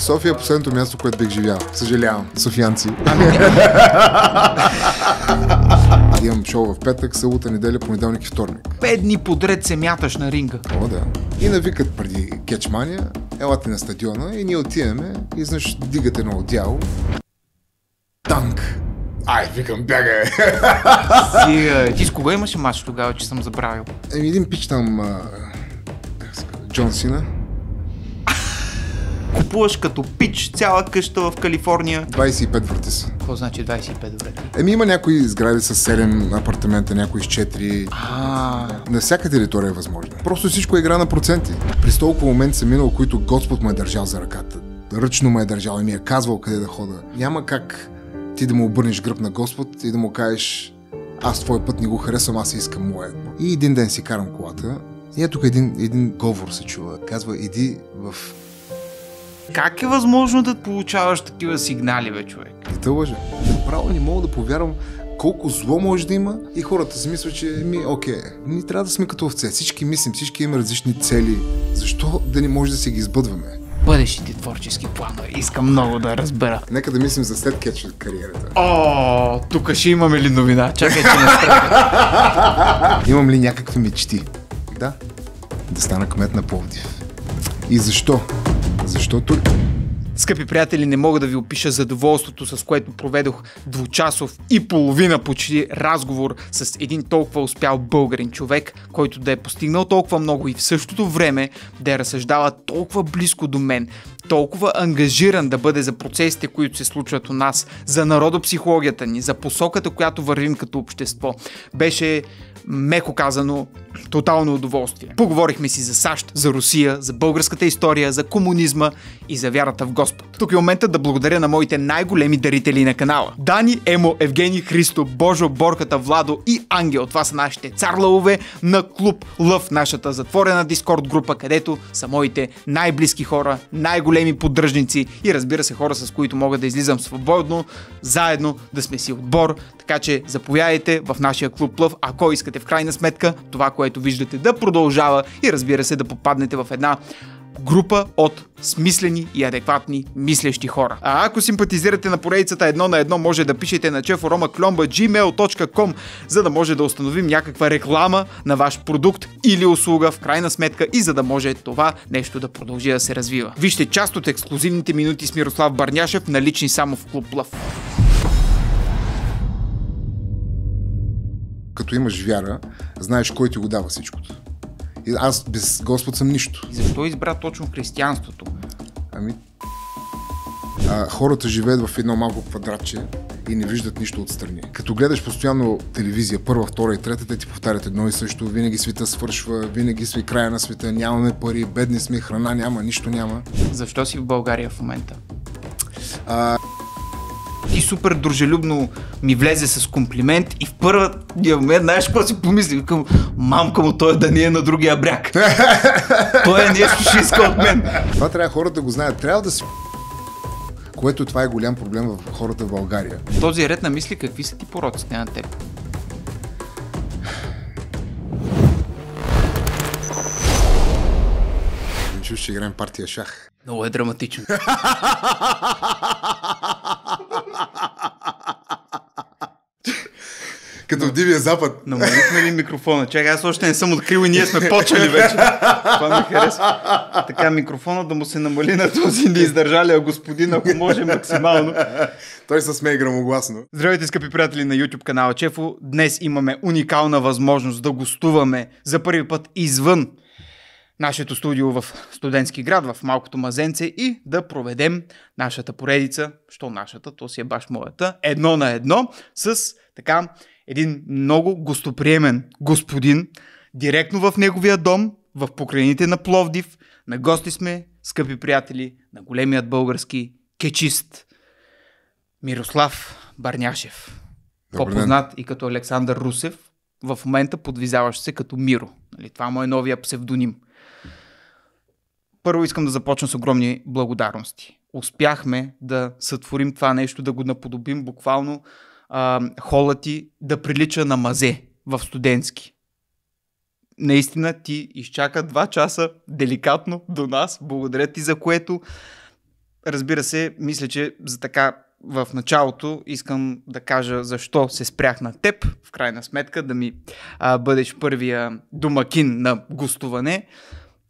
София е последното място, което бих живял. Съжалявам. Софиянци. Имам шоу в петък, събота, неделя, понеделник и вторник. Пет дни подред се мяташ на ринга. О, да. И навикат преди кетчмания, елате на стадиона и ние отиваме и знаеш, дигате на отдяло. Танк! Ай, викам, бягай! Е, ти с кого имаше матч тогава, че съм забравил? Еми, един пич там... Джон Сина купуваш като пич цяла къща в Калифорния. 25 врати са. Какво значи 25 врати? Еми има някои сгради с 7 апартамента, някои с 4. А. На всяка територия е възможно. Просто всичко е игра на проценти. През толкова момент съм минал, които Господ ме е държал за ръката. Ръчно ме е държал и ми е казвал къде да хода. Няма как ти да му обърнеш гръб на Господ и да му кажеш аз твой път не го харесвам, аз искам моя. И един ден си карам колата и ето един, един говор се чува. Казва, иди в как е възможно да получаваш такива сигнали, бе, човек? Не те лъжа. Право не мога да повярвам колко зло може да има и хората си мислят, че ми, окей, ние трябва да сме като овце. Всички мислим, всички имаме различни цели. Защо да не може да си ги избъдваме? бъдещите творчески планове. Искам много да разбера. Нека да мислим за след кетч от кариерата. О, тук ще имаме ли новина? Чакай, че не Имам ли някакви мечти? Да. Да стана кмет на Пловдив. И защо? Защото... Скъпи приятели, не мога да ви опиша задоволството, с което проведох двучасов и половина почти разговор с един толкова успял българен човек, който да е постигнал толкова много и в същото време да е разсъждава толкова близко до мен, толкова ангажиран да бъде за процесите, които се случват у нас, за народопсихологията ни, за посоката, която вървим като общество. Беше меко казано, тотално удоволствие. Поговорихме си за САЩ, за Русия, за българската история, за комунизма и за вярата в Господ. Тук е момента да благодаря на моите най-големи дарители на канала. Дани, Емо, Евгений, Христо, Божо, Борката, Владо и Ангел. Това са нашите царлалове на клуб Лъв, нашата затворена дискорд група, където са моите най-близки хора, най-големи поддръжници и разбира се хора, с които мога да излизам свободно, заедно да сме си отбор. Така че заповядайте в нашия клуб Лъв, ако искате в крайна сметка това, което виждате да продължава и разбира се да попаднете в една група от смислени и адекватни мислещи хора. А ако симпатизирате на поредицата едно на едно, може да пишете на cheforoma.gmail.com за да може да установим някаква реклама на ваш продукт или услуга в крайна сметка и за да може това нещо да продължи да се развива. Вижте част от ексклюзивните минути с Мирослав Барняшев налични само в Клуб Лъв. като имаш вяра, знаеш кой ти го дава всичкото. И аз без Господ съм нищо. И защо избра точно християнството? Ами, а, хората живеят в едно малко квадратче и не виждат нищо отстрани. Като гледаш постоянно телевизия, първа, втора и трета, те ти повтарят едно и също. Винаги света свършва, винаги сме края на света, нямаме пари, бедни сме, храна няма, нищо няма. Защо си в България в момента? А, и супер дружелюбно ми влезе с комплимент и в първия момент, знаеш какво си помисли? Викам, мамка му той е да не е на другия бряг. той е нещо ще иска от мен. Това трябва хората да го знаят. Трябва да си което това е голям проблем в хората в България. Този ред на мисли, какви са ти пороците на теб? Чуш, че играем партия шах. Много е драматично. Като в Дивия Запад. Намалихме ли микрофона? Чакай, аз още не съм открил и ние сме почвали вече. Това ми харесва. Така, микрофона да му се намали на този неиздържалия господин, ако може максимално. Той се смее грамогласно. Здравейте, скъпи приятели на YouTube канала Чефо. Днес имаме уникална възможност да гостуваме за първи път извън нашето студио в студентски град, в малкото мазенце и да проведем нашата поредица, що нашата, то си е баш моята, едно на едно, с така един много гостоприемен господин, директно в неговия дом, в покрайните на Пловдив. На гости сме, скъпи приятели, на големият български кечист Мирослав Барняшев. по-познат и като Александър Русев, в момента подвизаващ се като Миро. Нали, това му е новия псевдоним. Първо искам да започна с огромни благодарности. Успяхме да сътворим това нещо, да го наподобим буквално а, хола ти да прилича на мазе в студентски. Наистина ти изчака два часа деликатно до нас. Благодаря ти за което. Разбира се, мисля, че за така в началото искам да кажа защо се спрях на теб, в крайна сметка да ми а, бъдеш първия домакин на гостуване.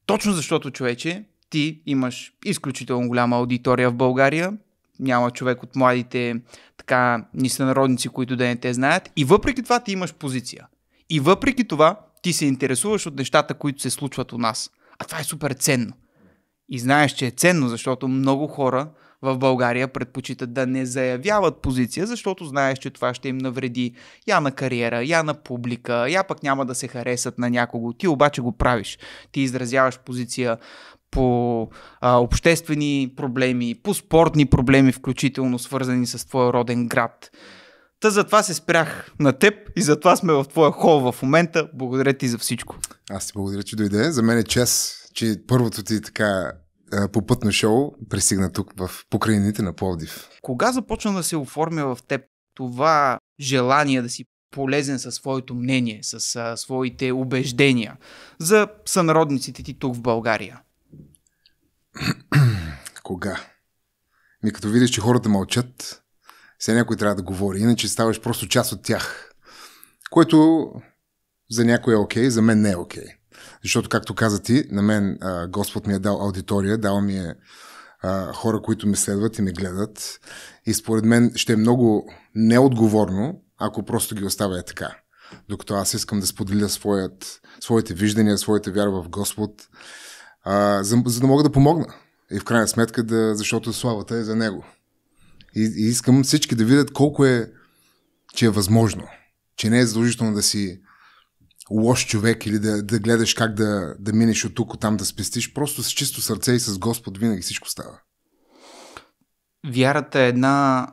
Точно защото, човече, ти имаш изключително голяма аудитория в България, няма човек от младите така ни сънародници, които да не те знаят. И въпреки това ти имаш позиция. И въпреки това ти се интересуваш от нещата, които се случват у нас. А това е супер ценно. И знаеш, че е ценно, защото много хора в България предпочитат да не заявяват позиция, защото знаеш, че това ще им навреди я на кариера, я на публика, я пък няма да се харесат на някого. Ти обаче го правиш. Ти изразяваш позиция по а, обществени проблеми, по спортни проблеми, включително свързани с твоя роден град. Та затова се спрях на теб и затова сме в твоя хол в момента. Благодаря ти за всичко. Аз ти благодаря, че дойде. За мен е чест, че първото ти така попътно шоу пристигна тук в покрайните на Пловдив. Кога започна да се оформя в теб това желание да си полезен със своето мнение, с своите убеждения за сънародниците ти тук в България? Кога? Ми като видиш, че хората мълчат, все някой трябва да говори, иначе ставаш просто част от тях. Което за някой е окей, okay, за мен не е окей. Okay. Защото, както каза ти, на мен а, Господ ми е дал аудитория, дал ми е а, хора, които ме следват и ме гледат. И според мен ще е много неотговорно, ако просто ги оставя е така. Докато аз искам да споделя своят, своите виждания, своята вяра в Господ а, за, за да мога да помогна. И в крайна сметка, да, защото славата е за него. И, и искам всички да видят колко е, че е възможно. Че не е задължително да си лош човек или да, да гледаш как да, да минеш от тук, от там да спестиш. Просто с чисто сърце и с Господ винаги всичко става. Вярата е една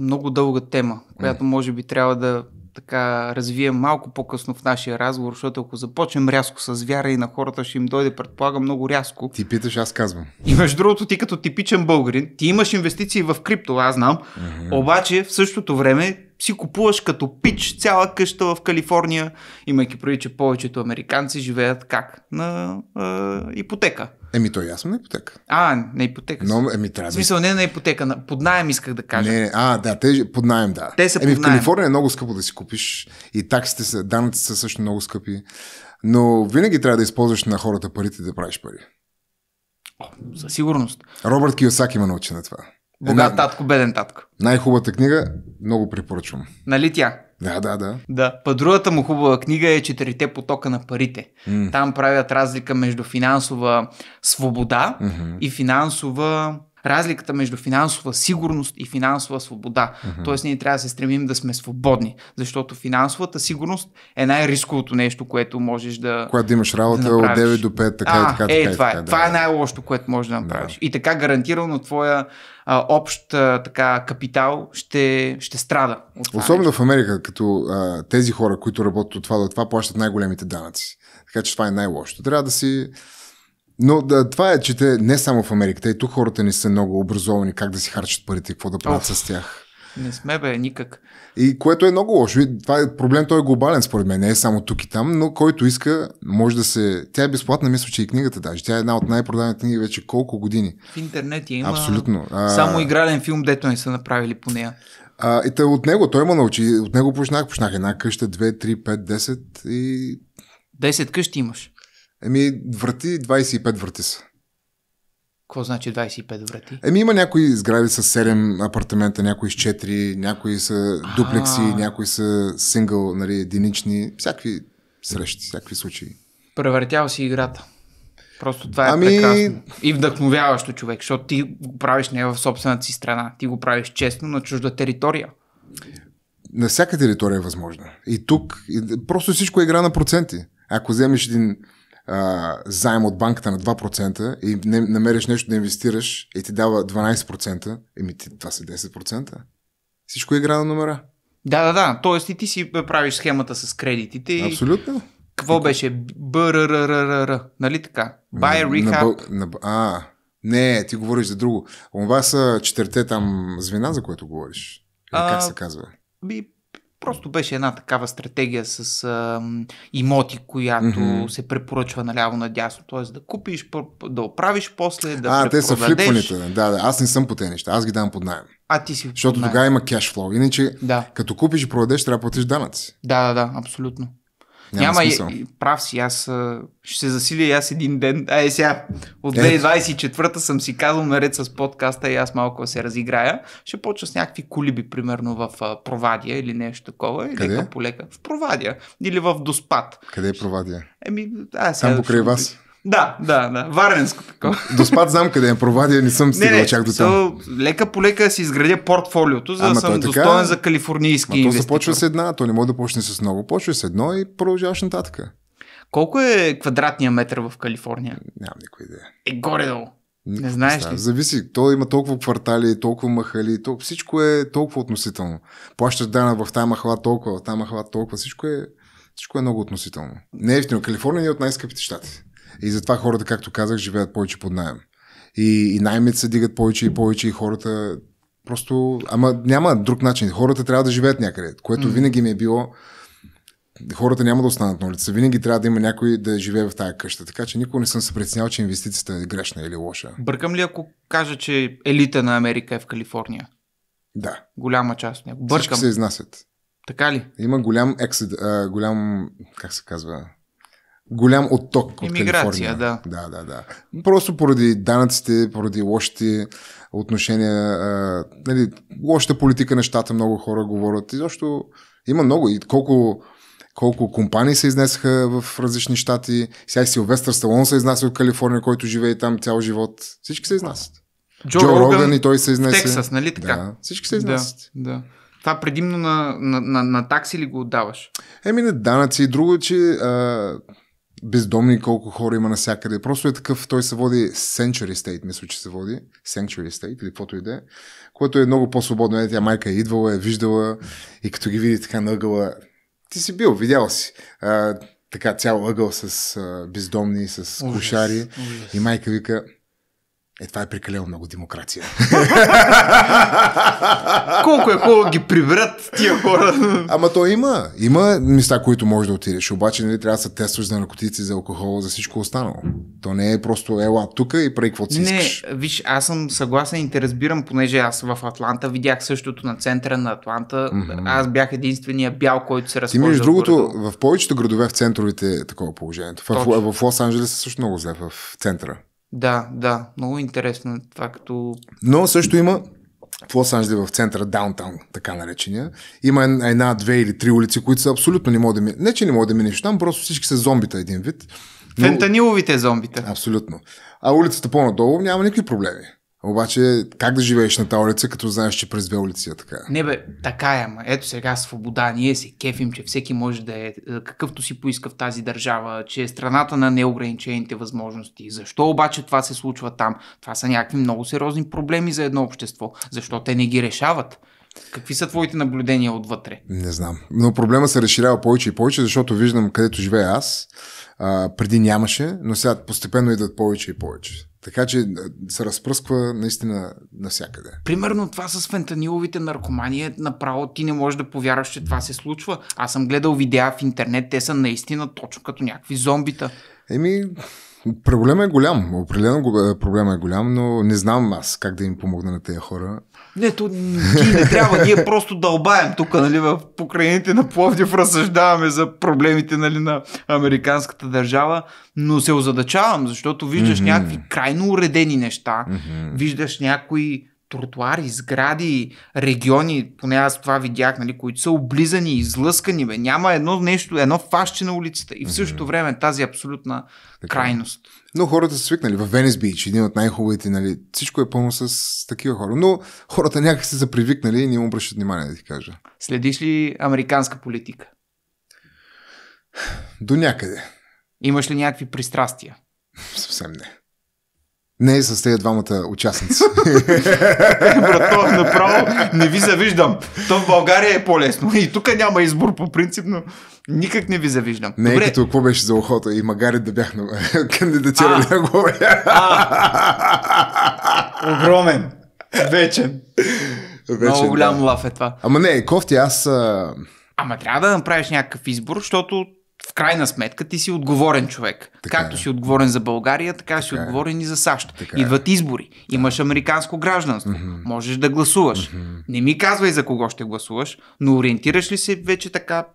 много дълга тема, която може би трябва да така развием малко по-късно в нашия разговор, защото ако започнем рязко с вяра и на хората ще им дойде, предполагам, много рязко. Ти питаш, аз казвам. И между другото, ти като типичен българин, ти имаш инвестиции в крипто, аз знам, mm-hmm. обаче в същото време си купуваш като пич цяла къща в Калифорния, имайки преди, че повечето американци живеят как? На а, ипотека. Еми, той, аз съм на ипотека. А, на ипотека. Но, еми, трябва. В смисъл, не на ипотека, на... под найем исках да кажа. Не, не, а, да, те под найем, да. Те са еми, в Калифорния е много скъпо да си купиш и таксите са, данъците са също много скъпи. Но винаги трябва да използваш на хората парите да правиш пари. О, със сигурност. Робърт Киосак има научи на това. Богат татко, беден татко. Най-хубавата книга, много препоръчвам. Нали тя? Да, да, да. Да. Па другата му хубава книга е Четирите потока на парите. М-м. Там правят разлика между финансова свобода М-м-м. и финансова разликата между финансова сигурност и финансова свобода. Mm-hmm. Тоест, ние трябва да се стремим да сме свободни, защото финансовата сигурност е най-рисковото нещо, което можеш да. Когато имаш работа да от 9 до 5, така а, е, и така. Е, така, това, е, така, това да, е най-лошото, което можеш да направиш. Да. И така гарантирано твоя а, общ а, така, капитал ще, ще страда. Особено в Америка, като а, тези хора, които работят от това до това, плащат най-големите данъци. Така че това е най-лошото. Трябва да си. Но да, това е, че те не само в Америка, те и тук хората не са много образовани как да си харчат парите, какво да правят с тях. Не сме бе, никак. И което е много лошо. това е проблем, той е глобален според мен, не е само тук и там, но който иска, може да се... Тя е безплатна, мисля, че и книгата даже. Тя е една от най продаваните книги вече колко години. В интернет я има Абсолютно. А... само игрален филм, дето не са направили по нея. А, и от него, той има научи, от него почнах, почнах една къща, две, три, пет, десет и... Десет къщи имаш. Еми, врати, 25 врати са. Какво значи 25 врати? Еми има някои сгради с 7 апартамента, някои с 4, някои са дуплекси, а някои са сингъл, нали, единични, всякакви срещи, всякакви случаи. Превъртял си играта. Просто това е ами... прекрасно. И вдъхновяващо човек, защото ти го правиш не в собствената си страна, ти го правиш честно на чужда територия. На всяка територия е възможно. И тук, и просто всичко е игра на проценти. Ако вземеш един а, заем от банката на 2% и не, намериш нещо да инвестираш и ти дава 12%, еми ти, това са 10%. Всичко е игра на номера. Да, да, да. Тоест и ти си правиш схемата с кредитите. Абсолютно. Какво беше? БРРРРР. Нали така? Buy Rehab. На, на, а, не, ти говориш за друго. Онова са четирте там звена, за което говориш. Или а, как се казва? Би, Просто беше една такава стратегия с а, имоти, която mm-hmm. се препоръчва наляво-надясно. Т.е. да купиш, да оправиш после, да А, те са флипоните. Да, да. Аз не съм по тези неща. Аз ги дам под найем. А ти си Защото тогава има кешфлоу. Иначе, да. като купиш и продадеш, трябва да платиш данъци. Да, да, да, абсолютно. Няма, Няма смисъл. и, прав си, аз ще се засиля и аз един ден. Ай сега, от 2024 е. съм си казал наред с подкаста и аз малко се разиграя. Ще почна с някакви колиби, примерно в Провадия или нещо такова. Или Къде? Лека полека. В Провадия. Или в Доспад. Къде е Провадия? Еми, аз. сега. Там покрай вас. Да, да, да. Варненско такова. До спад знам къде е провадия, не съм стигал чак до там. лека по лека си изградя портфолиото, за да съм така... Е. достоен за калифорнийски Ама инвеститор. То започва с една, то не може да почне с много. Почва с едно и продължаваш нататък. Колко е квадратния метър в Калифорния? Нямам никаква идея. Е, горе-долу. не знаеш ли? зависи. То има толкова квартали, толкова махали, всичко е толкова относително. Плащаш дана в тази махала толкова, в тази махала толкова, всичко е, всичко е много относително. Не е ефтино. Калифорния е от най-скъпите щати. И затова хората, както казах, живеят повече под найем. И, и наймите се дигат повече и повече и хората просто... Ама няма друг начин. Хората трябва да живеят някъде, което mm. винаги ми е било... Хората няма да останат на улица. Винаги трябва да има някой да живее в тази къща. Така че никога не съм се преценял, че инвестицията е грешна или лоша. Бъркам ли ако кажа, че елита на Америка е в Калифорния? Да. Голяма част от него. Бъркам. Всички се изнасят. Така ли? Има голям, екс, а, голям, как се казва, голям отток от Калифорния. Да. да, да, да. Просто поради данъците, поради лошите отношения, а, нали, лошата политика на щата много хора говорят. И защо има много. И колко, колко компании се изнесаха в различни щати. Сега и Силвестър Сталон се изнася от Калифорния, който живее там цял живот. Всички се изнасят. Джо, Джо Роган, Роган и той се изнесе. Тексас, нали така? Да, всички се изнасят. Да, да. Това предимно на, на, на, на такси ли го отдаваш? Еми на данъци и друго, че а, бездомни колко хора има навсякъде. Просто е такъв, той се води Century State, мисля, че се води. Century State или каквото и да е. Което е много по-свободно. Е, тя майка е идвала, е виждала и като ги види така наъгъла, ти си бил, видял си. А, така цял ъгъл с а, бездомни, с кошари. И майка вика, е, това е прекалено много демокрация. Колко е хубаво ги приберат тия хора. Ама то има. Има места, които можеш да отидеш. Обаче нали, трябва да се тестваш за наркотици, за алкохол, за всичко останало. То не е просто ела тук и прави каквото си не, искаш. виж, аз съм съгласен и те разбирам, понеже аз в Атланта видях същото на центъра на Атланта. Mm-hmm. Аз бях единствения бял, който се разхожда. Ти между другото, в повечето градове в центровите е такова положението. В, в, в Лос-Анджелес е също много зле в центъра. Да, да, много интересно е това като... Но също има в Лос в центъра, даунтаун, така наречения, има една, две или три улици, които са абсолютно не мога да ми... Не, че не мога да минеш там, просто всички са зомбита един вид. Но... Фентаниловите зомбита. Абсолютно. А улицата по-надолу няма никакви проблеми. Обаче, как да живееш на тази улица, като знаеш, че през две улици е така? Не бе, така е, ма. Ето сега свобода. Ние се кефим, че всеки може да е, е какъвто си поиска в тази държава, че е страната на неограничените възможности. Защо обаче това се случва там? Това са някакви много сериозни проблеми за едно общество. Защо те не ги решават? Какви са твоите наблюдения отвътре? Не знам. Но проблема се разширява повече и повече, защото виждам където живея аз. А, преди нямаше, но сега постепенно идват повече и повече. Така че се разпръсква наистина навсякъде. Примерно това с фентаниловите наркомани е направо ти не можеш да повярваш, че това се случва. Аз съм гледал видеа в интернет, те са наистина точно като някакви зомбита. Еми, проблема е голям. Определено е, проблема е голям, но не знам аз как да им помогна на тези хора. Не, то ти не трябва. Ние просто дълбаем тук, нали, в покрайните на Пловдив разсъждаваме за проблемите, нали, на американската държава, но се озадачавам, защото виждаш mm-hmm. някакви крайно уредени неща, mm-hmm. виждаш някои тротуари, сгради, региони, поне аз това видях, нали, които са облизани, излъскани, бе. няма едно нещо, едно фаще на улицата и в същото време тази абсолютна така. крайност. Но хората са свикнали. В Венес Бич, един от най-хубавите, нали, всичко е пълно с такива хора. Но хората някак се запривикнали и не им обръщат внимание, да ти кажа. Следиш ли американска политика? До някъде. Имаш ли някакви пристрастия? Съвсем не. Не е с тези двамата участници. Брато, направо не ви завиждам. То в България е по-лесно. И тук няма избор по принцип, но никак не ви завиждам. Не е Добре. е като какво беше за охота и магари да бяхме кандидатирали на го. Огромен. Вечен. Вечен. Много голям да. лав е това. Ама не, кофти, аз... А... Ама трябва да направиш някакъв избор, защото в крайна сметка ти си отговорен човек. Така Както е. си отговорен за България, така, така си е. отговорен и за САЩ. Така е. Идват избори. Имаш американско гражданство. Mm-hmm. Можеш да гласуваш. Mm-hmm. Не ми казвай за кого ще гласуваш, но ориентираш ли се вече така?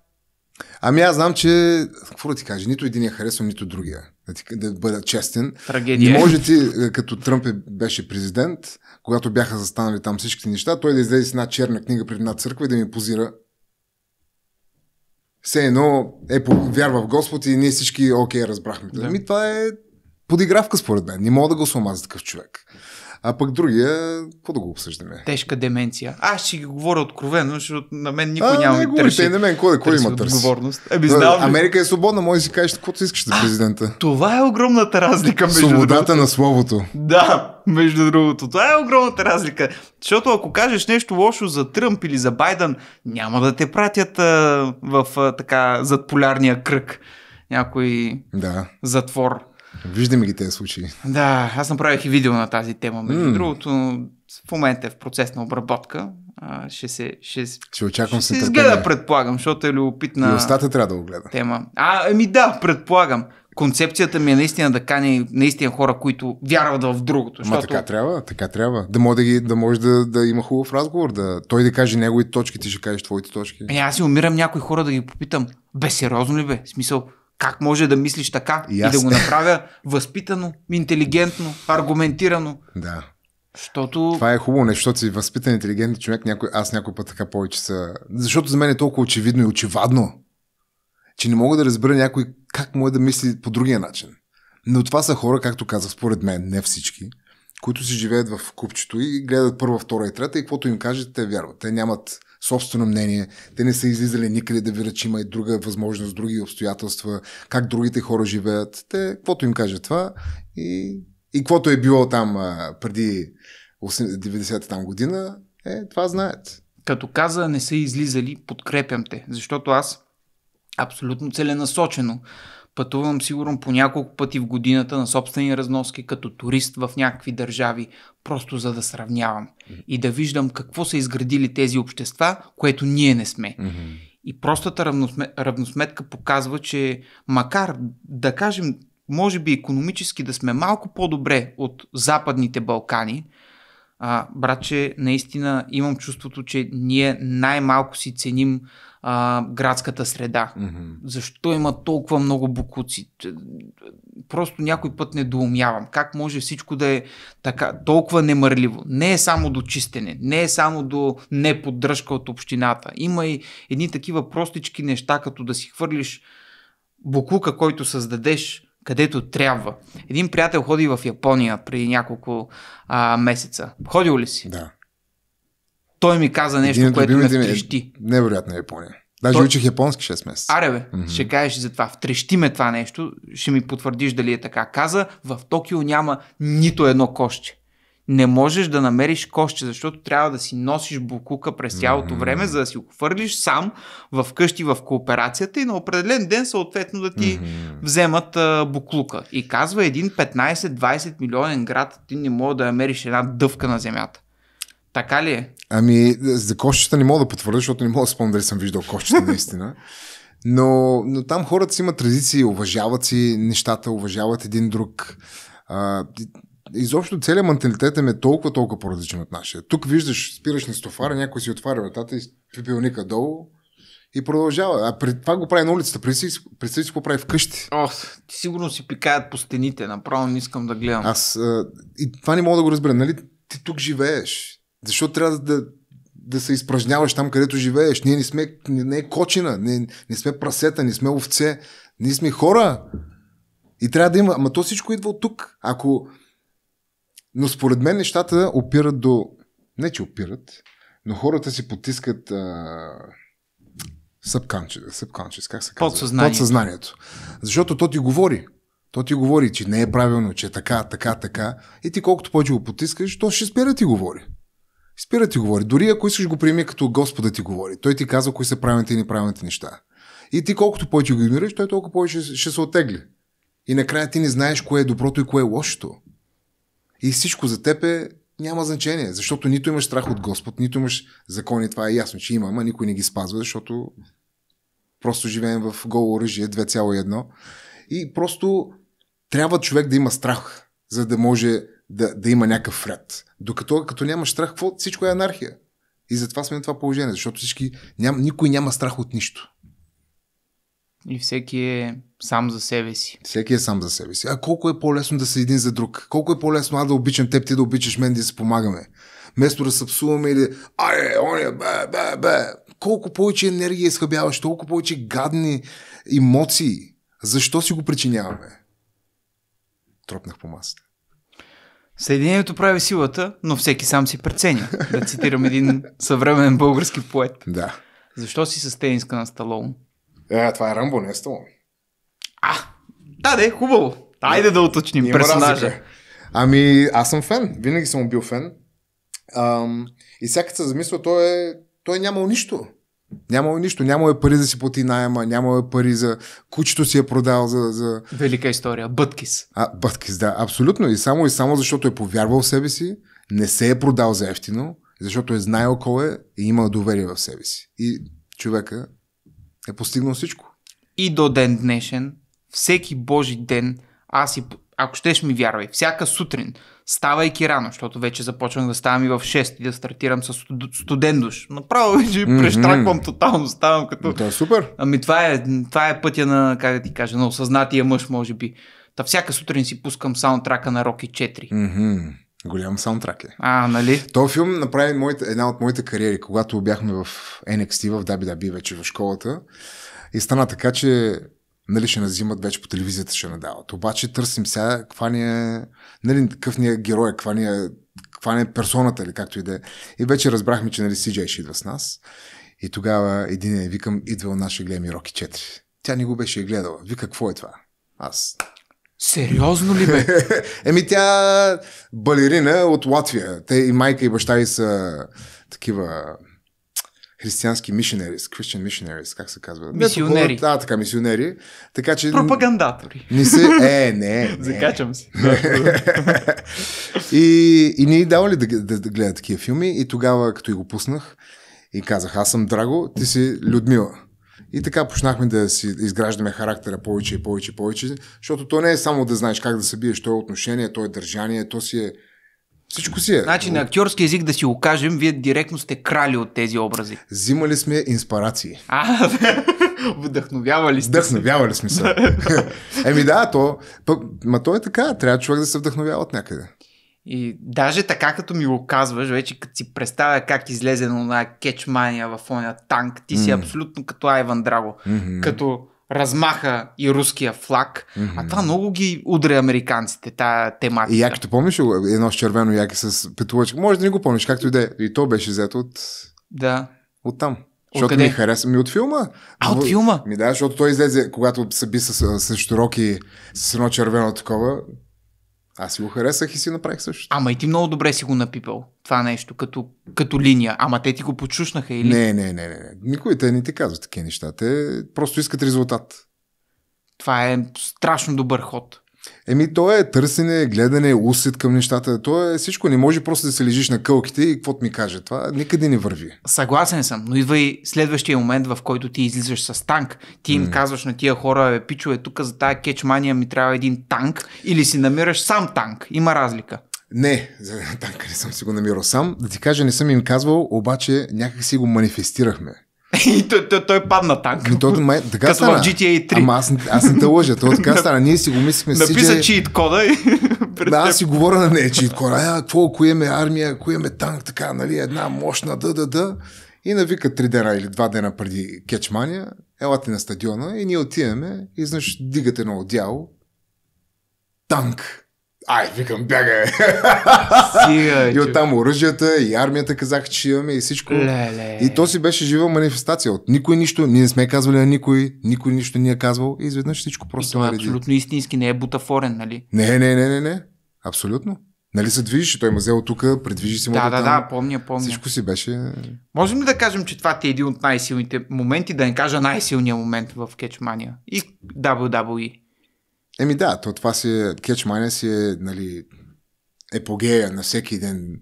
Ами аз знам, че какво да ти кажа, нито един я харесвам, нито другия. Да, ти, да бъда честен. Трагедия. Не може ти, е, като Тръмп е, беше президент, когато бяха застанали там всичките неща, той да излезе с една черна книга пред една църква и да ми позира все едно е вярва в Господ и ние всички окей, разбрахме. Да. Ами, това е подигравка според мен. Не мога да го сломаза такъв човек. А пък другия, какво да го обсъждаме? Тежка деменция. Аз ще ги говоря откровено, защото на мен никой а, няма не, ми търси. Е, на мен, кой, кой има търси? Отговорност. Еби, знам, да, Америка е свободна, може да си кажеш каквото искаш за президента. Това е огромната разлика между Свободата другото. на словото. Да, между другото. Това е огромната разлика. Защото ако кажеш нещо лошо за Тръмп или за Байден, няма да те пратят а, в а, така задполярния кръг някой да. затвор. Виждаме ги тези случаи. Да, аз направих и видео на тази тема, между mm. другото. В момента е в процес на обработка. А, ще се, ще, ще очаквам ще се изгледа, предполагам, защото е любопитна. И остата трябва да го гледа. Тема. А, еми да, предполагам. Концепцията ми е наистина да кани наистина хора, които вярват в другото. Ама защото... така трябва, така трябва. Да може, да, ги, да, може да, да има хубав разговор, да той да каже неговите точки, ти ще кажеш твоите точки. Ами аз си умирам някои хора да ги попитам, бе сериозно ли бе? В смисъл, как може да мислиш така и, и да го направя възпитано, интелигентно, аргументирано? Да. Защото... Това е хубаво нещо, защото си възпитан интелигентен човек, някой, аз някой път така повече са... Защото за мен е толкова очевидно и очевадно, че не мога да разбера някой как може да мисли по другия начин. Но това са хора, както казах, според мен, не всички, които си живеят в купчето и гледат първа, втора и трета и каквото им кажете, те вярват. Те нямат собствено мнение. Те не са излизали никъде да видят, че има и друга възможност, други обстоятелства, как другите хора живеят. Те, каквото им каже това и, и каквото е било там а, преди 90-та там година, е, това знаят. Като каза не са излизали, подкрепям те, защото аз абсолютно целенасочено Пътувам сигурно по няколко пъти в годината на собствени разноски като турист в някакви държави, просто за да сравнявам mm-hmm. и да виждам какво са изградили тези общества, което ние не сме. Mm-hmm. И простата равносме, равносметка показва, че макар да кажем, може би економически да сме малко по-добре от Западните Балкани, а, братче, наистина имам чувството, че ние най-малко си ценим а, градската среда. Mm-hmm. Защо има толкова много букуци? Просто някой път недоумявам. Как може всичко да е така, толкова немърливо? Не е само до чистене, не е само до неподдръжка от общината. Има и едни такива простички неща, като да си хвърлиш букука, който създадеш където трябва. Един приятел ходи в Япония преди няколко а, месеца. Ходил ли си? Да той ми каза нещо, Един което ме е втрещи. Е невероятно Япония. Даже той... учих японски 6 месеца. Аре бе, mm-hmm. ще кажеш за това. Втрещи ме това нещо, ще ми потвърдиш дали е така. Каза, в Токио няма нито едно кошче. Не можеш да намериш кошче, защото трябва да си носиш букука през цялото mm-hmm. време, за да си го хвърлиш сам в къщи в кооперацията и на определен ден съответно да ти mm-hmm. вземат а, буклука. И казва един 15-20 милионен град, ти не мога да намериш една дъвка на земята. Така ли е? Ами, за кошчета не мога да потвърдя, защото не мога да спомня дали съм виждал кошчета наистина. Но, но там хората си имат традиции, уважават си нещата, уважават един друг. А, изобщо целият менталитет е толкова, толкова по-различен от нашия. Тук виждаш, спираш на стофара, някой си отваря вратата и пипилника долу и продължава. А при това го прави на улицата, представи си го прави вкъщи. О, сигурно си пикаят по стените, направо не искам да гледам. Аз а, и това не мога да го разбера, нали? Ти тук живееш, защо трябва да, да се изпражняваш там, където живееш? Ние не сме, не е кочина, не, не сме прасета, не сме овце, ние сме хора. И трябва да има. Ама то всичко идва от тук. Ако... Но според мен нещата опират до... Не, че опират, но хората си потискат а... Subconscious, subconscious, как се казва? Подсъзнание. Подсъзнанието. Защото то ти говори. То ти говори, че не е правилно, че е така, така, така. И ти колкото повече го потискаш, то ще спира ти говори. Спира ти говори. Дори ако искаш го приеми като Господа ти говори. Той ти казва кои са правилните и неправилните неща. И ти колкото повече го игнорираш, той толкова повече ще се отегли. И накрая ти не знаеш кое е доброто и кое е лошото. И всичко за теб е, няма значение, защото нито имаш страх от Господ, нито имаш закони, това е ясно, че има, ама никой не ги спазва, защото просто живеем в голо оръжие 2,1. И просто трябва човек да има страх, за да може да, да има някакъв ред. Докато като нямаш страх, какво? всичко е анархия. И затова сме на това положение, защото всички, ням, никой няма страх от нищо. И всеки е сам за себе си. Всеки е сам за себе си. А колко е по-лесно да се един за друг? Колко е по-лесно аз да обичам теб, ти да обичаш мен, да се помагаме? Вместо да се псуваме или аре, оня, бе, бе, бе. Колко повече енергия изхъбяваш, толкова повече гадни емоции. Защо си го причиняваме? Тропнах по масата. Съединението прави силата, но всеки сам си преценя. Да цитирам един съвременен български поет. Да. Защо си с тениска на Сталон? Е, това е Рамбо, не е Сталон. Ами. А, да, да, хубаво. Айде да уточним персонажа. Разлика. Ами, аз съм фен. Винаги съм бил фен. Ам, и сега се замисля, той, е, той е нямал нищо. Нямало нищо, нямаме пари да си плати найема, нямало е пари за кучето си е продал за, за... Велика история, Бъткис. А, Бъткис, да, абсолютно. И само и само защото е повярвал в себе си, не се е продал за ефтино, защото е знаел кой е и има доверие в себе си. И човека е постигнал всичко. И до ден днешен, всеки божи ден, аз и, ако щеш ми вярвай, всяка сутрин, ставайки рано, защото вече започвам да ставам и в 6 и да стартирам с студен душ. Направо вече mm-hmm. прещраквам тотално, ставам като... Ами това е супер. Ами това е, това е пътя на, как да ти кажа, на осъзнатия мъж, може би. Та всяка сутрин си пускам саундтрака на Роки 4. Mm-hmm. Голям саундтрак е. А, нали? Този филм направи моите, една от моите кариери, когато бяхме в NXT, в WWE вече в школата. И стана така, че нали, ще назимат вече по телевизията ще надават. Обаче търсим сега каква ни е, нали, какъв ни е герой, каква ни е, каква ни е персоната или както и да е. И вече разбрахме, че нали, CJ ще идва с нас. И тогава един е, викам, идвал нашия гледам Роки 4. Тя не го беше гледала. Вика, какво е това? Аз. Сериозно ли бе? Еми тя балерина от Латвия. Те и майка и баща и са такива християнски мишенерис, Christian missionaries, как се казва? Мисионери. Да, така, мисионери. Така, че... Пропагандатори. Не се... Е, не, не. Закачам се. и, и не е давали да, да, да гледа такива филми и тогава, като и го пуснах и казах, аз съм Драго, ти си Людмила. И така почнахме да си изграждаме характера повече и повече и повече, защото то не е само да знаеш как да се биеш, то е отношение, то е държание, то си е всичко си е. Значи на актьорски език да си го кажем, вие директно сте крали от тези образи. Взимали сме инспирации. А, вдъхновявали сте. Вдъхновявали сме се. Еми да, то, пък, ма то е така, трябва човек да се вдъхновява от някъде. И даже така като ми го казваш, вече като си представя как излезе на кетчмания в оня танк, ти си mm. абсолютно като Айван Драго. Mm-hmm. Като размаха и руския флаг. Mm-hmm. А това много ги удря американците, тая тематика. И като помниш едно с червено яки с петулачка? Може да не го помниш, както и да е. И то беше взето от... Да. От там. Защото ми хареса ми от филма. А, от филма? Ми да, защото той излезе, когато се би с, с, с широки, с едно червено такова, аз си го харесах и си направих също. Ама и ти много добре си го напипал това нещо, като, като линия. Ама те ти го почушнаха или? Не, не, не, не. Никой те не ти казва такива неща. Те просто искат резултат. Това е страшно добър ход. Еми, то е търсене, гледане, усет към нещата. То е всичко. Не може просто да се лежиш на кълките и каквото ми каже. Това никъде не върви. Съгласен съм, но идва и следващия момент, в който ти излизаш с танк. Ти им mm. казваш на тия хора, е, пичове, тук за тази кечмания ми трябва един танк или си намираш сам танк. Има разлика. Не, за танка не съм си го намирал сам. Да ти кажа, не съм им казвал, обаче някак си го манифестирахме. И той, той, той падна танк. Той, май, така Като стана. в GTA 3. Ама аз, аз не те лъжа, то така стана. Ние си го мислихме. Написа CJ... чит кода и... да, аз си говоря на нея чит кода. А, е, какво, ако имаме армия, ако имаме танк, така, нали, една мощна, да, да, да. И навика три дена или два дена преди кетчмания, елате на стадиона и ние отиваме и знаеш, дигате едно отдяло. Танк. Ай, викам, бягай! Сига, и оттам оръжията, и армията казаха, че имаме, и всичко. Ле-ле. И то си беше жива манифестация. От никой нищо, ние не сме казвали на никой, никой нищо ни е казвал, и изведнъж всичко просто. е нареди. абсолютно истински, не е бутафорен, нали? Не, не, не, не, не. Абсолютно. Нали се движиш, той ме е взел тук, предвижи си му. Да, да, да, помня, помня. Всичко си беше. Можем ли да кажем, че това ти е един от най-силните моменти, да не кажа най-силният момент в Кетчмания и WWE? Еми да, то това си е, Catch Mania си е, нали, епогея на всеки ден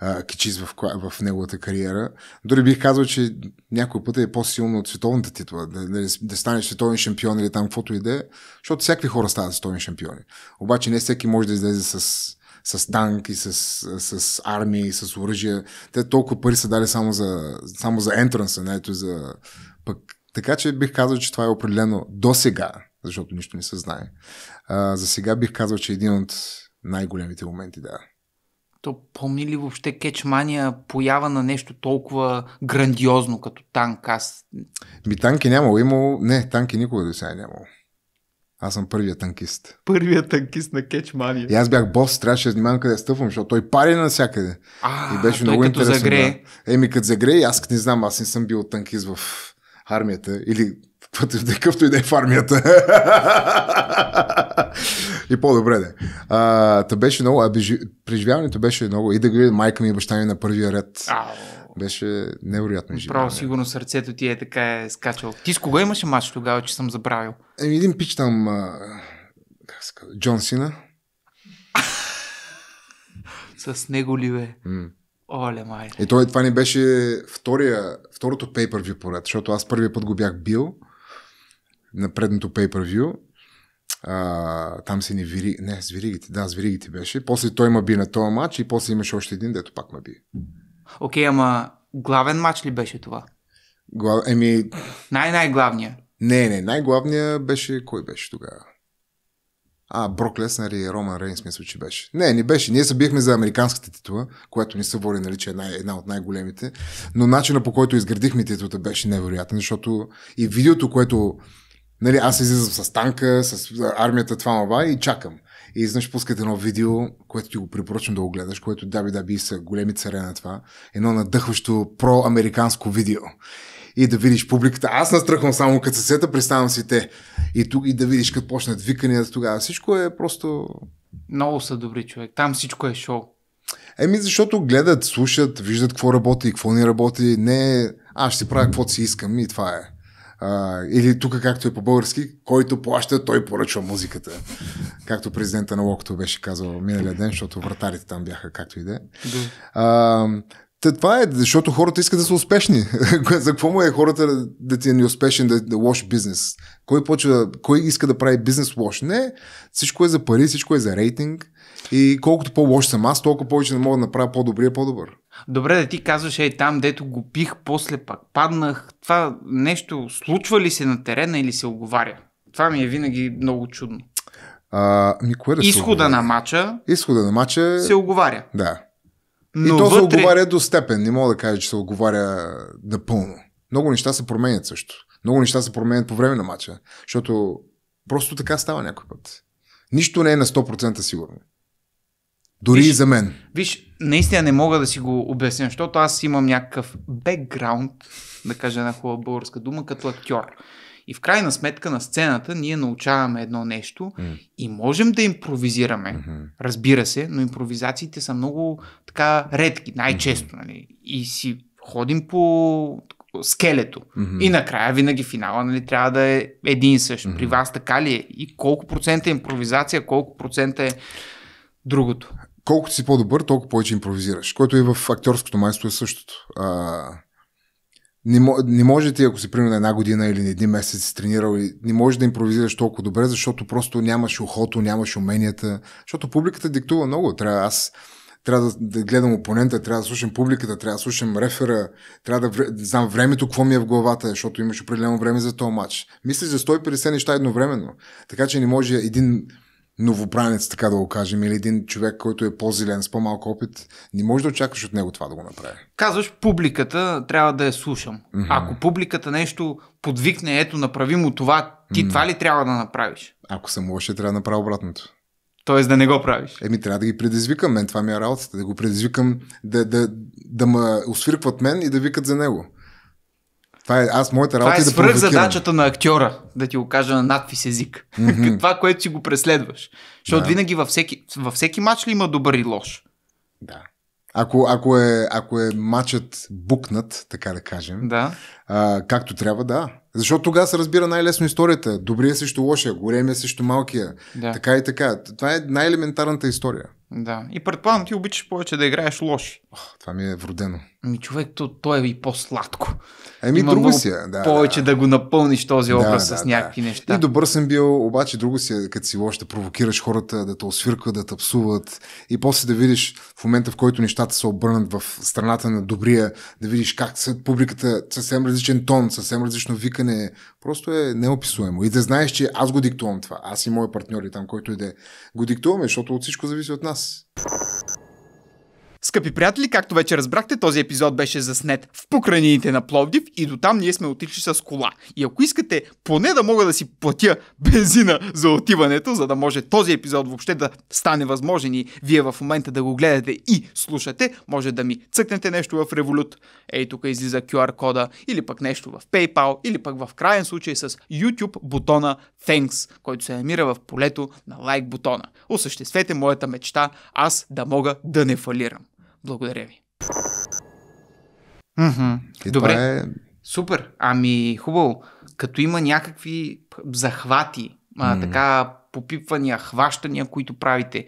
а, кичиз в, в неговата кариера. Дори бих казал, че някой път е по-силно от световната титла, да, да, нали, да станеш световен шампион или там каквото и да е, защото всякакви хора стават световни шампиони. Обаче не всеки може да излезе с с танк и с, с армия и с оръжия. Те толкова пари са дали само за, само за ентранса, не ето за... Пък, така че бих казал, че това е определено до сега защото нищо не се знае. А, за сега бих казал, че е един от най-големите моменти, да. То помни ли въобще кечмания поява на нещо толкова грандиозно като танк? Аз... Ми танки нямало, имало... Не, танки никога до сега нямало. Аз съм първият танкист. Първият танкист на кечмания. И аз бях бос, трябваше да внимавам къде стъпвам, защото той пари навсякъде. А, и беше много интересно. Да. Еми, като загре, аз не знам, аз не съм бил танкист в армията или е, какъвто и да е в армията. и по-добре да е. Та беше много, а преживяването беше много. И да гледам майка ми и баща ми на първия ред. Беше невероятно живе. Право, сигурно сърцето ти е така е скачало. Ти с кого имаше матч тогава, че съм забравил? Еми, един пич там, а... Джон Сина. с него ли бе? Mm. Оле, май. И той, това не беше втория, второто pay per view поред, защото аз първия път го бях бил на предното pay-per-view. А, там се ни вири... Не, с виригите. Да, с виригите беше. После той ма би на този матч и после имаше още един, дето пак ма би. Окей, okay, ама главен матч ли беше това? Глав... Еми... Най-най-главния. Не, не, най-главния беше... Кой беше тогава? А, Брок Леснар и Роман Рейнс мисля, че беше. Не, не беше. Ние се бихме за американската титула, която ни се води, нали, че е най- една от най-големите. Но начина по който изградихме титулата беше невероятен, защото и видеото, което Нали, аз излизам с танка, с армията, това мова и чакам. И изнъж пускат едно видео, което ти го препоръчвам да го гледаш, което Даби Даби e са големи царе на това. Едно надъхващо проамериканско видео. И да видиш публиката. Аз настръхвам само като се сета, представям си те. И тук и да видиш като почнат викания тогава. Всичко е просто... Много са добри човек. Там всичко е шоу. Еми, защото гледат, слушат, виждат какво работи и какво не работи. Не, аз ще правя каквото си искам и това е. А, или тук, както е по-български, който плаща, той поръчва музиката. както президента на Локото беше казал миналия ден, защото вратарите там бяха както и да е. това е, защото хората искат да са успешни. За какво му е хората да ти е неуспешен, да, е, да е лош бизнес? Кой, почва, кой иска да прави бизнес лош? Не, всичко е за пари, всичко е за рейтинг. И колкото по-лош съм аз, толкова повече не мога да направя по-добрия, по-добър добре да ти казваш, ей там, дето го пих, после пак паднах, това нещо случва ли се на терена или се оговаря? Това ми е винаги много чудно. А, ми кое да Изхода на мача. Изхода на мача. Е- се оговаря. Да. Но и то вътре... се оговаря до степен. Не мога да кажа, че се оговаря напълно. Много неща се променят също. Много неща се променят по време на мача. Защото просто така става някой път. Нищо не е на 100% сигурно. Дори виж, и за мен. Виж, наистина не мога да си го обясня, защото аз имам някакъв бекграунд, да кажа една хубава българска дума, като актьор. И в крайна сметка на сцената ние научаваме едно нещо mm. и можем да импровизираме, mm-hmm. разбира се, но импровизациите са много така редки, най-често. Mm-hmm. Нали? И си ходим по скелето. Mm-hmm. И накрая винаги финала нали, трябва да е един и същ. Mm-hmm. При вас така ли е? И колко процента е импровизация, колко процента е другото? колкото си по-добър, толкова повече импровизираш, което и в актьорското майсто е същото. А, не, не може ти, ако си примерно една година или един месец си тренирал, не можеш да импровизираш толкова добре, защото просто нямаш ухото, нямаш уменията, защото публиката диктува много. Трябва аз трябва да, да гледам опонента, трябва да слушам публиката, трябва да слушам рефера, трябва да, да знам времето, какво ми е в главата, защото имаш определено време за този матч. Мисля, за 150 неща едновременно. Така че не може един новопранец, така да го кажем, или един човек, който е по-зелен, с по-малко опит, не можеш да очакваш от него това да го направи. Казваш, публиката трябва да я слушам. Mm-hmm. Ако публиката нещо подвикне, ето, направи му това, ти mm-hmm. това ли трябва да направиш? Ако съм лош, трябва да направя обратното. Тоест да не го правиш. Еми, трябва да ги предизвикам. Мен това ми е работата. Да го предизвикам да, да, да ме освиркват мен и да викат за него. Това е, аз моята работа това е, е да провокирам. задачата на актьора, да ти го кажа на надпис език. Mm-hmm. това, което си го преследваш. Защото да. винаги във всеки, във всеки матч ли има добър и лош? Да. Ако, ако, е, ако е матчът букнат, така да кажем, да. А, както трябва, да. Защото тогава се разбира най-лесно историята. Добрия е срещу лошия, големия е срещу малкия. Да. Така и така. Това е най-елементарната история. Да. И предполагам, ти обичаш повече да играеш лоши. О, това ми е вродено. Ми човек, то, то е и по-сладко. Еми, Има друго си е. Да, повече да, да. да го напълниш този образ да, с да, някакви да. неща. И добър съм бил, обаче друго си е, като си лош, да провокираш хората да те освиркват, да тъпсуват. и после да видиш в момента, в който нещата се обърнат в страната на добрия, да видиш как са публиката съвсем различен тон, съвсем различно викане. Просто е неописуемо. И да знаеш, че аз го диктувам това. Аз и партньор и там, който иде, го диктуваме, защото от всичко зависи от нас. Скъпи приятели, както вече разбрахте, този епизод беше заснет в покрайнините на Пловдив и до там ние сме отишли с кола. И ако искате поне да мога да си платя бензина за отиването, за да може този епизод въобще да стане възможен и вие в момента да го гледате и слушате, може да ми цъкнете нещо в Revolut, ей тук излиза QR кода, или пък нещо в PayPal, или пък в крайен случай с YouTube бутона Thanks, който се намира в полето на лайк бутона. Осъществете моята мечта аз да мога да не фалирам. Благодаря ви. Mm-hmm. Добре. Е... Супер. Ами, хубаво. Като има някакви захвати, а, така попипвания, хващания, които правите,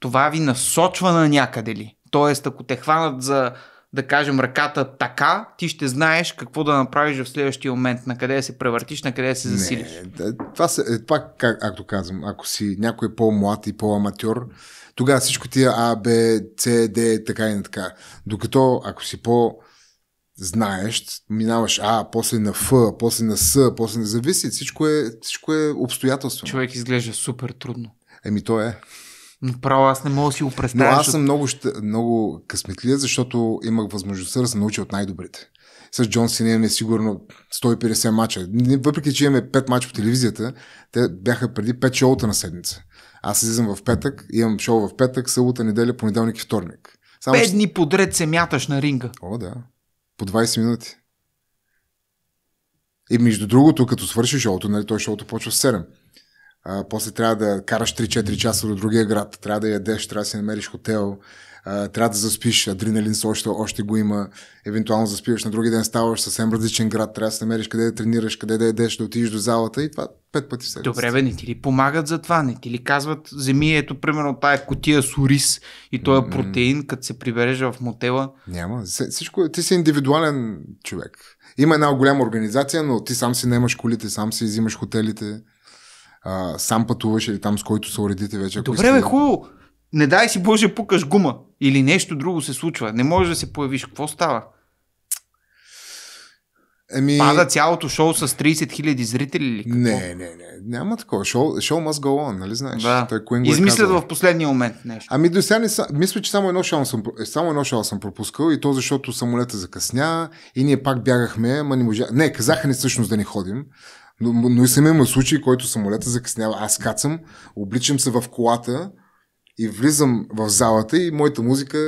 това ви насочва на някъде ли? Тоест, ако те хванат за, да кажем, ръката така, ти ще знаеш какво да направиш в следващия момент, на къде се превъртиш, на къде се засилиш. Не, това, се, е, това как, както казвам, ако си някой по-млад и по-аматьор, тогава всичко тия А, Б, С, Д, така и на така. Докато ако си по знаеш, минаваш А, после на Ф, после на С, после на зависи, всичко е, всичко е обстоятелство. Човек изглежда супер трудно. Еми то е. Право аз не мога да си го представя. Но аз съм много, много късметлия, защото имах възможността да се науча от най-добрите. С Джон Син имаме сигурно 150 мача. Въпреки, че имаме 5 мача по телевизията, те бяха преди 5 шоута на седмица. Аз излизам в петък, имам шоу в петък, събота, неделя, понеделник и вторник. Само, Пет дни подред се мяташ на ринга. О, да. По 20 минути. И между другото, като свърши шоуто, нали, той шоуто почва в 7. А, после трябва да караш 3-4 часа до другия град, трябва да ядеш, трябва да си намериш хотел, трябва да заспиш, адреналин още, още го има, евентуално заспиваш на други ден, ставаш съвсем различен град, трябва да се намериш къде да тренираш, къде да едеш, да отидеш до залата и това пет пъти се. Добре, бе, не ти ли помагат за това? Не ти ли казват, вземи ето примерно тая котия с ориз и този протеин, като се прибереш в мотела? Няма, всичко, е, ти си индивидуален човек. Има една голяма организация, но ти сам си наемаш колите, сам си взимаш хотелите, Uh, сам пътуваш или там с който се уредите вече. Добре, бе, хубаво не дай си Боже пукаш гума или нещо друго се случва, не можеш да се появиш, какво става? Еми... Пада цялото шоу с 30 хиляди зрители или какво? Не, не, не. Няма такова. Шоу, шоу must go on, нали знаеш? Да. Той Измислят е казал. в последния момент нещо. Ами до сега не са... Мисля, че само едно, шоу съм, е, само едно шоу съм пропускал и то защото самолета закъсня и ние пак бягахме, ма не можа... Не, казаха ни всъщност да не ходим. Но, но и съм имал случай, който самолета закъснява. Аз кацам, обличам се в колата, и влизам в залата и моята музика...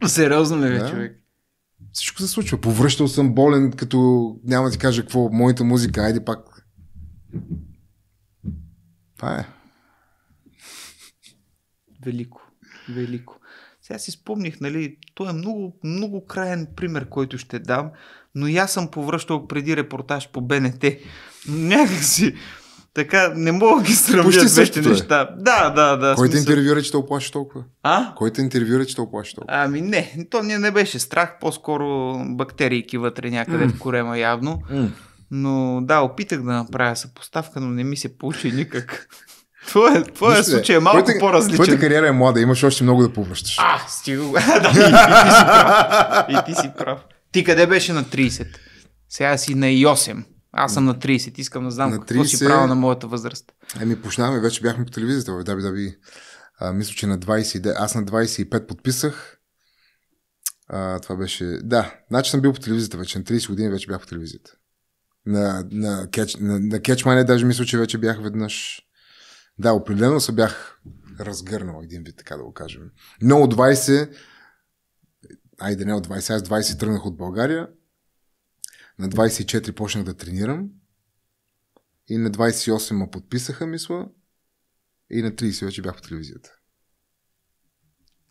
А, сериозно ли бе, да? човек? Всичко се случва. Повръщал съм болен, като няма да ти кажа какво. Моята музика, айде пак. Това е. Велико. Велико. Сега си спомних, нали, той е много, много краен пример, който ще дам, но и аз съм повръщал преди репортаж по БНТ. Някакси така, не мога ги сравня двете е. неща. Да, да, да. Кой смисъл... те интервюира, че те оплаши толкова? А? Кой те интервюира, че те оплаши толкова? Ами не, то не, не беше страх, по-скоро бактерийки вътре някъде mm. в корема явно. Mm. Но да, опитах да направя съпоставка, но не ми се получи никак. Твоя, твоя Вижте, случай е малко твоята, по-различен. Твоята кариера е млада, имаш още много да повръщаш. А, стига го. да, и, и, ти си прав. и ти си прав. Ти къде беше на 30? Сега си на 8. Аз съм на 30, искам да знам на 30... какво си правил на моята възраст. Еми, почнаваме, вече бяхме по телевизията в WWE. А, мисля, че на 20... аз на 25 подписах. А, това беше, да, значи съм бил по телевизията вече, на 30 години вече бях по телевизията. На, на, кетч, на, на Catch даже мисля, че вече бях веднъж. Да, определено се бях разгърнал един вид, така да го кажем. Но от 20, айде не от 20, аз 20 тръгнах от България, на 24 почнах да тренирам и на 28 ма подписаха, мисля, и на 30 вече бях по телевизията.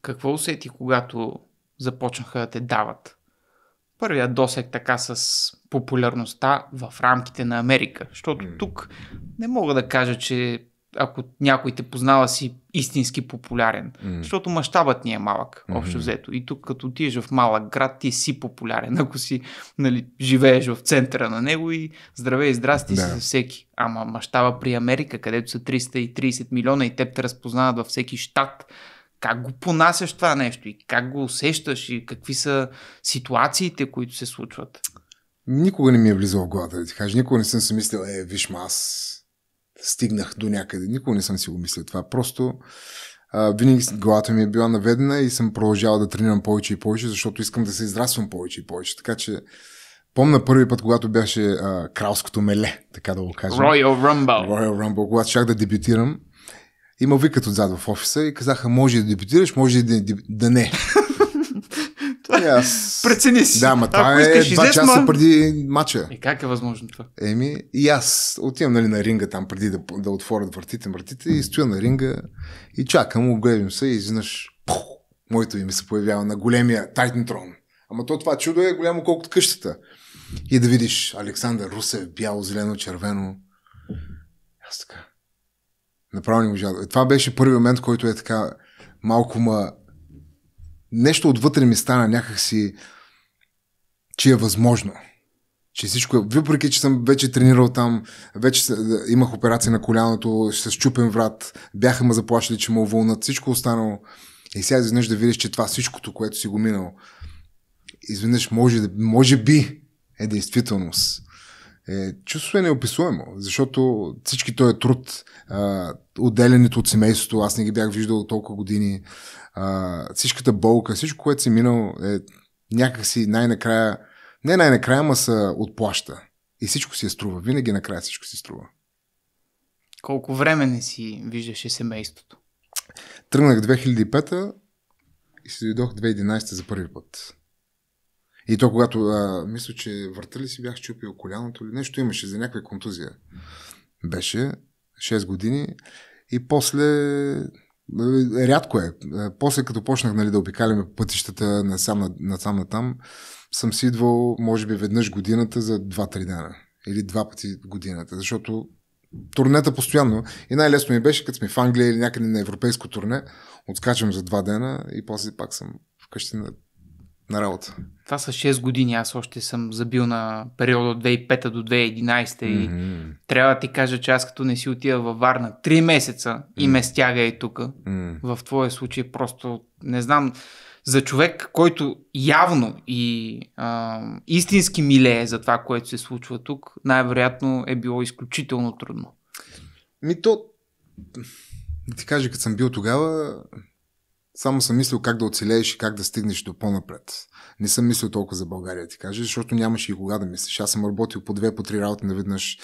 Какво усети, когато започнаха да те дават? Първият досек така с популярността в рамките на Америка, защото тук не мога да кажа, че ако някой те познава си истински популярен. Mm. Защото мащабът ни е малък, mm-hmm. общо взето. И тук като отидеш в малък град, ти си популярен, ако си, нали, живееш в центъра на него и здраве и здрасти yeah. си за всеки. Ама мащаба при Америка, където са 330 милиона и теб те разпознават във всеки щат, как го понасяш това нещо и как го усещаш и какви са ситуациите, които се случват? Никога не ми е влизало в главата да ти кажа. Никога не съм си мислил, е, виж, аз стигнах до някъде. Никога не съм си го мислил това. Просто а, винаги главата ми е била наведена и съм продължавал да тренирам повече и повече, защото искам да се израствам повече и повече. Така че Помна първи път, когато беше а, кралското меле, така да го кажа. Royal Rumble. Royal Rumble, когато чак да дебютирам. Има викат отзад в офиса и казаха, може да дебютираш, може да, да не. Е, аз. Прецени си. Да, ма това е два часа ма... преди матча. И как е възможно това? Еми, и аз отивам нали, на ринга там преди да, да отворят вратите, вратите и стоя на ринга и чакам, оглеждам се и изведнъж моето име се появява на големия тайтен трон. Ама то това чудо е голямо колкото къщата. И да видиш Александър Русев, бяло, зелено, червено. Аз така. Направо не можа. Е, това беше първият момент, който е така малко ма нещо отвътре ми стана някакси, че е възможно. Че всичко е, въпреки че съм вече тренирал там, вече имах операция на коляното, с чупен врат, бяха ме заплашили, че ме уволнат, всичко останало. И сега изведнъж да видиш, че това всичкото, което си го минал, изведнъж може, може би е действителност. Е, чувството е неописуемо, защото всички този труд, а, отделянето от семейството, аз не ги бях виждал толкова години, а, всичката болка, всичко, което си минал е някакси най-накрая, не най-накрая, ма се отплаща. И всичко си е струва. Винаги накрая всичко си струва. Колко време не си виждаше семейството? Тръгнах 2005 и си дойдох 2011 за първи път. И то, когато а, мисля, че върта ли си бях чупил коляното или нещо имаше за някаква контузия. Беше 6 години и после Нали, рядко е. е. После като почнах нали, да обикаляме пътищата насам на, на там, съм си идвал, може би, веднъж годината за 2-3 дена. Или два пъти годината, защото турнета постоянно. И най-лесно ми беше, като сме в Англия или някъде на европейско турне, отскачам за два дена и после пак съм вкъщи на на работа. Това са 6 години, аз още съм забил на периода от 2005 до 2011 mm-hmm. и трябва да ти кажа, че аз като не си отива във Варна 3 месеца mm-hmm. и ме стяга и е тук, mm-hmm. в твоя случай просто не знам, за човек, който явно и а, истински милее за това, което се случва тук, най-вероятно е било изключително трудно. Ми то, да ти кажа, като съм бил тогава, само съм мислил как да оцелееш и как да стигнеш до по-напред. Не съм мислил толкова за България, ти кажа, защото нямаше и кога да мислиш. Аз съм работил по две, по три работи наведнъж.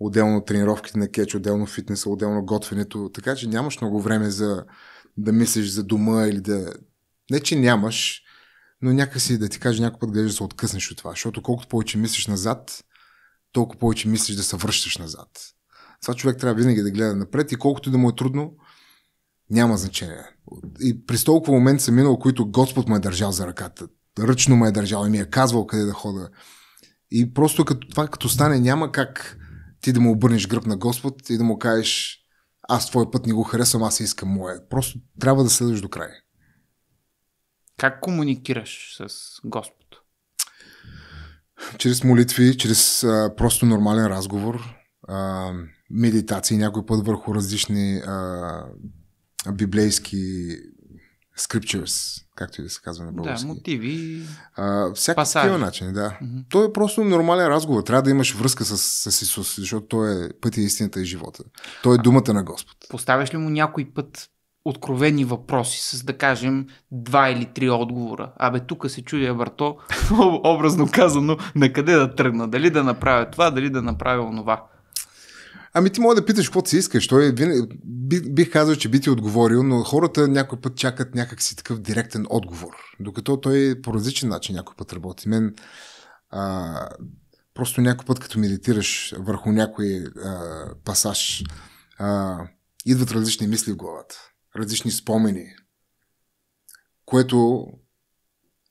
Отделно тренировките на кеч, отделно фитнеса, отделно готвенето. Така че нямаш много време за да мислиш за дома или да... Не, че нямаш, но някакси да ти кажа някой път гледаш да се откъснеш от това. Защото колкото повече мислиш назад, толкова повече мислиш да се връщаш назад. Това човек трябва винаги да гледа напред и колкото да му е трудно, няма значение. И през толкова момент съм минал, които Господ ме е държал за ръката. Ръчно ме е държал и ми е казвал къде да хода. И просто като това като стане, няма как ти да му обърнеш гръб на Господ и да му кажеш аз твой път не го харесвам, аз искам моя. Просто трябва да следваш до края. Как комуникираш с Господ? Чрез молитви, чрез а, просто нормален разговор, а, медитации някой път върху различни а, библейски scriptures, както и да се казва на български. Да, мотиви, а, Всякакъв такива начини, да. Mm-hmm. Той е просто нормален разговор. Трябва да имаш връзка с, с Исус, защото Той е пътя, истината и живота. Той е а, думата на Господ. Поставяш ли му някой път откровени въпроси с, да кажем, два или три отговора. Абе, тук се чуя върто, образно казано, на къде да тръгна, дали да направя това, дали да направя онова. Ами ти може да питаш какво си искаш. Той е винаги, бих казал, че би ти отговорил, но хората някой път чакат някакси такъв директен отговор. Докато той е по различен начин някой път работи. Мен а, просто някой път като медитираш върху някой а, пасаж, а, идват различни мисли в главата, различни спомени, което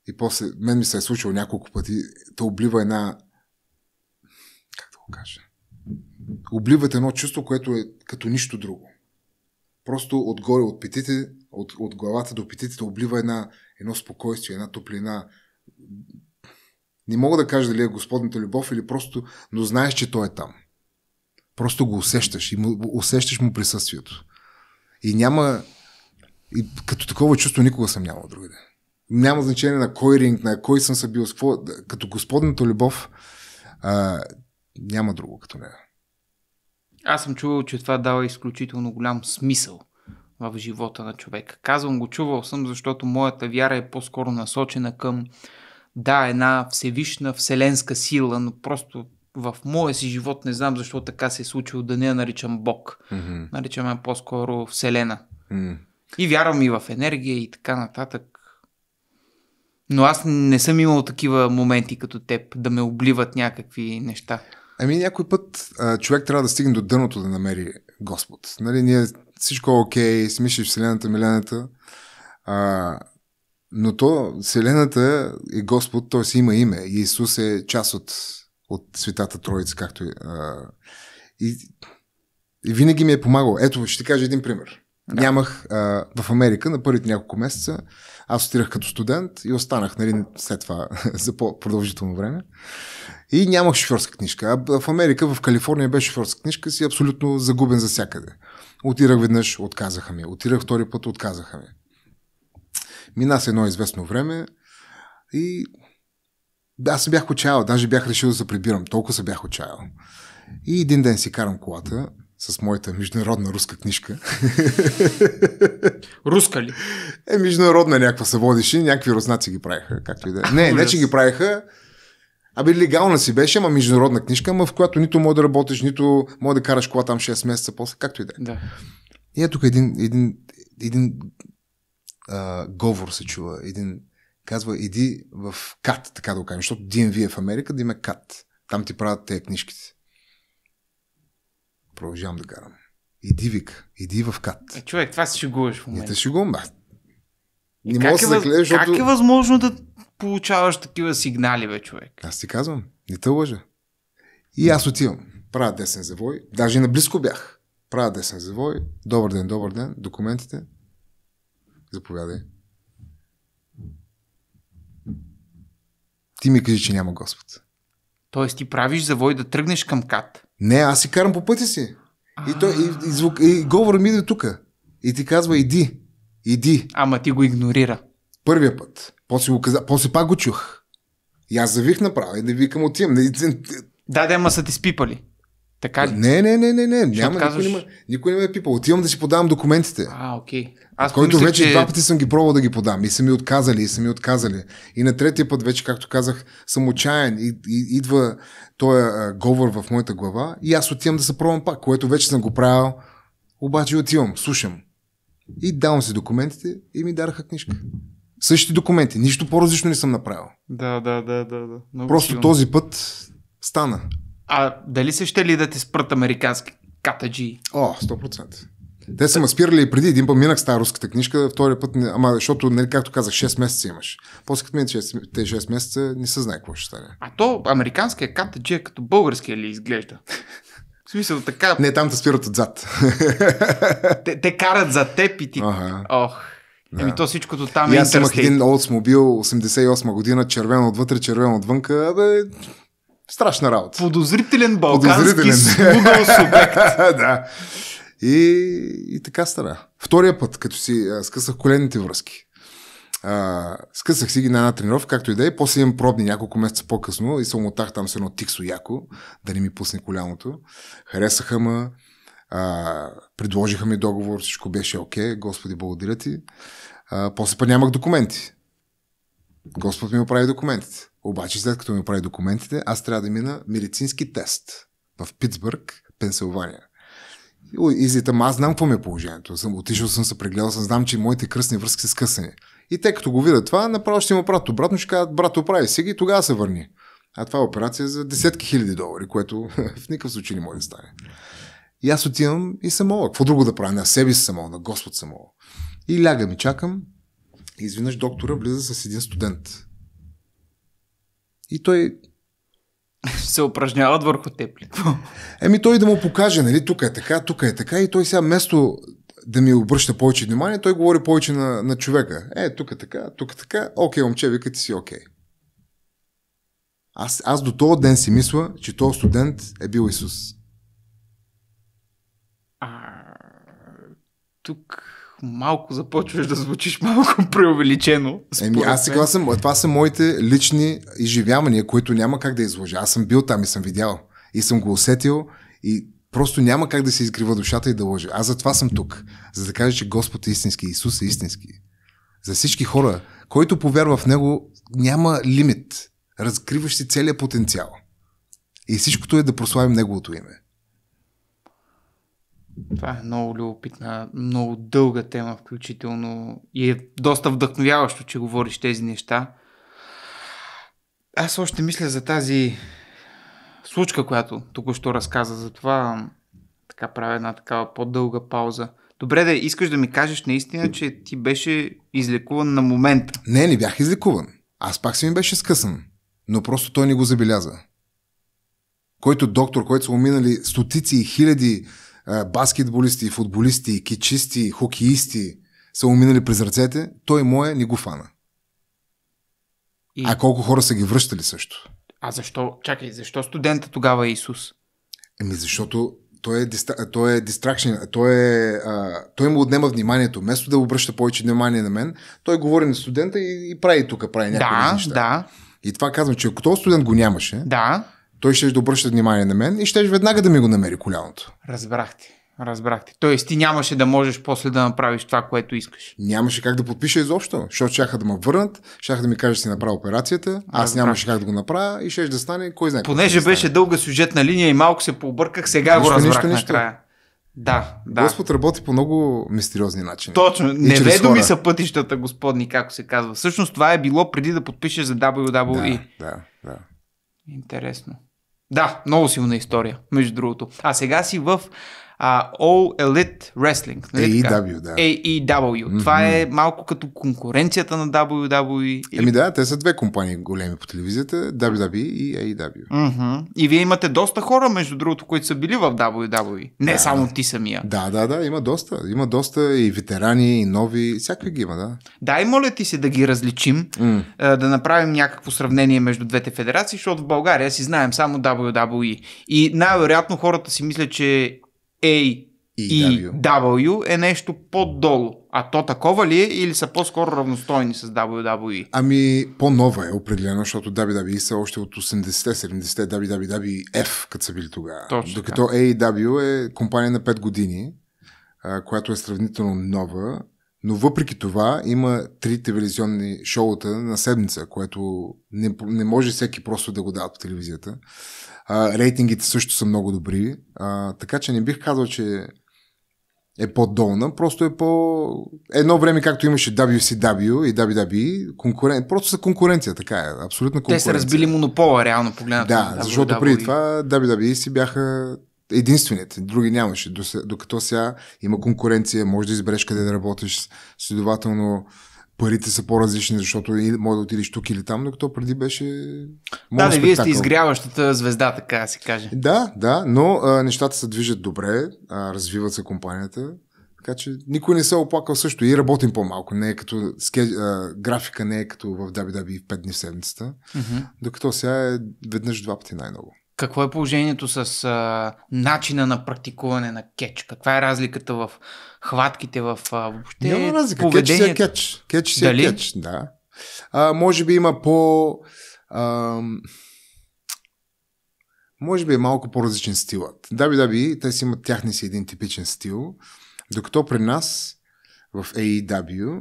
и после, мен ми се е случило няколко пъти, да облива една, как да го кажа, обливат едно чувство, което е като нищо друго. Просто отгоре от петите, от, от главата до петите облива една, едно спокойствие, една топлина. Не мога да кажа дали е Господната любов или просто, но знаеш, че Той е там. Просто го усещаш и му, усещаш му присъствието. И няма, и като такова чувство никога съм нямал другаде. Няма значение на кой ринг, на кой съм събил. с какво, като Господната любов а, няма друго като нея. Аз съм чувал, че това дава изключително голям смисъл в живота на човека. Казвам го, чувал съм, защото моята вяра е по-скоро насочена към да, една всевишна вселенска сила, но просто в моя си живот не знам защо така се е случило да не я наричам Бог. Mm-hmm. Наричаме по-скоро Вселена. Mm-hmm. И вярвам и в енергия и така нататък. Но аз не съм имал такива моменти като теб да ме обливат някакви неща. Ами някой път а, човек трябва да стигне до дъното да намери Господ. Нали, ние всичко е окей, смислиш Вселената, Милената. А, но то, Вселената е Господ, т.е. има име. Исус е част от, от Светата Троица, както а, и, и винаги ми е помагал. Ето, ще ти кажа един пример. Да. Нямах а, в Америка на първите няколко месеца. Аз отирах като студент и останах, нали, след това за по-продължително време. И нямах шофьорска книжка. А в Америка, в Калифорния беше шофьорска книжка, си абсолютно загубен за всякъде. Отирах веднъж, отказаха ми. Отирах втори път, отказаха ми. Мина се едно известно време и аз се бях отчаял, даже бях решил да се прибирам, толкова се бях отчаял. И един ден си карам колата с моята международна руска книжка. Руска ли? Е, международна някаква се водеше, някакви руснаци ги правиха, както и да. Е. Не, не, че ги правиха, Абе, легална си беше, ама международна книжка, ама в която нито може да работиш, нито може да караш кола там 6 месеца после, както и да е. Да. И е тук един, един, един а, говор се чува. Един казва, иди в КАТ, така да го кажем, защото DMV е в Америка, да има КАТ. Там ти правят тези книжките. Продължавам да карам. Иди, вик, иди в КАТ. Е, човек, това си шегуваш в момента. Не те шегувам, бе. Не мога е да се защото... Как е възможно да получаваш такива сигнали, бе, човек. Аз ти казвам, не те лъжа. И аз отивам, правя десен завой, даже и наблизко бях. Правя десен завой, добър ден, добър ден, документите. Заповядай. Ти ми кажи, че няма Господ. Тоест ти правиш завой да тръгнеш към кат. Не, аз си карам по пътя си. И, той, и, и, звук, и говор ми идва тука. И ти казва, иди, иди. Ама ти го игнорира. Първия път. После, го каза, после пак го чух. И аз завих направо и да викам отивам. Да, да, ма са те спипали. Така ли? Не, не, не, не, не. Няма, казваш... никой, не ме, никой не ме е пипал. Отивам да си подавам документите. А, окей. Аз който вече че... два пъти съм ги пробвал да ги подам. И са ми отказали, и са ми отказали. И на третия път вече, както казах, съм отчаян. И, и идва този говор в моята глава. И аз отивам да се пробвам пак, което вече съм го правил. Обаче отивам, слушам. И давам си документите и ми дараха книжка същите документи. Нищо по-различно не съм направил. Да, да, да, да. да. Много Просто силно. този път стана. А дали се ще ли да ти спрат американски катаджи? О, 100%. Те са ме спирали и преди. Един път минах руската книжка, втория път, не, ама защото, нали, както казах, 6 месеца имаш. После като минат 6, те 6 месеца, не се знае какво ще стане. А то американския катаджи е като българския ли изглежда? В смисъл така... Не, там те спират отзад. те, те карат за теб и ти... Ага. Ох. Да. Еми то всичкото там е и е аз имах един Oldsmobile 88 година, червено отвътре, червено отвънка. Абе, страшна работа. Подозрителен балкански Подозрителен. субект. да. И, и така стара. Втория път, като си а, скъсах коленните връзки. А, скъсах си ги на една тренировка, както и да е. После имам пробни няколко месеца по-късно и се там с едно тиксо яко, да не ми пусне коляното. Харесаха ма. А, предложиха ми договор, всичко беше окей, okay, Господи, благодаря ти. А, после па нямах документи. Господ ми оправи документите. Обаче след като ми оправи документите, аз трябва да мина медицински тест в Питсбърг, Пенсилвания. Излитам, аз знам какво ми е положението. Съм, отишъл съм, се прегледал съм, знам, че моите кръстни връзки са скъсани. И те като го видят това, направо ще му правят обратно, ще кажат, брат, оправи си ги и тогава се върни. А това е операция за десетки хиляди долари, което в никакъв случай не може да стане. И аз отивам и се мога. Какво друго да правя? На себе си се мога, на Господ се мога. И лягам и чакам. И изведнъж доктора влиза с един студент. И той се упражняват върху теб ли? Еми той да му покаже, нали, тук е така, тук е така и той сега вместо да ми обръща повече внимание, той говори повече на, на човека. Е, тук е така, тук е така, окей, момче, вика ти си окей. Аз, аз до този ден си мисля, че този студент е бил Исус. тук малко започваш да звучиш малко преувеличено. Еми, аз сега съм, това са моите лични изживявания, които няма как да изложа. Аз съм бил там и съм видял. И съм го усетил и просто няма как да се изгрива душата и да лъжа. Аз затова съм тук. За да кажа, че Господ е истински, Исус е истински. За всички хора, който повярва в Него, няма лимит. Разкриваш си целият потенциал. И всичкото е да прославим Неговото име. Това е много любопитна, много дълга тема включително и е доста вдъхновяващо, че говориш тези неща. Аз още мисля за тази случка, която току-що разказа, затова така правя една такава по-дълга пауза. Добре, да искаш да ми кажеш наистина, че ти беше излекуван на момента. Не, не бях излекуван. Аз пак си ми беше скъсан. Но просто той не го забеляза. Който доктор, който са уминали стотици и хиляди е, баскетболисти, футболисти, кичисти, хокеисти са му минали през ръцете, той е моя не го фана. И... А колко хора са ги връщали също? А защо? Чакай, защо студента тогава е Исус? Еми защото той е, диста... той е дистракшен, той, е, той му отнема вниманието. Вместо да обръща повече внимание на мен, той говори на студента и, и прави тук, прави някакви да, неща. Да, да. И това казвам, че ако този студент го нямаше, да той ще обръща внимание на мен и ще веднага да ми го намери коляното. Разбрахте. Разбрахте. Тоест ти нямаше да можеш после да направиш това, което искаш. Нямаше как да подпиша изобщо, защото чаха да ме върнат, чаха да ми кажат, че си направя операцията, аз Разбрах. нямаше как да го направя и ще да стане кой знае. Понеже да беше стане. дълга сюжетна линия и малко се пообърках, сега нищо, го разбрах нищо, нищо. накрая. Да, да. Господ работи по много мистериозни начини. Точно. Неведоми са пътищата, Господни, както се казва. Всъщност това е било преди да подпишеш за WWE. Да, да, да. Интересно. Да, много силна история, между другото. А сега си в а, All Elite Wrestling. Нали AEW, да. AEW. Mm-hmm. Това е малко като конкуренцията на WWE. Еми да, те са две компании големи по телевизията, WWE и AEW. Mm-hmm. И вие имате доста хора, между другото, които са били в WWE. Не да. само ти самия. Да, да, да, има доста. Има доста и ветерани, и нови, всякакви ги има, да. Да, и моля ти се да ги различим, mm. да направим някакво сравнение между двете федерации, защото в България си знаем само WWE. И най-вероятно хората си мислят, че A и, e W. е нещо по-долу. А то такова ли е или са по-скоро равностойни с WWE? Ами, по-нова е определено, защото WWE са още от 80-те, 70-те, WWF, като са били тогава. Точно Докато AEW е компания на 5 години, която е сравнително нова, но въпреки това има три телевизионни шоута на седмица, което не, не може всеки просто да го дава по телевизията. А, рейтингите също са много добри, а, така че не бих казал, че е по-долна, просто е по... Едно време, както имаше WCW и WWE, конкурен... просто са конкуренция, така е, абсолютна конкуренция. Те са разбили монопола, реално погледнато. Да, WWE. защото преди това WWE си бяха единствените, други нямаше. Докато сега има конкуренция, може да избереш къде да работиш, следователно парите са по-различни, защото и може да отидеш тук или там, докато преди беше. Да, не, вие сте изгряващата звезда, така да се каже. Да, да, но а, нещата се движат добре, а, развиват се компанията. Така че никой не се е оплакал също и работим по-малко. Не е като скед... а, графика не е като в WWE 5 дни в седмицата, mm-hmm. докато сега е веднъж два пъти най-много. Какво е положението с а, начина на практикуване на кетч? Каква е разликата в хватките в въобще Няма разлика. поведението. Кетч си е кетч. Кетч си е Дали? е кетч, да. А, може би има по... А, може би е малко по-различен стилът. да би, те си имат тяхния си един типичен стил, докато при нас в AEW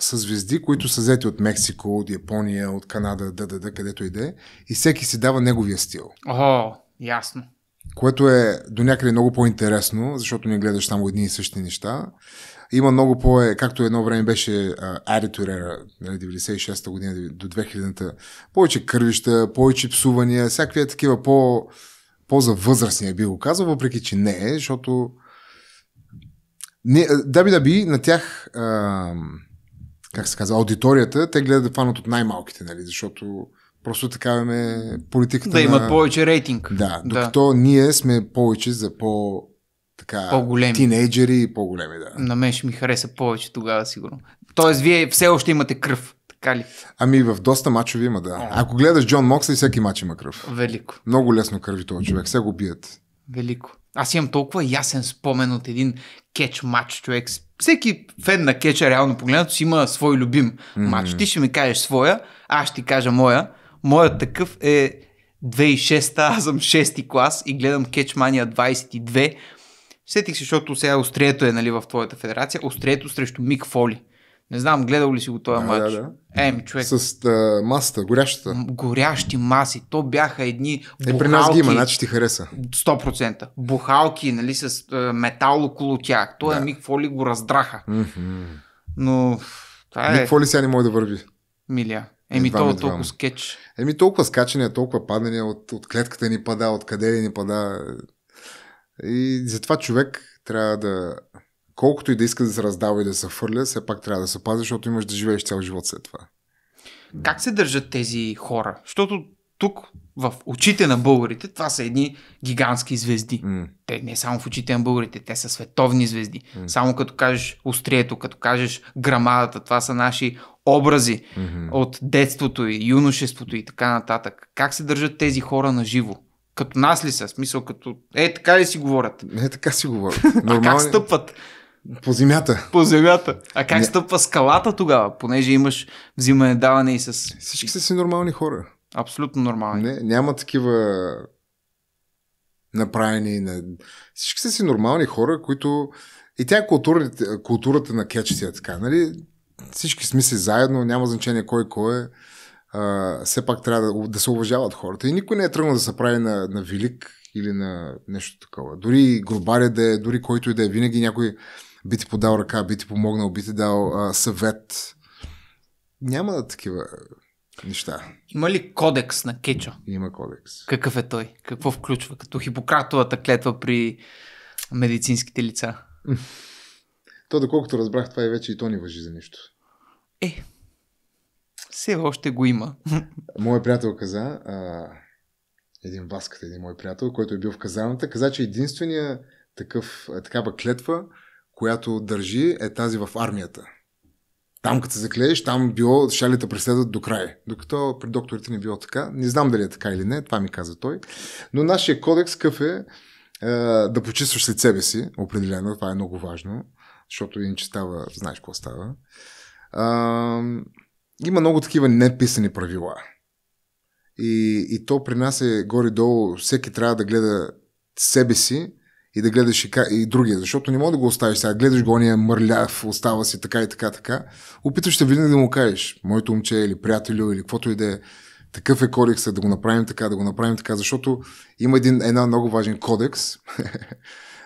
са звезди, които са взети от Мексико, от Япония, от Канада, да, да, да, където иде и всеки си дава неговия стил. О, ясно което е до някъде много по-интересно, защото не гледаш само едни и същи неща. Има много по както едно време беше Ариторера, 96-та нали, година до 2000-та, повече кървища, повече псувания, всякакви е такива по, по-за възрастния би го казал, въпреки че не е, защото не, да би на тях а, как се казва, аудиторията, те гледат да фанат от най-малките, нали, защото Просто така ме политиката. Да имат повече рейтинг. Да, докато да. ние сме повече за по така, по-големи. тинейджери и по-големи, да. На мен ще ми хареса повече тогава, сигурно. Тоест, вие все още имате кръв, така ли? Ами в доста мачове има, да. Ако гледаш Джон Мокса и всеки мач има кръв. Велико. Много лесно кръви този човек, Все го бият. Велико. Аз имам толкова ясен спомен от един кетч матч, човек. Всеки фен на кетча, реално погледнато, си има свой любим mm-hmm. Ти ще ми кажеш своя, аз ще ти кажа моя. Моят такъв е 2006, аз съм 6 ти клас и гледам кетчмания 22. Сетих се, защото сега острието е нали, в твоята федерация, острието срещу Мик Фоли. Не знам, гледал ли си го този да, матч? Да, да. Ем, човек. С uh, масата, горящата. Горящи маси. То бяха едни бухалки. Е, при нас ги има, значи ти хареса. 100%. Бухалки, нали, с uh, метал около тях. Той да. Мик Фоли го раздраха. Mm-hmm. Но това е... Мик Фоли сега не може да върви. Милия. Еми, то е толкова скетч. Еми, толкова скачане, толкова падане, от, от клетката ни пада, от къде ли ни пада. И затова човек трябва да. Колкото и да иска да се раздава и да се фърля, все пак трябва да се пази, защото имаш да живееш цял живот след това. Как се държат тези хора? Защото тук в очите на българите това са едни гигантски звезди. Mm. Те не само в очите на българите, те са световни звезди. Mm. Само като кажеш острието, като кажеш грамадата, това са наши образи mm-hmm. от детството и юношеството и така нататък. Как се държат тези хора на живо? Като нас ли са? Смисъл като... Е, така ли си говорят? Не, така си говорят. Нормални... а как стъпват? По земята. По земята. А как Не. стъпва скалата тогава? Понеже имаш взимане, даване и с... Всички са си нормални хора. Абсолютно нормални. Не, няма такива направени. На... Всички са си нормални хора, които... И тя е културата, културата на кетч си е така, нали? всички смисли заедно, няма значение кой кой е. А, все пак трябва да, да се уважават хората. И никой не е тръгнал да се прави на, на велик или на нещо такова. Дори глобаря да е, дори който и да е, винаги някой би ти подал ръка, би ти помогнал, би ти дал а, съвет. Няма да такива неща. Има ли кодекс на кеча? Има кодекс. Какъв е той? Какво включва? Като хипократовата клетва при медицинските лица. То, доколкото разбрах, това е вече и то ни въжи за нищо. Е, все още го има. Моя приятел каза, а, един Васкът, един мой приятел, който е бил в казармата, каза, че единствения такъв, е, такава клетва, която държи, е тази в армията. Там, като се заклееш, там било, шалите преследват до края. Докато при докторите не било така. Не знам дали е така или не, това ми каза той. Но нашия кодекс къв е, е да почистваш след себе си, определено, това е много важно, защото иначе става, знаеш какво става. А, има много такива неписани правила. И, и то при нас е горе-долу, всеки трябва да гледа себе си и да гледаш и, и другия, защото не може да го оставиш сега. Гледаш го, ония мърляв, остава си така и така, така. Опитваш се винаги да му кажеш, моето момче или приятелю или каквото и да е, такъв е кодекса, да го направим така, да го направим така, защото има един, една много важен кодекс,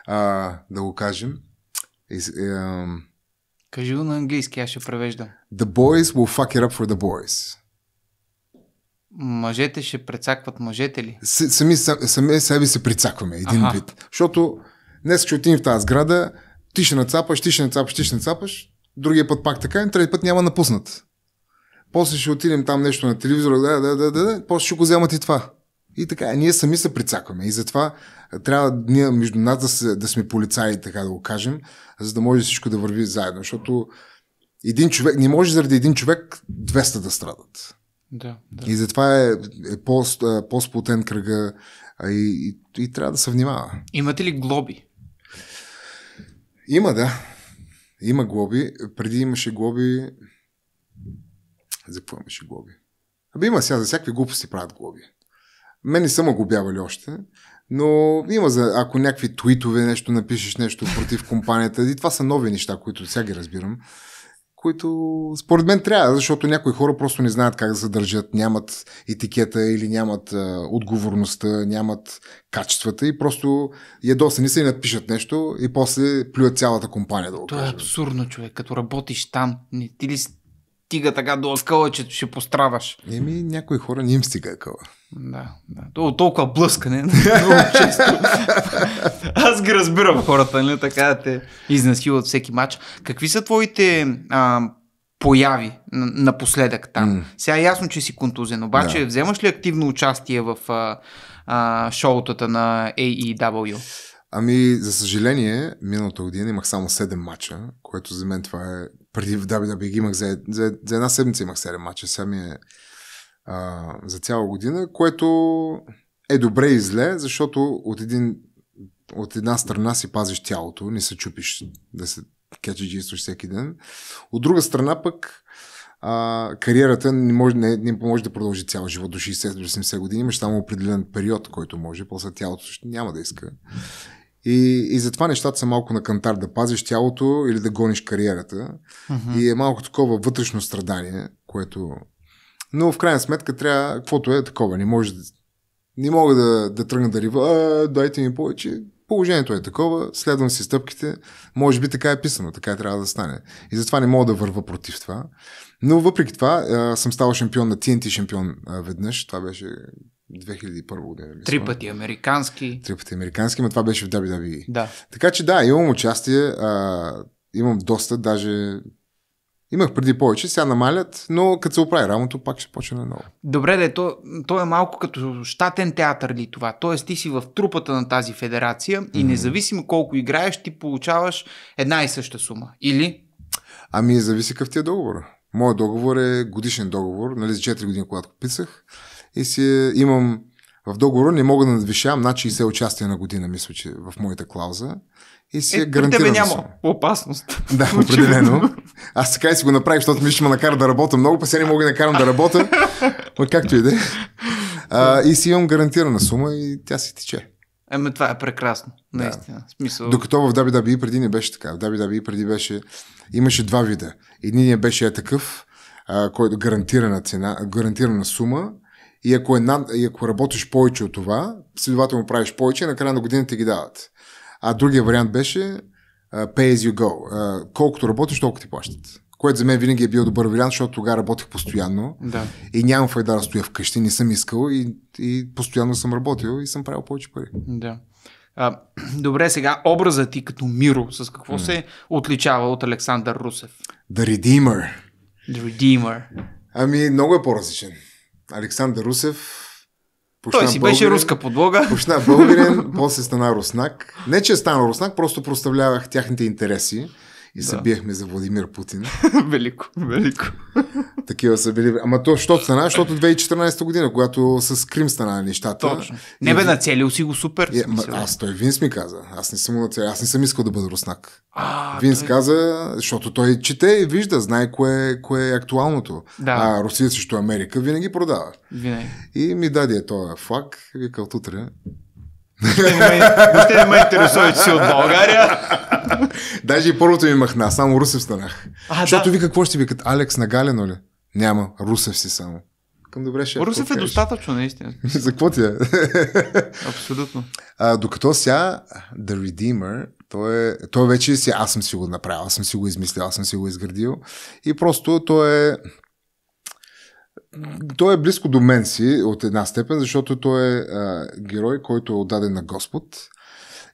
а, да го кажем. Из, е, Кажи го на английски, аз ще превеждам. The boys will fuck it up for the boys. Мъжете ще прецакват мъжете ли? С, сами, сами себе се прецакваме един Аха. вид. Защото днес ще отидем в тази сграда, ти ще нацапаш, ти ще нацапаш, ти ще нацапаш, другия път пак така, и трети път няма напуснат. После ще отидем там нещо на телевизора, да, да, да, да, после ще го вземат и това. И така, ние сами се прицакваме. И затова трябва ние между нас да, се, да сме полицаи, така да го кажем, за да може всичко да върви заедно. Защото един човек, не може заради един човек 200 да страдат. Да, да. И затова е, е по, е, по-сплутен кръга и, и, и трябва да се внимава. Имате ли глоби? Има, да. Има глоби. Преди имаше глоби. За какво имаше глоби? Абе има сега, за всякакви глупости правят глоби. Мен не са ме губявали още, но има за, ако някакви твитове, нещо напишеш, нещо против компанията, и това са нови неща, които сега ги разбирам, които според мен трябва, защото някои хора просто не знаят как да се държат, нямат етикета или нямат а, отговорността, нямат качествата и просто не се и напишат нещо и после плюят цялата компания. Да го Това е абсурдно, човек. Като работиш там, ти ли стига така до скала, че ще пострадаш. Еми, някои хора не им стига къла. Да, да. То, толкова блъскане. много често. Аз ги разбирам хората, нали? Така да те изнасилват всеки матч. Какви са твоите а, появи напоследък там? Mm. Сега е ясно, че си контузен, обаче yeah. вземаш ли активно участие в а, а, шоутата на AEW? Ами, за съжаление, миналата година имах само 7 мача, което за мен това е преди в WWE имах за, за, за една седмица имах 7 мача, сега ми е а, за цяла година, което е добре и зле, защото от, един, от една страна си пазиш тялото, не се чупиш да се и всеки ден. От друга страна пък а, кариерата не може, не, не може да продължи цял живот до 60-70 години, имаш само определен период, който може, после тялото няма да иска. И, и затова нещата са малко на кантар да пазиш тялото или да гониш кариерата. Uh-huh. И е малко такова вътрешно страдание, което. Но в крайна сметка трябва, каквото е такова, не може да. Не мога да, да тръгна да рива, дайте ми повече. Положението е такова, следвам си стъпките. Може би така е писано, така е трябва да стане. И затова не мога да върва против това. Но въпреки това, съм ставал шампион на TNT шампион веднъж. Това беше 2001 година. Мисля. Три пъти американски. Три пъти американски, но това беше в WWE. Да. Така че да, имам участие, а, имам доста, даже Имах преди повече, сега намалят, но като се оправи рамото, пак ще почне наново. Добре, де, то, то е малко като щатен театър ли това? Тоест ти си в трупата на тази федерация mm-hmm. и независимо колко играеш, ти получаваш една и съща сума. Или? Ами зависи какъв ти е договор. Моят договор е годишен договор, нали за 4 години, когато писах и си е, имам в договора не мога да надвишавам над значи 60 е участия на година, мисля, че в моята клауза. И си е, е гарантирам. Тебе няма опасност. Да, определено. Аз така и си го направих, защото ми ще ме накара да работя много, па сега не мога да накарам да работя. Но както и да е. И си имам гарантирана сума и тя си тече. Еми, това е прекрасно, наистина. Да. Смисъл... Докато в WWE преди не беше така. В WWE преди беше, имаше два вида. Единият беше е такъв, който гарантирана цена, гарантирана сума, и ако, една, и ако работиш повече от това, следователно правиш повече, накрая на годината ги дават. А другия вариант беше uh, pay as you go. Uh, колкото работиш, толкова ти плащат. Което за мен винаги е бил добър вариант, защото тогава работих постоянно да. и нямам файда да стоя вкъщи, не съм искал и, и постоянно съм работил и съм правил повече пари. Да. А, добре, сега образът ти като Миро, с какво mm. се отличава от Александър Русев? The Redeemer. The Redeemer. Ами, много е по-различен. Александър Русев, Почна Той си българин, руска подлога. Почна българин, после стана руснак. Не, че е станал руснак, просто проставлявах тяхните интереси и да. се биехме за Владимир Путин. велико, велико. Такива са били. Ама то, защото стана, защото 2014 година, когато с Крим стана нещата. Точно. Не бе, нацелил си го супер. Е, ма, аз той Винс ми каза. Аз не съм му нацелил. Аз не съм искал да бъда руснак. А, Винс той... каза, защото той чете и вижда, знае кое, кое е актуалното. Да. А Русия срещу Америка винаги продава. Винаги. И ми даде този флаг, викал утре Въобще не ме интересува, че си от България. Даже и първото ми махна, само Русев станах. А, Защото да. ви какво ще викат? Алекс Галено ли? Няма, Русев си само. Към добре ще. Русев е достатъчно, наистина. За какво ти е? Абсолютно. А, докато сега The Redeemer, той, е, той вече си, аз съм си го направил, аз съм си го измислил, аз съм си го изградил. И просто той е той е близко до мен си от една степен, защото той е а, герой, който е отдаден на Господ.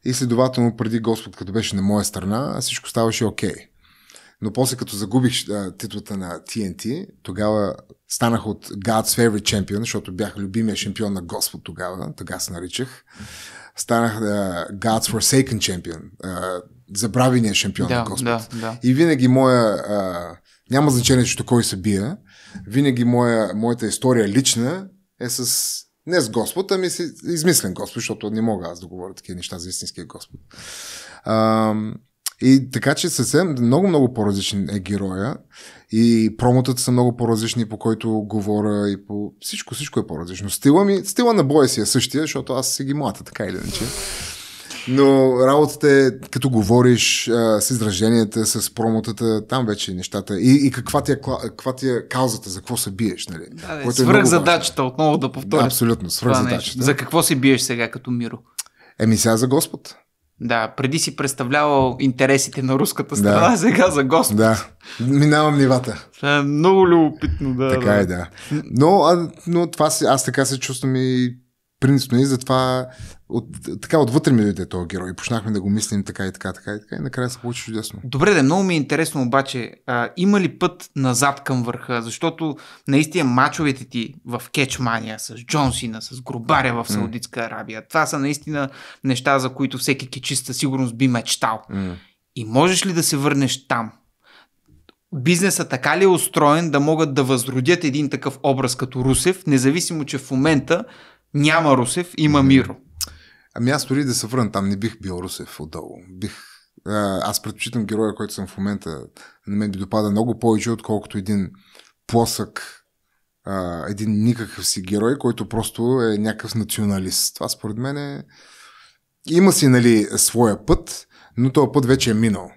И следователно, преди Господ, като беше на моя страна, всичко ставаше окей. Okay. Но после, като загубих а, титлата на TNT, тогава станах от God's Favorite Champion, защото бях любимия шампион на Господ тогава, тогава, се наричах. Станах а, God's Forsaken Champion, а, забравения шампион да, на Господ. Да, да. И винаги моя... А, няма значение, че кой се бия, винаги моя, моята история лична е с не с Господ, ами с измислен Господ, защото не мога аз да говоря такива неща за истинския Господ. А, и така че съвсем много, много по-различен е героя и промотата са много по-различни, по който говоря и по всичко, всичко е по-различно. Стила, ми, стила на боя си е същия, защото аз си ги млата, така или иначе. Но работата е, като говориш а, с израженията, с промотата, там вече нещата. И, и каква, ти е, каква ти е каузата, за какво се биеш, нали? Да, да, свърх е задачата, отново да повторя. Да, абсолютно, свръх задачата. За какво се биеш сега като Миро? Еми сега за Господ. Да, преди си представлявал интересите на руската страна, да. сега за Господ. Да, минавам нивата. Това е много любопитно, да. Така да. е, да. Но, а, но това си, аз така се чувствам и принципно и затова от, така отвътре ми дойде този герой. Почнахме да го мислим така и така, така и така и накрая се получи чудесно. Добре, да, много ми е интересно обаче, а, има ли път назад към върха? Защото наистина мачовете ти в Кечмания с Джонсина, с Грубаря в Саудитска Арабия, това са наистина неща, за които всеки кечист сигурност би мечтал. Mm. И можеш ли да се върнеш там? бизнеса така ли е устроен да могат да възродят един такъв образ като Русев, независимо, че в момента няма Русев, има Миро. Ами аз дори да се върна там, не бих бил Русев отдолу. Бих аз предпочитам героя, който съм в момента. На мен би допада много повече, отколкото един плосък, а, един никакъв си герой, който просто е някакъв националист. Това според мен е... Има си, нали, своя път, но този път вече е минал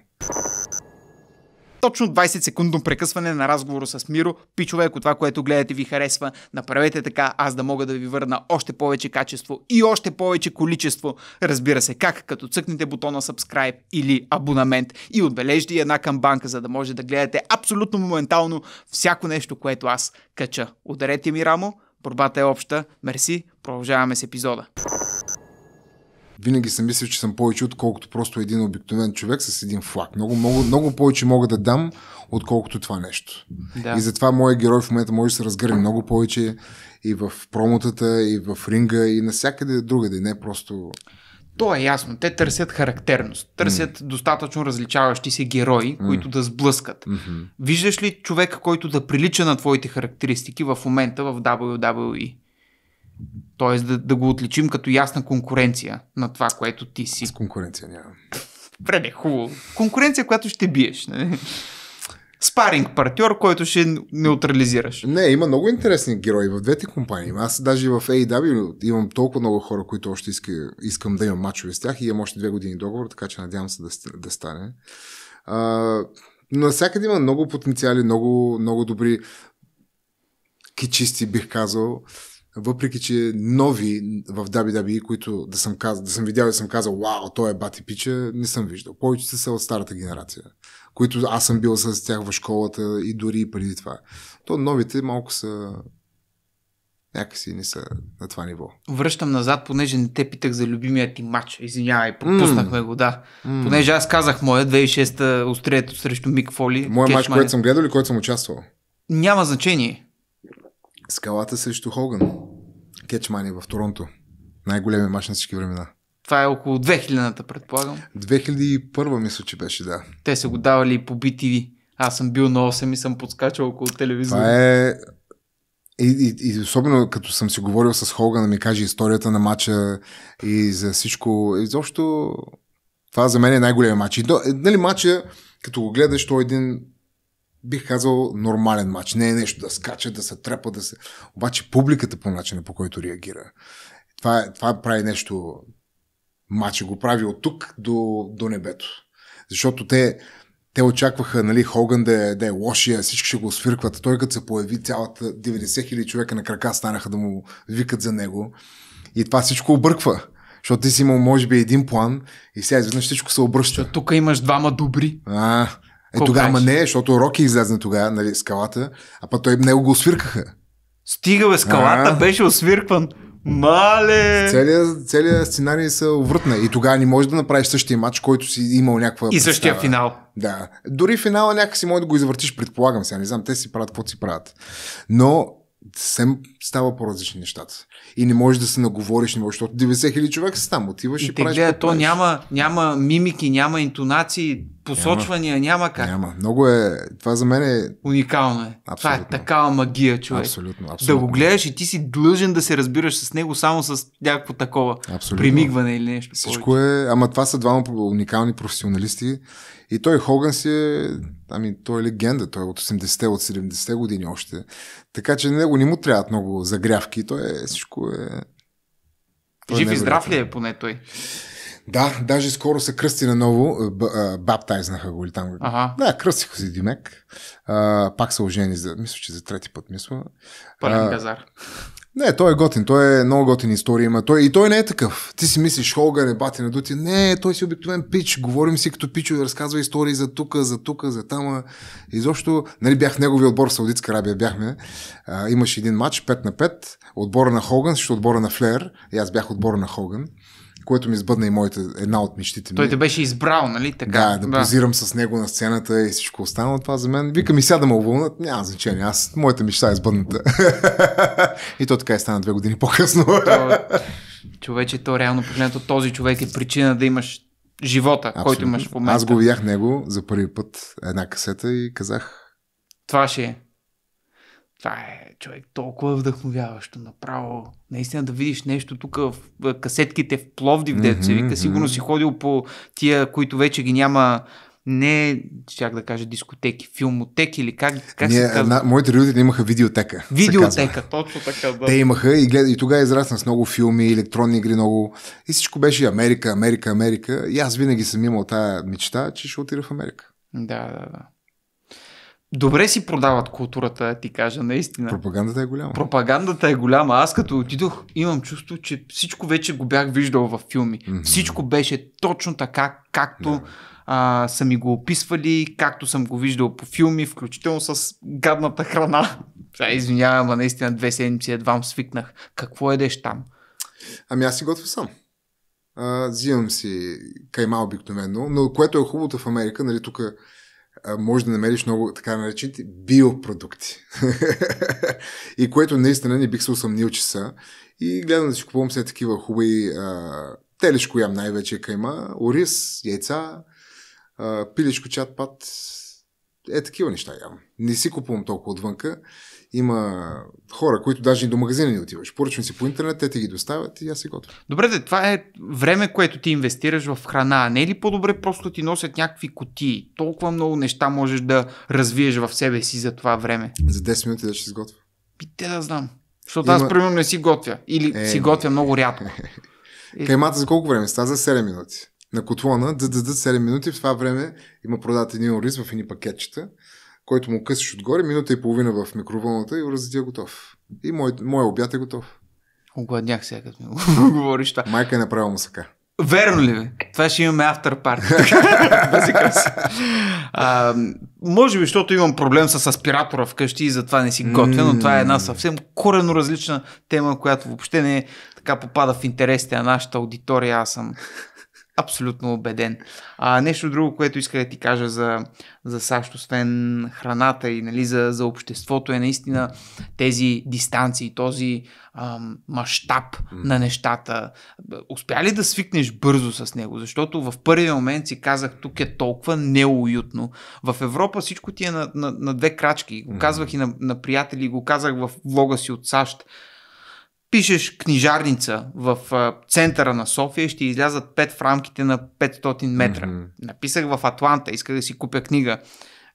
точно 20 секундно прекъсване на разговора с Миро. Пичове, ако това, което гледате ви харесва, направете така, аз да мога да ви върна още повече качество и още повече количество. Разбира се, как? Като цъкнете бутона subscribe или абонамент и отбележите една камбанка, за да може да гледате абсолютно моментално всяко нещо, което аз кача. Ударете ми рамо, борбата е обща. Мерси, продължаваме с епизода винаги съм мислил, че съм повече, отколкото просто един обикновен човек с един флаг. Много, много, много повече мога да дам, отколкото това нещо. Да. И затова моят герой в момента може да се разгърне много повече и в промотата, и в ринга, и навсякъде другаде, не просто... То е ясно. Те търсят характерност. Търсят mm. достатъчно различаващи се герои, mm. които да сблъскат. Mm-hmm. Виждаш ли човека, който да прилича на твоите характеристики в момента в WWE? Тоест да, да го отличим като ясна конкуренция на това, което ти си. С конкуренция няма. Преде, хубаво. Конкуренция, която ще биеш. Не? Нали? спаринг партньор, който ще неутрализираш. Не, има много интересни герои в двете компании. Аз даже в AEW имам толкова много хора, които още иска, искам да имам мачове с тях и имам още две години договор, така че надявам се да, да стане. А, всякъде има много потенциали, много, много добри кичисти, бих казал въпреки че нови в WWE, които да съм, каз... да съм видял и съм казал, вау, той е бати пича, не съм виждал. Повечето са от старата генерация, които аз съм бил с тях в школата и дори и преди това. То новите малко са някакси не са на това ниво. Връщам назад, понеже не те питах за любимия ти матч. Извинявай, пропуснахме mm. го, да. Mm. Понеже аз казах моя 2006-та острието срещу Мик Фоли. Моя матч, е- който съм гледал или който съм участвал? Няма значение. Скалата срещу Хоган. Кетчмани в Торонто. Най-големият мач на всички времена. Това е около 2000-та, предполагам. 2001 мисля, че беше, да. Те са го давали по BTV. Аз съм бил на 8 и съм подскачал около телевизора. Това е... И, и, и особено като съм си говорил с Хоган да ми каже историята на матча и за всичко. Изобщо това за мен е най-големият матч. И, нали, матча, като го гледаш, той е един бих казал, нормален матч. Не е нещо да скача, да се трепа, да се... Обаче публиката по начина, по който реагира. Това, е- това прави нещо... Матча го прави от тук до, до небето. Защото те, те очакваха нали, Хоган да е, да е лошия, всички ще го свиркват. Той като се появи цялата 90 хиляди човека на крака станаха да му викат за него. И това всичко обърква. Защото ти си имал, може би, един план и сега изведнъж всичко се обръща. Тук имаш двама добри. А, е, тогава не, защото Роки излезна тогава, нали, скалата, а па той него го освиркаха. Стига бе, скалата а беше освиркван. Мале! Целият, целия сценарий се увъртна и тогава не можеш да направиш същия матч, който си имал някаква. И същия представа. финал. Да. Дори финала някакси може да го извъртиш, предполагам сега. Не знам, те си правят каквото си правят. Но съвсем става по-различни нещата. И не можеш да се наговориш, не можеш, защото 90 хиляди човека са там, отиваш и, и правиш. Гледа, то няма, няма мимики, няма интонации, посочвания, няма, няма как. Няма. Много е. Това за мен е. Уникално е. Абсолютно. Това е такава магия, човек. Абсолютно, абсолютно. Да го гледаш и ти си длъжен да се разбираш с него само с някакво такова абсолютно. примигване или нещо. Всичко повече. е. Ама това са двама уникални професионалисти и той Хоган си е, ами той е легенда, той е от 80-те, от 70-те години още. Така че на него не му трябват много загрявки, той е, всичко е... Той е Жив е и здрав ли е поне той? Да, даже скоро се кръсти наново, е, е, баптайзнаха го или там. Ага. Да, кръстиха си Димек. А, пак се ожени, за, мисля, че за трети път, мисля. Пълен газар. Не, той е готин, той е много готин история има. Той, и той не е такъв. Ти си мислиш, Холган е бати на дути. Не, той си обикновен пич. Говорим си като пич, разказва истории за тука, за тука, за там. Изобщо, нали бях в неговия отбор в Саудитска Арабия, бяхме. А, имаше един матч 5 на 5. Отбора на Хоган, защото отбора на Флер. И аз бях отбора на Хоган което ми избъдна и моите, една от мечтите ми. Той е те беше избрал, нали така? Да, да, да. позирам с него на сцената и всичко останало. Това за мен, вика ми сега да ме уволнат, няма значение. Аз, моята мечта е избъдната. и то така и стана две години по-късно. то, човече, то реално погледнато този човек е причина да имаш живота, Абсолютно. който имаш в момента. Аз го видях него за първи път една касета и казах. Това ще е. Това е човек, толкова вдъхновяващо, направо. Наистина да видиш нещо тук в касетките в Пловдив, mm-hmm, дето се вика, сигурно си ходил по тия, които вече ги няма не, чак да кажа дискотеки, филмотеки или как, как Ние, се казва? На, моите родители имаха видеотека. Видеотека, точно така. Да. Те имаха и, глед, и тогава израсна с много филми, електронни игри, много. И всичко беше Америка, Америка, Америка. И аз винаги съм имал тая мечта, че ще отида в Америка. Да, да, да. Добре си продават културата, ти кажа, наистина. Пропагандата е голяма. Пропагандата е голяма. Аз като отидох, имам чувство, че всичко вече го бях виждал във филми. Mm-hmm. Всичко беше точно така, както yeah. а, са ми го описвали, както съм го виждал по филми, включително с гадната храна. Извинявам, наистина две седмици едва свикнах. Какво едеш там? Ами аз си готвя сам. взимам си кайма обикновено, но което е хубавото в Америка, нали тук може да намериш много така наречените биопродукти. и което наистина не бих се усъмнил, че са. И гледам да си купувам все такива хубави а, телешко ям най-вече кайма, ориз, яйца, а, пилешко чат пат. Е, такива неща ям. Не си купувам толкова отвънка. Има хора, които даже и до магазина не отиваш. Поръчвам си по интернет, те ти ги доставят и аз се готвя. Добре, де, това е време, което ти инвестираш в храна. не е ли по-добре просто ти носят някакви кутии? Толкова много неща можеш да развиеш в себе си за това време. За 10 минути да ще изготвя. Те да знам. Защото Има... аз примерно не си готвя. Или е, си готвя много рядко. Е... Каймата за колко време? Ста за 7 минути на котлона, да дадат 7 минути. В това време има продат един ориз в едни пакетчета който му късиш отгоре, минута и половина в микроволната и уразът е готов. И мой, обяд е готов. Огладнях сега, като ми говориш това. Майка е направила сака. Верно ли бе? Това ще имаме автор парти. може би, защото имам проблем с аспиратора вкъщи и затова не си готвя, но това е една съвсем корено различна тема, която въобще не е така попада в интересите на нашата аудитория. Аз съм Абсолютно убеден. А, нещо друго, което иска да ти кажа за, за САЩ, освен храната и нали, за, за обществото, е наистина тези дистанции, този мащаб mm. на нещата. Успя ли да свикнеш бързо с него? Защото в първия момент си казах, тук е толкова неуютно. В Европа всичко ти е на, на, на две крачки. Го казвах и на, на приятели, го казах в влога си от САЩ пишеш книжарница в центъра на София и ще излязат 5 в рамките на 500 метра. Mm-hmm. Написах в Атланта, исках да си купя книга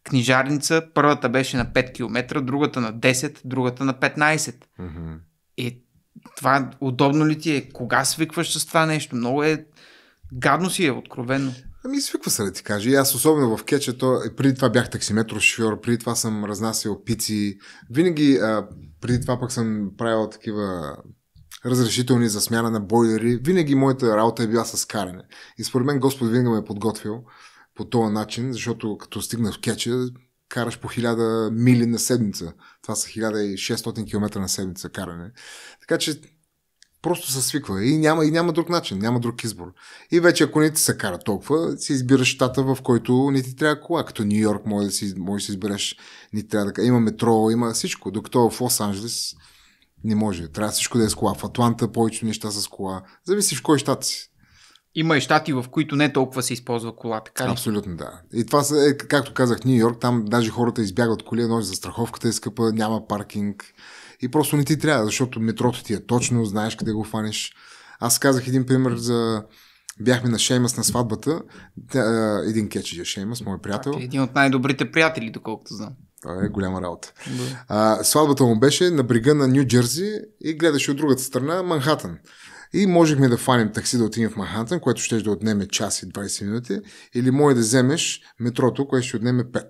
книжарница. Първата беше на 5 км, другата на 10, другата на 15. Mm-hmm. И това удобно ли ти е? Кога свикваш с това нещо? Много е гадно си е, откровенно. Ами свиква се да ти кажа. И аз особено в кечето, е, преди това бях таксиметро шофьор, преди това съм разнасял пици. Винаги а, преди това пък съм правил такива разрешителни за смяна на бойлери. Винаги моята работа е била с каране. И според мен Господ винаги ме е подготвил по този начин, защото като стигнах в кеча, караш по 1000 мили на седмица. Това са 1600 км на седмица каране. Така че Просто се свиква и няма, и няма друг начин, няма друг избор. И вече ако не ти се кара толкова, си избираш щата, в който не ти трябва кола. Като Нью Йорк може да си, може да си избереш, не трябва да... Има метро, има всичко. Докато в Лос Анджелес не може. Трябва всичко да е с кола. В Атланта повечето неща са с кола. Зависи в кой щат си. Има и щати, в които не толкова се използва кола, така ли? Абсолютно, да. И това, е, както казах, Нью Йорк, там даже хората избягват коли, но е за страховката е скъпа, няма паркинг и просто не ти трябва, защото метрото ти е точно, знаеш къде го хванеш. Аз казах един пример за бяхме на Шеймас на сватбата. един е Шеймас, мой приятел. Так, един от най-добрите приятели, доколкото знам. Това е голяма работа. А, сватбата му беше на брега на Нью Джерси и гледаше от другата страна Манхатън. И можехме да фаним такси да отидем в Манхатън, което ще да отнеме час и 20 минути, или може да вземеш метрото, което ще отнеме 5.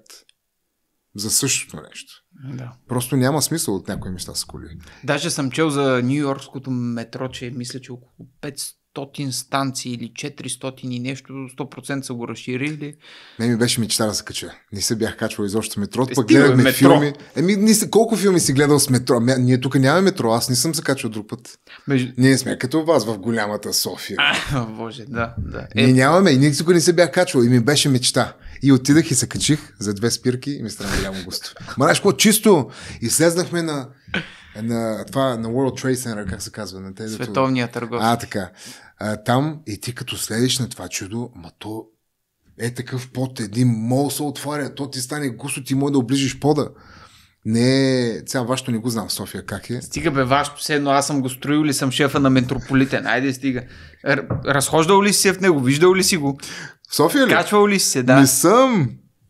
За същото нещо. Да. Просто няма смисъл от някои места с коли. Даже съм чел за Нью-Йоркското метро, че мисля, че около 500 500 станции или 400 и нещо, 100% са го разширили. Не ми беше мечта да се кача. Не се бях качвал изобщо метро, пък е, гледахме метро. филми. Е, Еми, не са, колко филми си гледал с метро? Ами, ние тук нямаме метро, аз не съм се качвал друг път. Между... Ние сме като вас в голямата София. А, боже, да, да. Е... Ние нямаме, и никога не се бях качвал и ми беше мечта. И отидах и се качих за две спирки и ми стана голямо густо. Ма чисто! И слезнахме на на това, на World Trade Center, как се казва? На тези, Световния търговец. А, така а, там и ти като следиш на това чудо, ма то е такъв под един мол се отваря, то ти стане густо, ти може да оближиш пода. Не, сега вашето не го знам, София, как е. Стига бе, вашето все едно, аз съм го строил ли съм шефа на метрополитен, айде стига. Р- разхождал ли си се в него, виждал ли си го? София ли? Качвал ли си се, да. Не съм.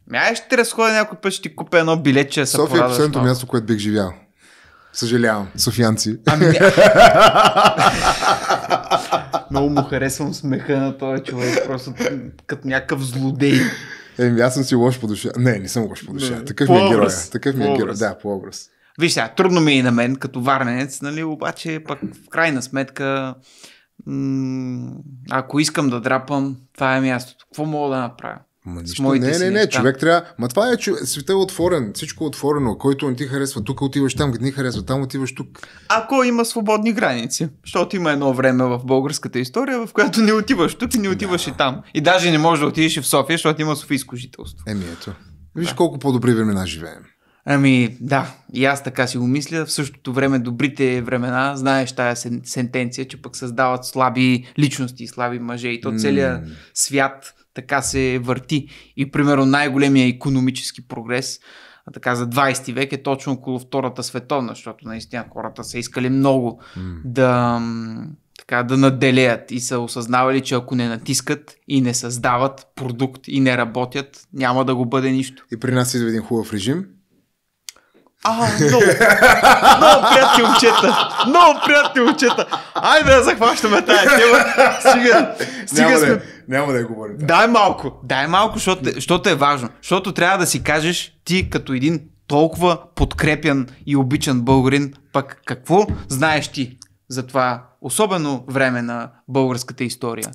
Ами, Ай, ще те разходя някой път, ще ти купя едно билетче. София е последното много. място, което бих живял. Съжалявам, софиянци. Ами... Много му харесвам смеха на този човек, просто като някакъв злодей. Еми, аз съм си лош по душа. Не, не съм лош по душа. Не. Такъв по ми е героя. Такъв ми е герой. Да, по образ. Виж сега, трудно ми е и на мен, като варненец, нали, обаче пък в крайна сметка, м- ако искам да драпам, това е мястото. Какво мога да направя? Ма, моите не, не, не, не, човек трябва. Ма това е, че света е отворен, всичко е отворено. Който не ти харесва, тук отиваш там, къде не харесва, там отиваш тук. Ако има свободни граници, защото има едно време в българската история, в която не отиваш тук и не отиваш да. и там. И даже не можеш да отидеш и в София, защото има софийско жителство. Еми ето. Виж да. колко по-добри времена живеем. Ами да, и аз така си го мисля. В същото време добрите времена, знаеш тая сентенция, че пък създават слаби личности слаби мъже. И то целият mm. свят така се върти. И примерно най-големия економически прогрес така за 20 век е точно около Втората световна, защото наистина хората са искали много mm. да, така, да наделеят и са осъзнавали, че ако не натискат и не създават продукт и не работят, няма да го бъде нищо. И при нас идва един хубав режим. А, много, много приятни момчета, много приятни момчета. Айде да захващаме тази тема. Сега, стига е. сме няма да я говорим. Дай малко, дай малко, защото, защото е важно. Защото трябва да си кажеш ти като един толкова подкрепен и обичан българин, пък какво знаеш ти за това особено време на българската история?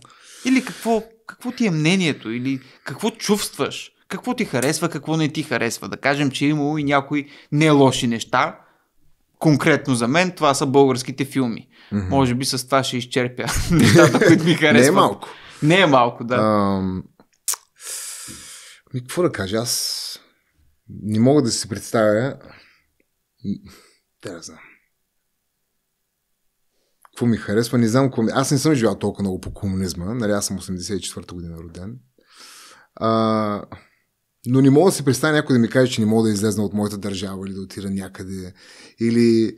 Или какво, какво ти е мнението? Или какво чувстваш? Какво ти харесва, какво не ти харесва? Да кажем, че е имало и някои не лоши неща. Конкретно за мен това са българските филми. Mm-hmm. Може би с това ще изчерпя нещата, които ми харесват. Не е малко. Не е малко, да. А, ми, какво да кажа? Аз не мога да си представя. Да, не знам. Какво ми харесва? Не знам какво ми... Аз не съм живял толкова много по комунизма. Нали, аз съм 84-та година роден. А, но не мога да си представя някой да ми каже, че не мога да излезна от моята държава или да отида някъде. Или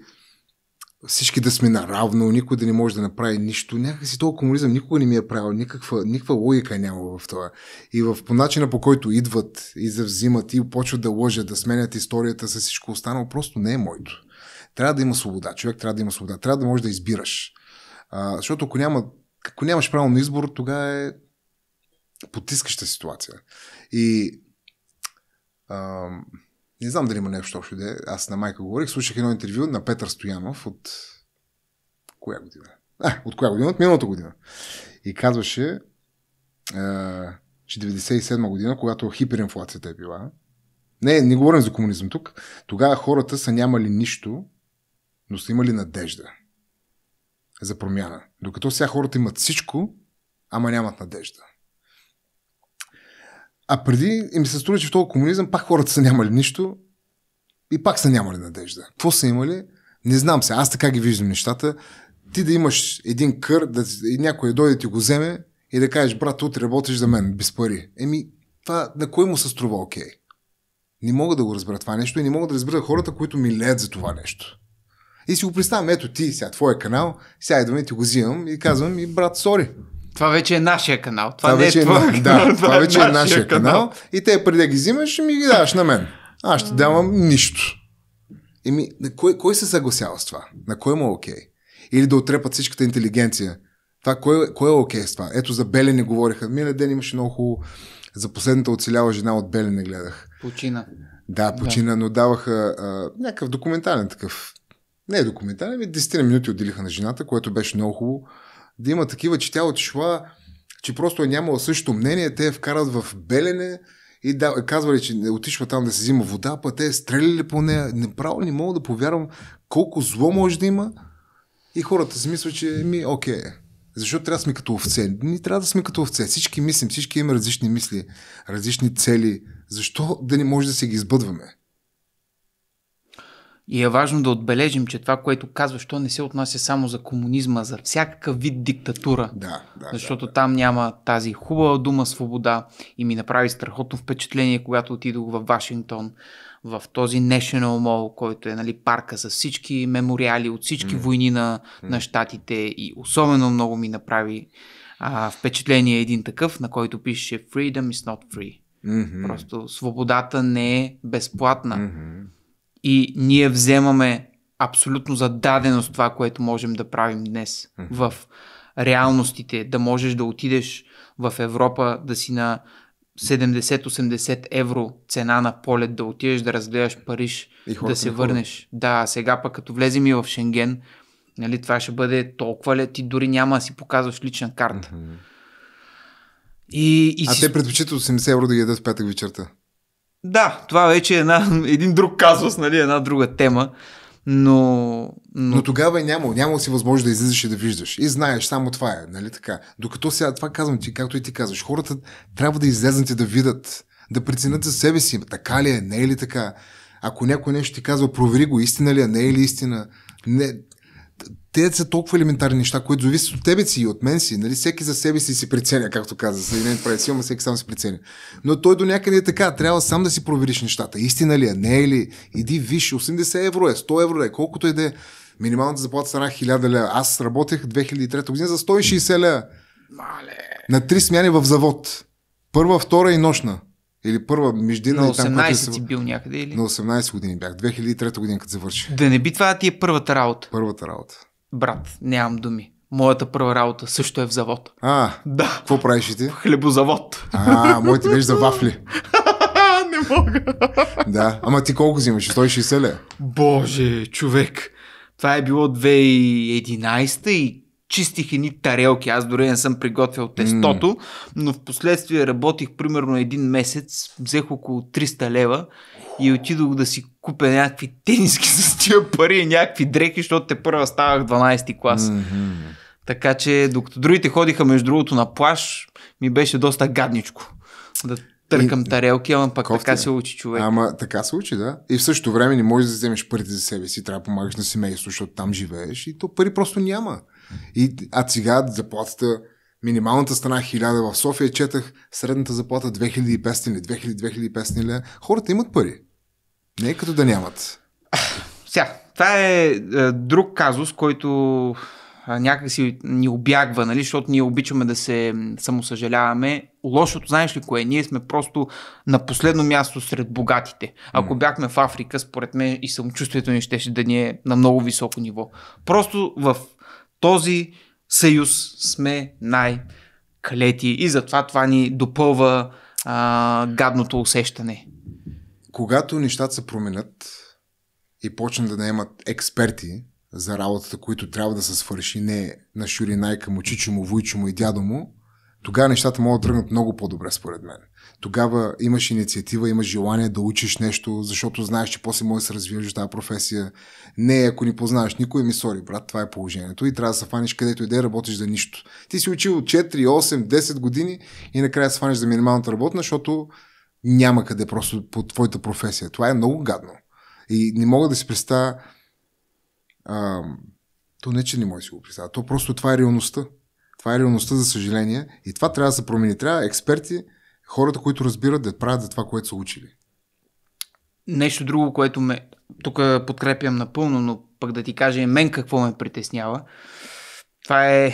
всички да сме наравно, никой да не може да направи нищо. Някакси този комунизъм никога не ми е правил, никаква, никаква логика е няма в това. И в, по начина по който идват и завзимат и почват да лъжат, да сменят историята с всичко останало, просто не е моето. Трябва да има свобода. Човек трябва да има свобода. Трябва да можеш да избираш. А, защото ако, няма, ако нямаш право на избор, тогава е потискаща ситуация. И а, не знам дали има нещо общо де. Аз на майка говорих, слушах едно интервю на Петър Стоянов от коя година? А, от коя година? От миналата година. И казваше, а, че 97 година, когато хиперинфлацията е била, не, не говорим за комунизъм тук, тогава хората са нямали нищо, но са имали надежда за промяна. Докато сега хората имат всичко, ама нямат надежда. А преди им се струва, че в този комунизъм пак хората са нямали нищо и пак са нямали надежда. Какво са имали? Не знам се. Аз така ги виждам нещата. Ти да имаш един кър, да, и някой дойде ти го вземе и да кажеш, брат, утре работиш за мен, без пари. Еми, това на кой му се струва окей? Не мога да го разбера това нещо и не мога да разбера хората, които ми леят за това нещо. И си го представям, ето ти, сега твоя канал, сега идвам и ти го взимам и казвам, и брат, сори, това вече е нашия канал. Това, това не е вече е твой канал. Да, това, това е вече е нашия канал. канал. И те преди да ги взимаш, ми ги даваш на мен. Аз ще давам нищо. Еми, на кой, кой се съгласява с това? На кой му е окей? Okay? Или да отрепат всичката интелигенция? Това кой, кой е окей okay с това? Ето за Белене говориха. Миналия ден имаше много хубаво. За последната оцеляла жена от Белене гледах. Почина. Да, почина, да. но даваха а, някакъв документален такъв. Не е документален, ами 10 минути отделиха на жената, което беше много хубаво да има такива, че тя отишла, че просто е нямала същото мнение, те я вкарат в белене и да, казвали, че отишва там да се взима вода, па те стреляли по нея. Неправо не мога да повярвам колко зло може да има и хората си мислят, че ми окей. Защото трябва да сме като овце. Ние трябва да сме като овце. Всички мислим, всички имаме различни мисли, различни цели. Защо да не може да се ги избъдваме? И е важно да отбележим, че това, което казваш, то не се отнася само за комунизма, за всякакъв вид диктатура. Да, да, защото да, да. там няма тази хубава дума свобода и ми направи страхотно впечатление, когато отидох в Вашингтон, в този National Mall, който е нали, парка с всички мемориали от всички mm. войни на, на щатите и особено много ми направи а, впечатление един такъв, на който пише Freedom is not free. Mm-hmm. Просто свободата не е безплатна. Mm-hmm и ние вземаме абсолютно за даденост това, което можем да правим днес в реалностите, да можеш да отидеш в Европа, да си на 70-80 евро цена на полет, да отидеш да разгледаш Париж, да се върнеш. Да, сега пък като влезем и в Шенген, нали, това ще бъде толкова ли, ти дори няма да си показваш лична карта. И, и а си... те предпочитат 80 евро да ги ядат в петък вечерта. Да, това вече е една, един друг казус, нали, една друга тема. Но, но... но тогава е нямало. Нямало си възможност да излизаш и да виждаш. И знаеш, само това е, нали така. Докато сега това казвам ти, както и ти казваш, хората трябва да излезнат и да видят, да преценят за себе си. Така ли е, не е ли така? Ако някой нещо ти казва, провери го, истина ли е, не е ли истина. Не, те са толкова елементарни неща, които зависят от тебе си и от мен си. Нали? Всеки за себе си си преценя, както каза. един прави силно, всеки сам си преценя. Но той до някъде е така. Трябва сам да си провериш нещата. Истина ли е? Не е ли? Иди виж, 80 евро е, 100 евро е, колкото е да е. Минималната заплата стана 1000 лева. Аз работех 2003 година за 160 лева. Мале. На три смяни в завод. Първа, втора и нощна. Или първа междина. На 18 е си се... бил някъде или? На 18 години бях. 2003 година, като завърших. Да не би това ти е първата работа. Първата работа брат, нямам думи. Моята първа работа също е в завод. А, да. Какво правиш ти? Хлебозавод. А, моите беше за вафли. не мога. да, ама ти колко взимаш? 160 ли? Е? Боже, човек. Това е било 2011 и чистих едни тарелки. Аз дори не съм приготвил тестото, mm. но в последствие работих примерно един месец, взех около 300 лева и отидох да си купя някакви тениски с тия пари и някакви дрехи, защото те първа ставах 12 ти клас. Mm-hmm. Така че, докато другите ходиха, между другото, на плаш, ми беше доста гадничко. Да търкам и... тарелки, ама пък Кофте. така се учи човек. Ама така се учи, да. И в същото време не можеш да вземеш парите за себе си, трябва да помагаш на семейство, защото там живееш и то пари просто няма. И, а сега заплатата, минималната страна 1000 в София, четах средната заплата 2500 е или 2000-2500 или хората имат пари. Не е като да нямат. Сега, това е, е друг казус, който някакси ни обягва, нали, защото ние обичаме да се самосъжаляваме. Лошото, знаеш ли кое? Ние сме просто на последно място сред богатите. Ако бяхме в Африка, според мен и самочувствието ни щеше да ни е на много високо ниво. Просто в този съюз сме най-клети и затова това ни допълва а, гадното усещане. Когато нещата се променят и почнат да наемат експерти за работата, които трябва да се свърши не на Шуринайка му, чичо му, вуйчо му и дядо му, тогава нещата могат да тръгнат много по-добре според мен. Тогава имаш инициатива, имаш желание да учиш нещо, защото знаеш, че после можеш да се развиваш в тази професия. Не, ако не познаваш никой, ми сори, брат, това е положението. И трябва да се фаниш където и да е, работиш за нищо. Ти си учил 4, 8, 10 години и накрая се фаниш за минималната работна, защото няма къде просто по твоята професия. Това е много гадно. И не мога да си представя. А, то не, че не може да си го представя. То просто това е реалността. Това е реалността, за съжаление. И това трябва да се промени. Трябва експерти хората, които разбират да правят за това, което са учили. Нещо друго, което ме... Тук подкрепям напълно, но пък да ти кажа и мен какво ме притеснява. Това е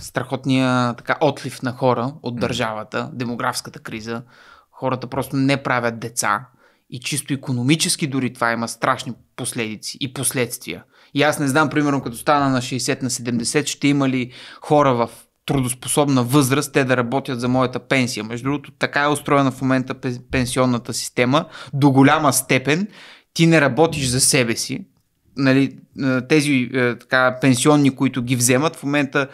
страхотния така, отлив на хора от държавата, демографската криза. Хората просто не правят деца. И чисто економически дори това има страшни последици и последствия. И аз не знам, примерно, като стана на 60 на 70, ще има ли хора в трудоспособна възраст, те да работят за моята пенсия. Между другото, така е устроена в момента пенсионната система. До голяма степен ти не работиш за себе си. Нали, е, тези е, така, пенсионни, които ги вземат, в момента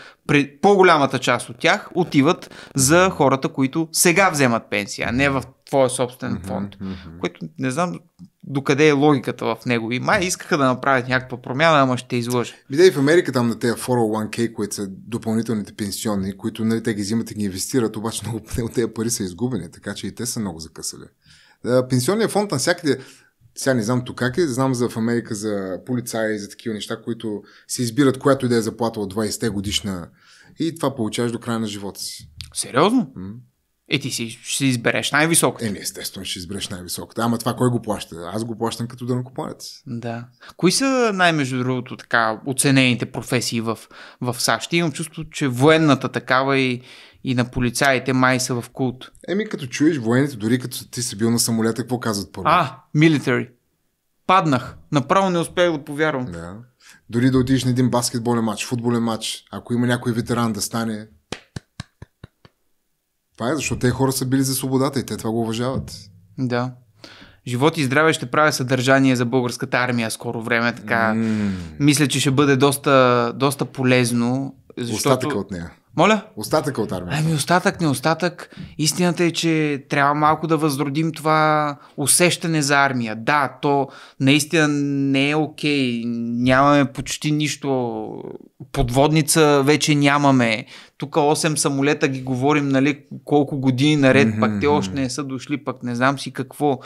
по-голямата част от тях отиват за хората, които сега вземат пенсия, а не в твоя собствен фонд. Mm-hmm. Което не знам докъде е логиката в него. И май искаха да направят някаква промяна, ама ще излъжа. Биде и в Америка там на тези 401k, които са допълнителните пенсионни, които нали, те ги взимат и ги инвестират, обаче много от тези пари са изгубени, така че и те са много закъсали. Пенсионният фонд на всякъде, сега не знам тук как е, знам за в Америка за полицаи и за такива неща, които се избират която и да е заплата от 20-те годишна и това получаваш до края на живота си. Сериозно? М- е, ти си, ще избереш най-високото. Еми, естествено, ще избереш най-високото. Ама това кой го плаща? Аз го плащам като дънокопланец. Да. Кои са най-между другото така оценените професии в, в САЩ? имам чувство, че военната такава и, и на полицаите май са в култ. Еми, като чуеш военните, дори като ти си бил на самолета, какво казват първо? А, милитари. Паднах. Направо не успях да повярвам. Да. Дори да отидеш на един баскетболен матч, футболен матч, ако има някой ветеран да стане, това е, защото те хора са били за свободата и те това го уважават. Да. Живот и здраве ще правя съдържание за българската армия скоро време, така. Mm. Мисля, че ще бъде доста, доста полезно. Защото... Остатъка от нея. Моля? Остатък от армията. Ами остатък, не остатък. Истината е, че трябва малко да възродим това усещане за армия. Да, то наистина не е окей. Нямаме почти нищо. Подводница вече нямаме. Тук 8 самолета ги говорим, нали, колко години наред, mm-hmm. пък те още не са дошли, пък не знам си какво.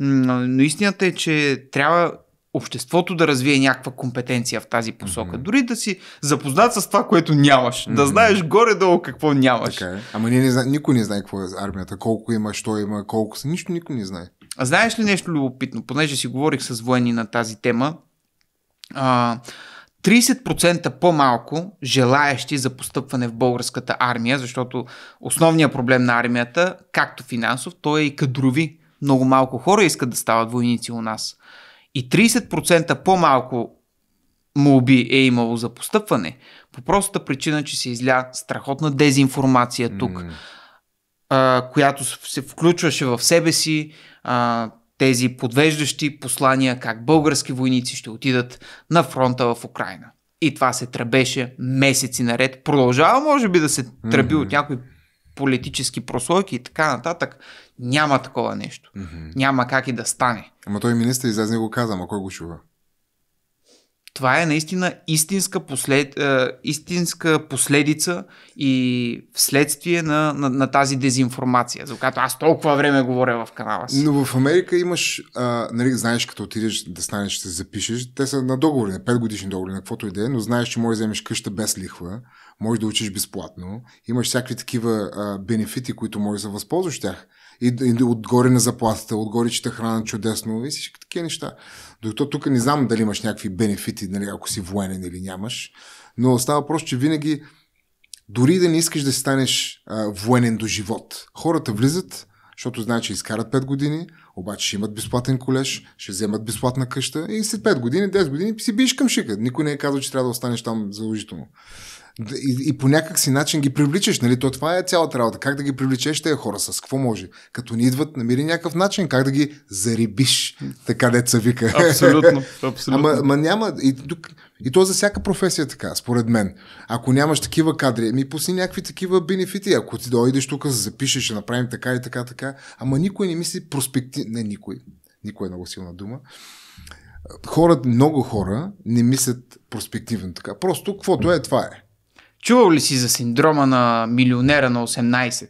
Но истината е, че трябва обществото да развие някаква компетенция в тази посока. Mm-hmm. Дори да си запознат с това, което нямаш. Mm-hmm. Да знаеш горе-долу какво нямаш. Така е. Ама ние не зна... никой не знае какво е армията, колко има, що има, колко са. Нищо никой не знае. А знаеш ли нещо любопитно? Понеже си говорих с военни на тази тема, а, 30% по-малко желаящи за постъпване в българската армия, защото основният проблем на армията, както финансов, той е и кадрови. Много малко хора искат да стават войници у нас и 30% по-малко молби е имало за постъпване, по простата причина, че се изля страхотна дезинформация тук, mm. а, която се включваше в себе си а, тези подвеждащи послания как български войници ще отидат на фронта в Украина. И това се тръбеше месеци наред. Продължава, може би, да се тръби mm-hmm. от някои политически прослойки и така нататък. Няма такова нещо. Mm-hmm. Няма как и да стане. Ама той министър излезе и го каза, ама кой го чува? Това е наистина истинска, послед, э, истинска последица и вследствие на, на, на тази дезинформация, за която аз толкова време говоря в канала си. Но в Америка имаш, а, нали, знаеш, като отидеш да станеш, ще се запишеш, те са на договори, на 5 годишни договори, на каквото и да е, но знаеш, че можеш да вземеш къща без лихва можеш да учиш безплатно, имаш всякакви такива а, бенефити, които можеш да възползваш тях. И, и отгоре на заплатата, отгоре, че те чудесно и всички такива неща. Докато тук не знам дали имаш някакви бенефити, нали, ако си военен или нямаш, но става просто, че винаги дори да не искаш да станеш а, военен до живот, хората влизат, защото знаят, че изкарат 5 години, обаче ще имат безплатен колеж, ще вземат безплатна къща и след 5 години, 10 години си биш към шика. Никой не е казал, че трябва да останеш там заложително и, и по някак си начин ги привличаш. Нали? То това е цялата работа. Как да ги привличеш тези хора? С какво може? Като ни идват, намери някакъв начин как да ги зарибиш, така деца вика. Абсолютно. абсолютно. Ама, ама няма... И, тук, и то за всяка професия така, според мен. Ако нямаш такива кадри, ми пусни някакви такива бенефити. Ако ти дойдеш тук, запишеш, ще направим така и така, така. Ама никой не мисли проспекти... Не, никой. Никой е много силна дума Хората, много хора не мислят проспективно така. Просто каквото е, това е. Чувал ли си за синдрома на милионера на 18?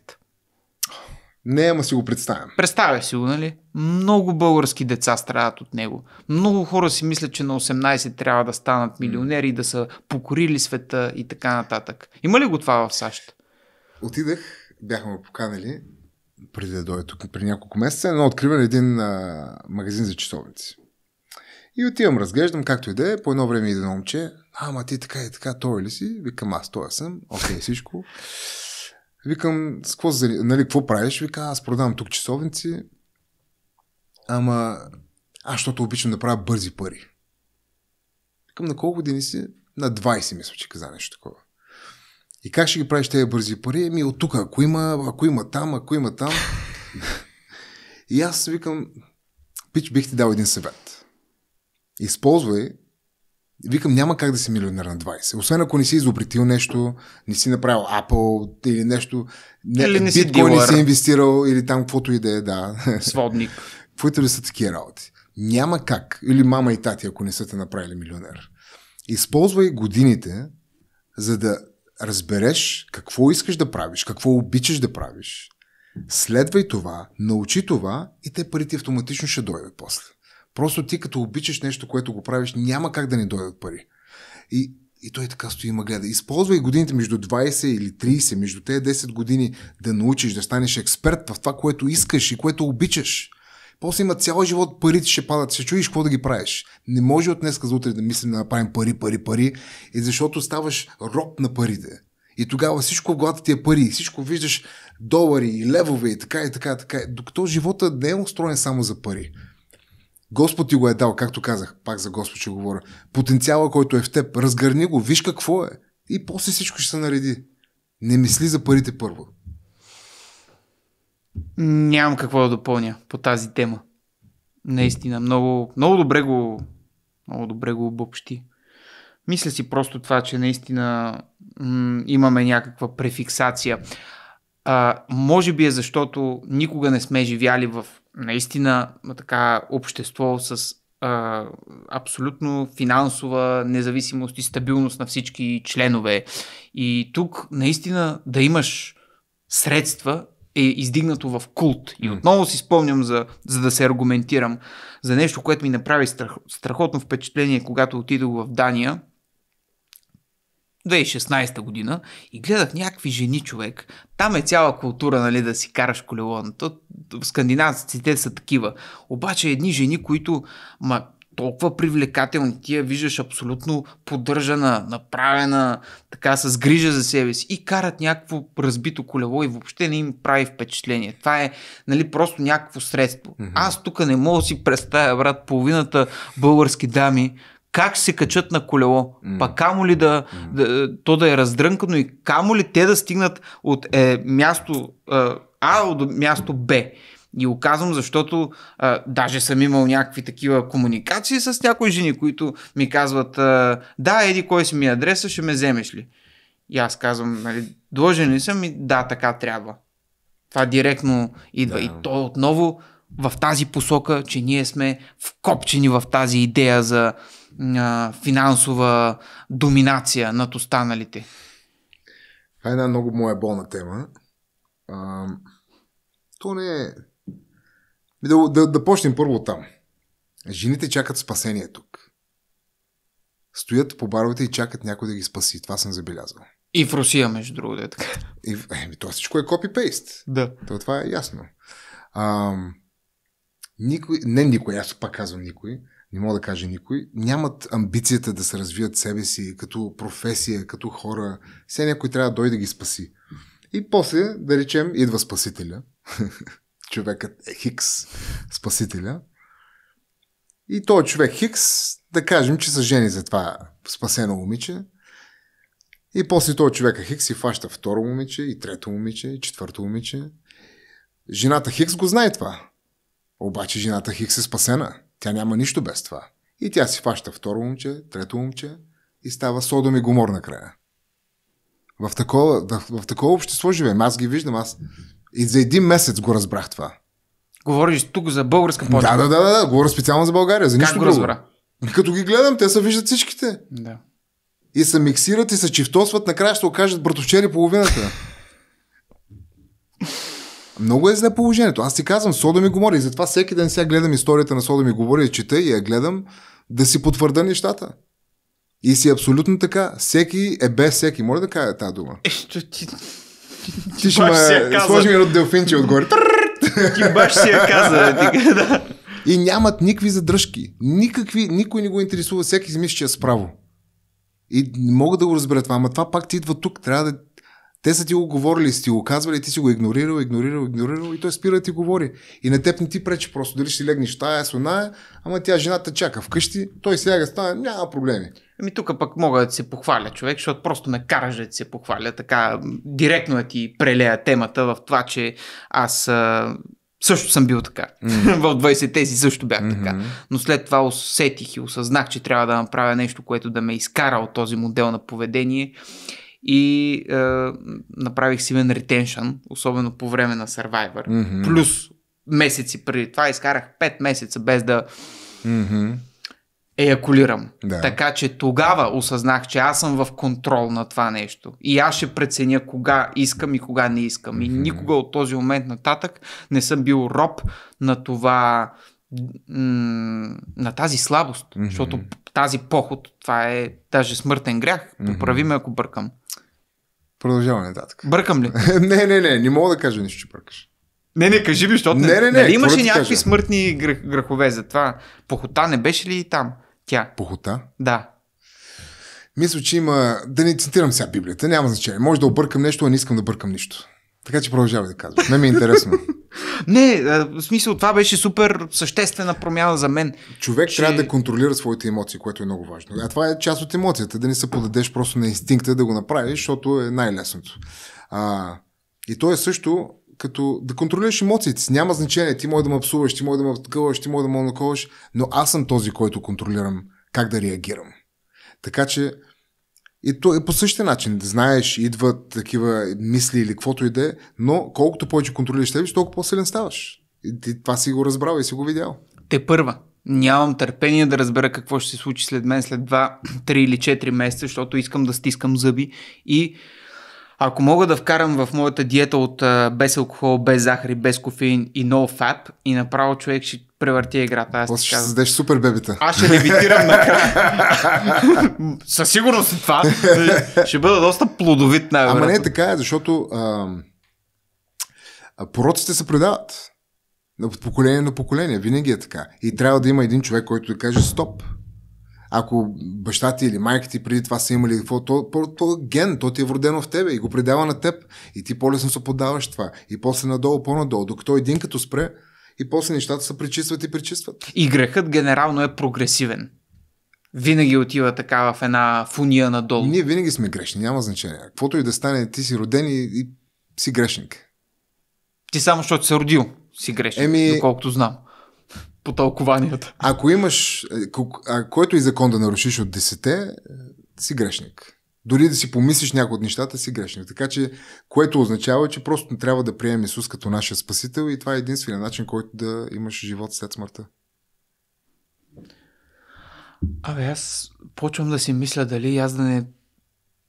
Не, ама си го представям. Представя си го, нали? Много български деца страдат от него. Много хора си мислят, че на 18 трябва да станат милионери, да са покорили света и така нататък. Има ли го това в САЩ? Отидах, бяхме го поканали преди да дойде тук при няколко месеца, но откривам един а, магазин за часовници. И отивам, разглеждам, както и да е. По едно време идва момче, ама ти така и така, той ли си? Викам, аз той съм, окей всичко. Викам, с какво, нали, какво правиш? Вика, аз продавам тук часовници, ама аз, защото обичам да правя бързи пари. Викам, на колко години си? На 20, мисля, че каза нещо такова. И как ще ги правиш тези бързи пари? Еми от тук, ако има, ако има там, ако има там. и аз викам, пич, бих ти дал един съвет. Използвай Викам, няма как да си милионер на 20. Освен ако не си изобретил нещо, не си направил Apple или нещо. Не, или не си биткоин не си инвестирал или там каквото и да е, да. Сводник. Каквото ли са такива работи. Няма как. Или мама и тати, ако не са те направили милионер. Използвай годините, за да разбереш какво искаш да правиш, какво обичаш да правиш. Следвай това, научи това и те парите автоматично ще дойдат после. Просто ти като обичаш нещо, което го правиш, няма как да ни дойдат пари. И, и той така стои има гледа. Използвай годините между 20 или 30, между тези 10 години да научиш, да станеш експерт в това, което искаш и което обичаш. После има цял живот, парите ще падат, ще чуеш какво да ги правиш. Не може от днес за утре да мислим да направим пари, пари, пари, и защото ставаш роб на парите. И тогава всичко в главата ти е пари, всичко виждаш долари и левове и така и така, и така. Докато живота не е устроен само за пари. Господ ти го е дал, както казах, пак за Господ ще говоря. Потенциала, който е в теб, разгърни го, виж какво е. И после всичко ще се нареди. Не мисли за парите първо. Нямам какво да допълня по тази тема. Наистина, много, много добре го много добре го обобщи. Мисля си просто това, че наистина м- имаме някаква префиксация. А, може би е защото никога не сме живяли в наистина така общество с а, абсолютно финансова независимост и стабилност на всички членове. И тук наистина да имаш средства е издигнато в култ. И отново си спомням, за, за да се аргументирам, за нещо, което ми направи страх, страхотно впечатление, когато отидох в Дания – 2016 година и гледах някакви жени човек. Там е цяла култура, нали, да си караш колело. То, скандинавците са такива. Обаче едни жени, които ма, толкова привлекателни, ти я виждаш абсолютно поддържана, направена, така с грижа за себе си и карат някакво разбито колело и въобще не им прави впечатление. Това е нали, просто някакво средство. Mm-hmm. Аз тук не мога да си представя, брат, половината български дами, как се качат на колело. Mm. Па камо ли да, mm. да, то да е раздрънкано и камо ли те да стигнат от е, място е, А до място Б. И го казвам, защото а, даже съм имал някакви такива комуникации с някои жени, които ми казват, а, да, еди, кой си ми е адреса, ще ме вземеш ли? И аз казвам, нали, длъжен ли съм и да, така трябва. Това директно идва. Да. И то отново в тази посока, че ние сме вкопчени в тази идея за а, финансова доминация над останалите? Това е една много моя болна тема. А, то не е... Да, да, да почнем първо там. Жените чакат спасение тук. Стоят по баровете и чакат някой да ги спаси. Това съм забелязал. И в Русия, между другото, е така. И, еми, това всичко е копипейст. Да. То, това е ясно. А, никой, не никой, аз пак казвам никой не мога да кажа никой, нямат амбицията да се развият себе си като професия, като хора. Все някой трябва да дойде да ги спаси. И после, да речем, идва спасителя. Човекът е Хикс, спасителя. И той е човек Хикс, да кажем, че се жени за това спасено момиче. И после този е човека Хикс и фаща второ момиче, и трето момиче, и четвърто момиче. Жената Хикс го знае това. Обаче жената Хикс е спасена. Тя няма нищо без това. И тя си фаща второ момче, трето момче и става Содом и Гомор накрая. В такова, в, в такова общество живеем. Аз ги виждам. Аз и за един месец го разбрах това. Говориш тук за българска почва. Да, да, да, да, говоря специално за България. За как нищо го друго. разбра? Като ги гледам, те се виждат всичките. Да. И се миксират и се чифтосват, накрая ще окажат братовчери половината. Много е зле положението. Аз ти казвам, Содо ми говори. И затова всеки ден сега гледам историята на Содо ми говори, и чета и я гледам да си потвърда нещата. И си абсолютно така. Всеки е без всеки. Може да кажа тази дума? Ещо ти... Ти ще ме... Сложи ми от делфинче отгоре. Ти баш си я каза. И нямат никакви задръжки. Никакви, никой не го интересува. Всеки си мисли, че е справо. И не мога да го разбера това. Ама това пак ти идва тук. Трябва да те са ти го говорили, си ти го казвали, ти си го игнорирал, игнорирал, игнорирал и той спира да ти говори. И на теб не ти пречи просто дали ще легнеш тая, с оная, ама тя жената чака вкъщи, той сяга стане, няма проблеми. Ами тук пък мога да се похваля човек, защото просто ме караш да се похваля. Така директно да ти прелея темата в това, че аз също съм бил така. Mm-hmm. в 20-те си също бях mm-hmm. така. Но след това усетих и осъзнах, че трябва да направя нещо, което да ме изкара от този модел на поведение и е, направих силен ретеншън, особено по време на Survivor. Mm-hmm. Плюс месеци преди това изкарах 5 месеца без да mm-hmm. еякулирам. Да. Така че тогава осъзнах, че аз съм в контрол на това нещо. И аз ще преценя кога искам и кога не искам. Mm-hmm. И никога от този момент нататък не съм бил роб на това на тази слабост, mm-hmm. защото тази поход, това е даже смъртен грях. Поправи ме, ако бъркам. Продължаваме нататък. Бъркам ли? не, не, не, не мога да кажа нищо, че бъркаш. Не, не, кажи ми, защото не, не, не, нали имаше някакви кажа? смъртни грехове за това. Похота не беше ли и там? Тя. Похота? Да. Мисля, че има. Да не цитирам сега Библията, няма значение. Може да объркам нещо, а не искам да бъркам нищо. Така че продължавай да казваш. Не ми е интересно. не, в смисъл, това беше супер съществена промяна за мен. Човек че... трябва да контролира своите емоции, което е много важно. А това е част от емоцията, да не се подадеш просто на инстинкта да го направиш, защото е най-лесното. А, и то е също като да контролираш емоциите си. Няма значение, ти може да ме псуваш, ти може да ме откъваш, ти може да ме наколаш, но аз съм този, който контролирам как да реагирам. Така че и то е по същия начин. Знаеш, идват такива мисли или каквото и да е, но колкото повече контролираш себе си, толкова по-силен ставаш. И ти това си го разбрал и си го видял. Те първа. Нямам търпение да разбера какво ще се случи след мен след 2, 3 или 4 месеца, защото искам да стискам зъби и ако мога да вкарам в моята диета от а, без алкохол, без захар и без кофеин и no fat и направо човек ще превърти играта. Аз ще казвам. създадеш супер бебета. Аз ще левитирам накрая. Със сигурност е това. Ще бъда доста плодовит най Ама не е така, защото а, пороците се предават. От поколение на поколение. Винаги е така. И трябва да има един човек, който да каже стоп ако баща ти или майка ти преди това са имали какво, то, то, то ген, то ти е вродено в тебе и го предава на теб. И ти по-лесно се поддаваш това. И после надолу, по-надолу. Докато един като спре, и после нещата се причистват и пречистват. И грехът генерално е прогресивен. Винаги отива така в една фуния надолу. Ние винаги сме грешни, няма значение. Каквото и да стане, ти си роден и, и си грешник. Ти само защото се родил си грешник, Еми... доколкото знам по тълкованията. Ако имаш, е, а, който и закон да нарушиш от десете е, си грешник. Дори да си помислиш някои от нещата, си грешник. Така че, което означава, че просто трябва да приемем Исус като нашия Спасител и това е единствения начин, който да имаш живот след смъртта. Абе, аз почвам да си мисля дали аз да не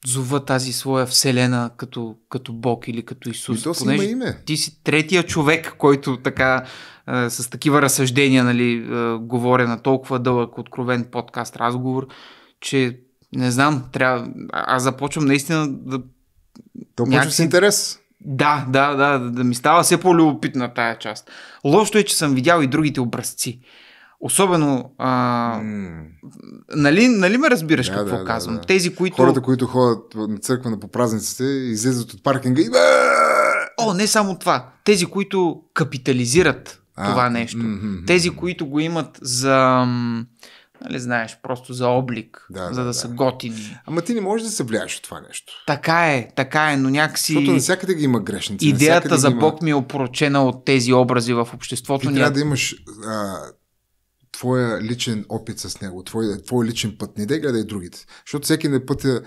зова тази своя вселена като, като Бог или като Исус. И то си понеже има име. Ти си третия човек, който така е, с такива разсъждения нали, е, говоря на толкова дълъг откровен подкаст разговор, че не знам, трябва... Аз започвам наистина да... То почва някакси... с интерес. Да, да, да, да, да ми става все по-любопитна тая част. Лошото е, че съм видял и другите образци. Особено. А, mm. нали, нали ме разбираш да, какво да, казвам? Да, да. Тези, които. Хората, които ходят на църква на попразниците, излизат от паркинга и. О, не само това. Тези, които капитализират а, това нещо. Mm-hmm. Тези, които го имат за нали, знаеш, просто за облик, да, за да, да са да. готини. Ама ти не можеш да се влияеш от това нещо. Така е, така е, но някакси... Защото навсякъде ги има грешници. Идеята за Бог има... ми е опорочена от тези образи в обществото. Ти ни... трябва да имаш а, твоя личен опит с него, твой, твой личен път. Не дай гледай другите. Защото всеки на пътя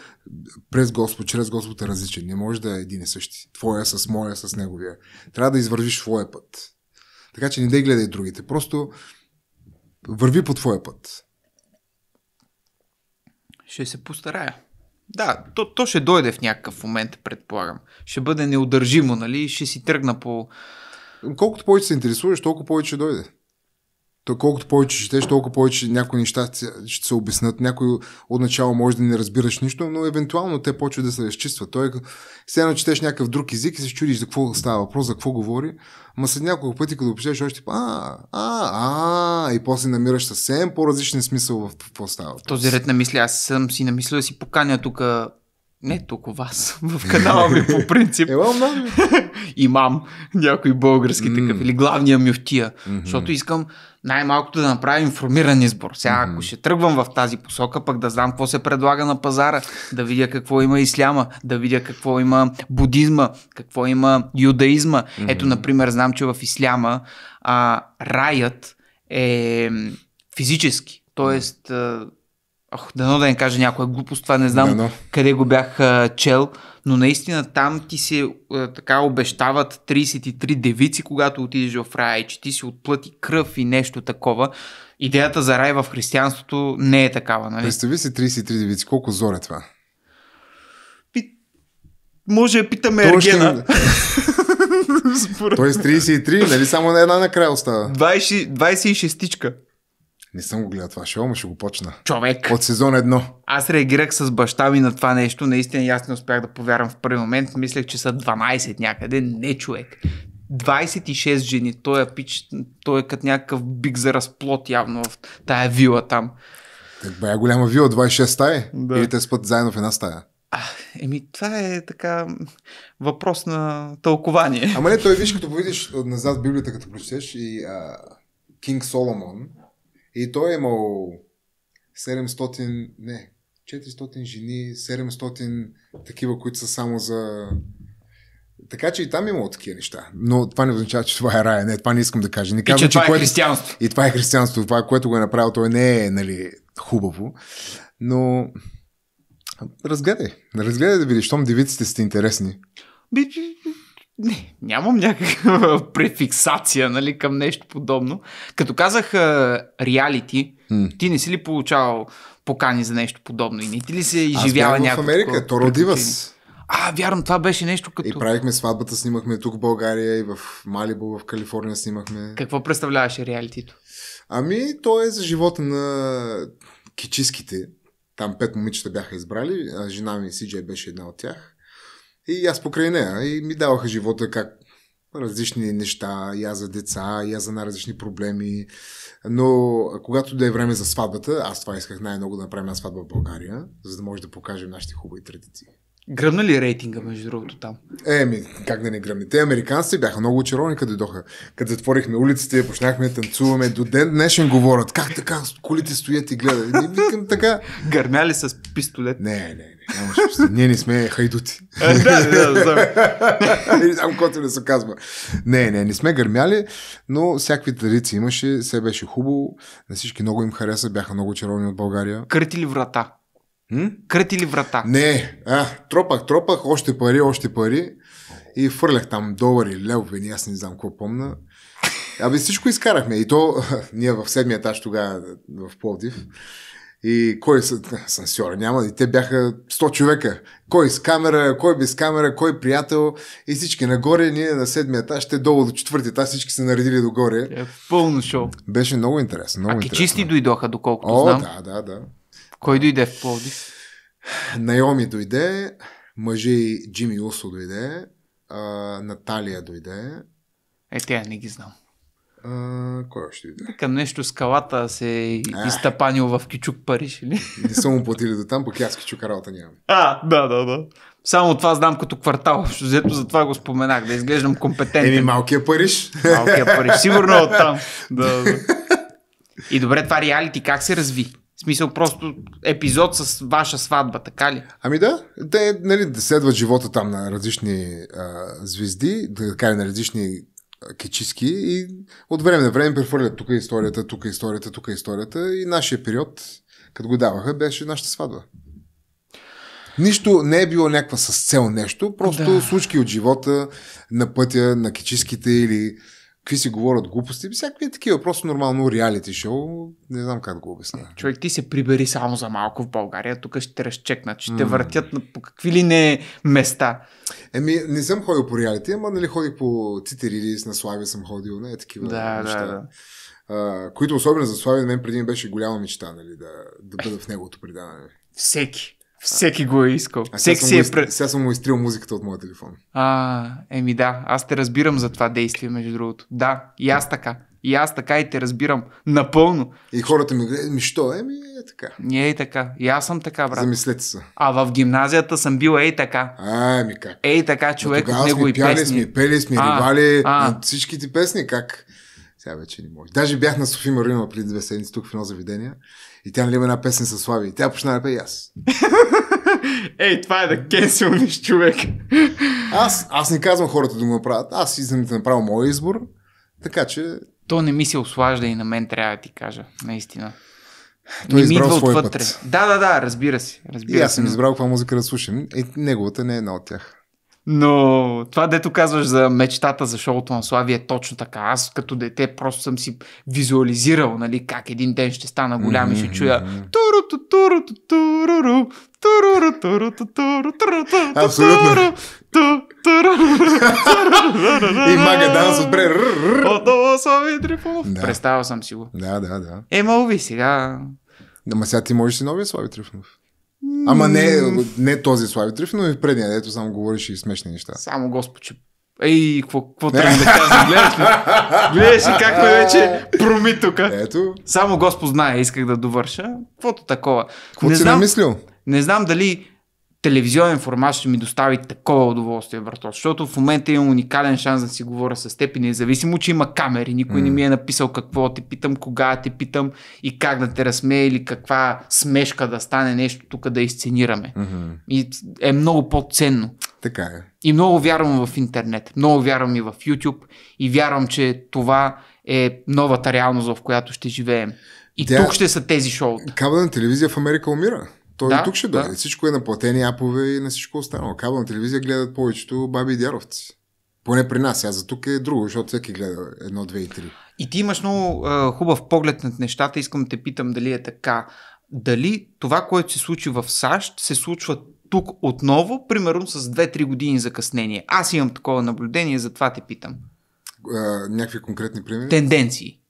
през Господ, чрез Господ е различен. Не може да е един и същи. Твоя с моя, с неговия. Трябва да извървиш твоя път. Така че не дай гледай другите. Просто върви по твоя път. Ще се постарая. Да, то, то ще дойде в някакъв момент, предполагам. Ще бъде неудържимо, нали? Ще си тръгна по... Колкото повече се интересуваш, толкова повече дойде. То колкото повече четеш, толкова повече някои неща ще се обяснат. някой отначало може да не разбираш нищо, но евентуално те почват да се разчистват. Той е, сега четеш някакъв друг език и се чудиш за какво става въпрос, за какво говори. Ма след няколко пъти, като опишеш още а, а, а, и после намираш съвсем по-различен смисъл в какво става. В този ред на мисля, аз съм си намислил да си поканя тук не тук вас, в канала ми по принцип. Ела, мам. Имам някой български такъв или главния мюфтия, защото искам най-малкото да направя информиран избор. Сега, mm-hmm. ако ще тръгвам в тази посока, пък да знам какво се предлага на пазара, да видя какво има исляма, да видя какво има будизма, какво има юдаизма. Mm-hmm. Ето, например, знам, че в исляма а, раят е физически. Тоест, ох, дано да не кажа някоя глупост, това не знам no, no. къде го бях а, чел, но наистина там ти се е, така обещават 33 девици, когато отидеш в Рай, че ти си отплъти кръв и нещо такова. Идеята за рай в християнството не е такава, нали? Представи си 33 девици, колко зор е това? Пи... Може да питаме То Ергена. Ще... Тоест 33, нали само на една накрая остава? 26-тичка. Не съм го гледал това шоу, но ще го почна. Човек. От сезон едно. Аз реагирах с баща ми на това нещо. Наистина аз не успях да повярвам в първи момент. Мислех, че са 12 някъде. Не човек. 26 жени. Той е пич, той е като някакъв биг за разплод явно в тая вила там. Так е, бая голяма вила, 26 стаи. Да. Или те спът заедно в една стая. А, еми, това е така въпрос на тълкование. Ама не, той виж, като видиш назад Библията, като прочетеш и а, Кинг Соломон, и той е имал 700, не, 400 жени, 700 такива, които са само за... Така че и там има такива неща. Но това не означава, че това е рая. Не, това не искам да кажа. Не казвам, и че това е което... е християнство. И това е християнство. Това, което го е направил, той не е нали, хубаво. Но разгледай. Разгледай да видиш, щом девиците сте интересни не, нямам някаква префиксация нали, към нещо подобно. Като казах реалити, mm. ти не си ли получавал покани за нещо подобно и не ти ли се изживява някакво? в Америка, роди вас. А, вярно, това беше нещо като... И правихме сватбата, снимахме тук в България и в Малибо, в Калифорния снимахме. Какво представляваше реалитито? Ами, то е за живота на кичиските. Там пет момичета бяха избрали, жена ми Сиджей беше една от тях. И аз покрай нея. И ми даваха живота как различни неща, я за деца, я за най-различни проблеми. Но когато да е време за сватбата, аз това исках най-много да направим на сватба в България, за да може да покажем нашите хубави традиции. Гръмна ли рейтинга, между другото, там? Еми, как да не гръмне. Те американци бяха много очаровани, като дойдоха. Като затворихме улиците, почнахме да танцуваме. До ден днешен говорят. Как така? Колите стоят и гледат. И викам така. Гърмяли с пистолет. Не, не, не. нямаше. Ние не сме хайдути. Е, да, да, да. Там който не се казва. Не, не, не сме гърмяли, но всякакви традиции имаше. Се беше хубаво. На всички много им хареса. Бяха много очаровани от България. Кърти ли врата? М? ли врата? Не, а, тропах, тропах, още пари, още пари и фърлях там долари, левове, аз не знам какво помна. Абе всичко изкарахме и то ние в седмия етаж тогава в Плодив. И кой с сансьора няма, и те бяха 100 човека. Кой с камера, кой без камера, кой приятел и всички нагоре, ние на седмия етаж, те долу до четвъртия етаж, всички се наредили догоре. Е, пълно шоу. Беше много интересно. Много а интересно. чисти дойдоха, доколкото О, знам. да, да, да. Кой дойде в Пловдив? Найоми дойде, мъжи Джимми Усо дойде, а, Наталия дойде. Е, тя не ги знам. А, кой още дойде? Към нещо скалата се е изтъпанил в Кичук Париж, или? Не съм му платили до там, пък аз Кичук работа нямам. А, да, да, да. Само това знам като квартал, защото за това го споменах, да изглеждам компетентен. Еми, малкия Париж. Малкия Париж, сигурно е от там. Да, да. И добре, това реалити как се разви? В смисъл просто епизод с ваша сватба, така ли? Ами да, те нали, да следват живота там на различни а, звезди, така ли, на различни кечиски и от време на време прехвърлят тук е историята, тук е историята, тук е историята и нашия период, като го даваха, беше нашата сватба. Нищо не е било някаква с цел нещо, просто да. случки от живота, на пътя, на кечиските или какви си говорят глупости, всякакви е такива, просто нормално реалити шоу, не знам как да го обясня. Човек, ти се прибери само за малко в България, тук ще те разчекнат, ще mm. те въртят по какви ли не места. Еми, не съм ходил по реалити, ама нали ходих по Цитирилис, на Слави съм ходил, не такива да, неща. Да, да. Uh, които особено за Слави, мен преди беше голяма мечта, нали, да, да бъда в неговото предаване. Всеки. Всеки го е искал. А Всеки си е... сега съм му изтрил музиката от моя телефон. А, еми да, аз те разбирам за това действие, между другото. Да, и аз така. И аз така и те разбирам. Напълно. И хората ми гледат, ми що? Еми е така. Не е така. И аз съм така, брат. Замислете се. А в гимназията съм бил ей така. А, ми как? Ей така човек от него и пяли, сме пели, сме а, ривали всичките песни. Как? Сега вече не може. Даже бях на Софи Маринова преди две седмици тук в едно заведение и тя нали има една песен с Слави и тя почна да пее и аз. Ей, това е да кенсилниш човек. аз, аз не казвам хората да го направят. Аз искам да направя моя избор. Така че... То не ми се ослажда и на мен трябва да ти кажа, наистина. Той не е ми идва отвътре. Път. Да, да, да, разбира се. Разбира и аз съм избрал каква музика да слушам. И е, неговата не е една от тях. Но това, дето казваш за мечтата за шоуто на Слави е точно така. Аз като дете просто съм си визуализирал, нали, как един ден ще стана голям mm-hmm. и ще чуя туруто, туруто, туруру, туруру, турото, туру, турото, И Магадан с отбре. Отново Слави Трифонов. Представил съм си го. Да, да, да. Е, мога ви сега. ма сега ти можеш и новия Слави Трифонов. Ама не, не този Слави Триф, но и предния, ето само говориш и смешни неща. Само Господ, че. Ей, какво трябва да кажа? Гледаш ли? Гледаш ли как ме вече проми тук? Ето. Само Господ знае, исках да довърша. Квото такова. Какво не си знам, намислил? Не знам дали телевизионен формат ще ми достави такова удоволствие, братос. Защото в момента имам уникален шанс да си говоря с теб и независимо, че има камери, никой mm. не ми е написал какво те питам, кога те питам и как да те разсмея или каква смешка да стане нещо тук да изценираме. Mm-hmm. И е много по-ценно. Така е. И много вярвам в интернет, много вярвам и в YouTube и вярвам, че това е новата реалност, в която ще живеем. И Дя... тук ще са тези шоу. Кабелна телевизия в Америка умира. Той е да, тук ще да. да. Всичко е на платени апове и на всичко останало. Кабелна телевизия гледат повечето баби и дяровци. Поне при нас, а за тук е друго, защото всеки гледа едно, две и три. И ти имаш много е, хубав поглед над нещата. Искам да те питам дали е така. Дали това, което се случи в САЩ, се случва тук отново, примерно с 2-3 години закъснение. Аз имам такова наблюдение, затова те питам. Е, някакви конкретни примери? Тенденции.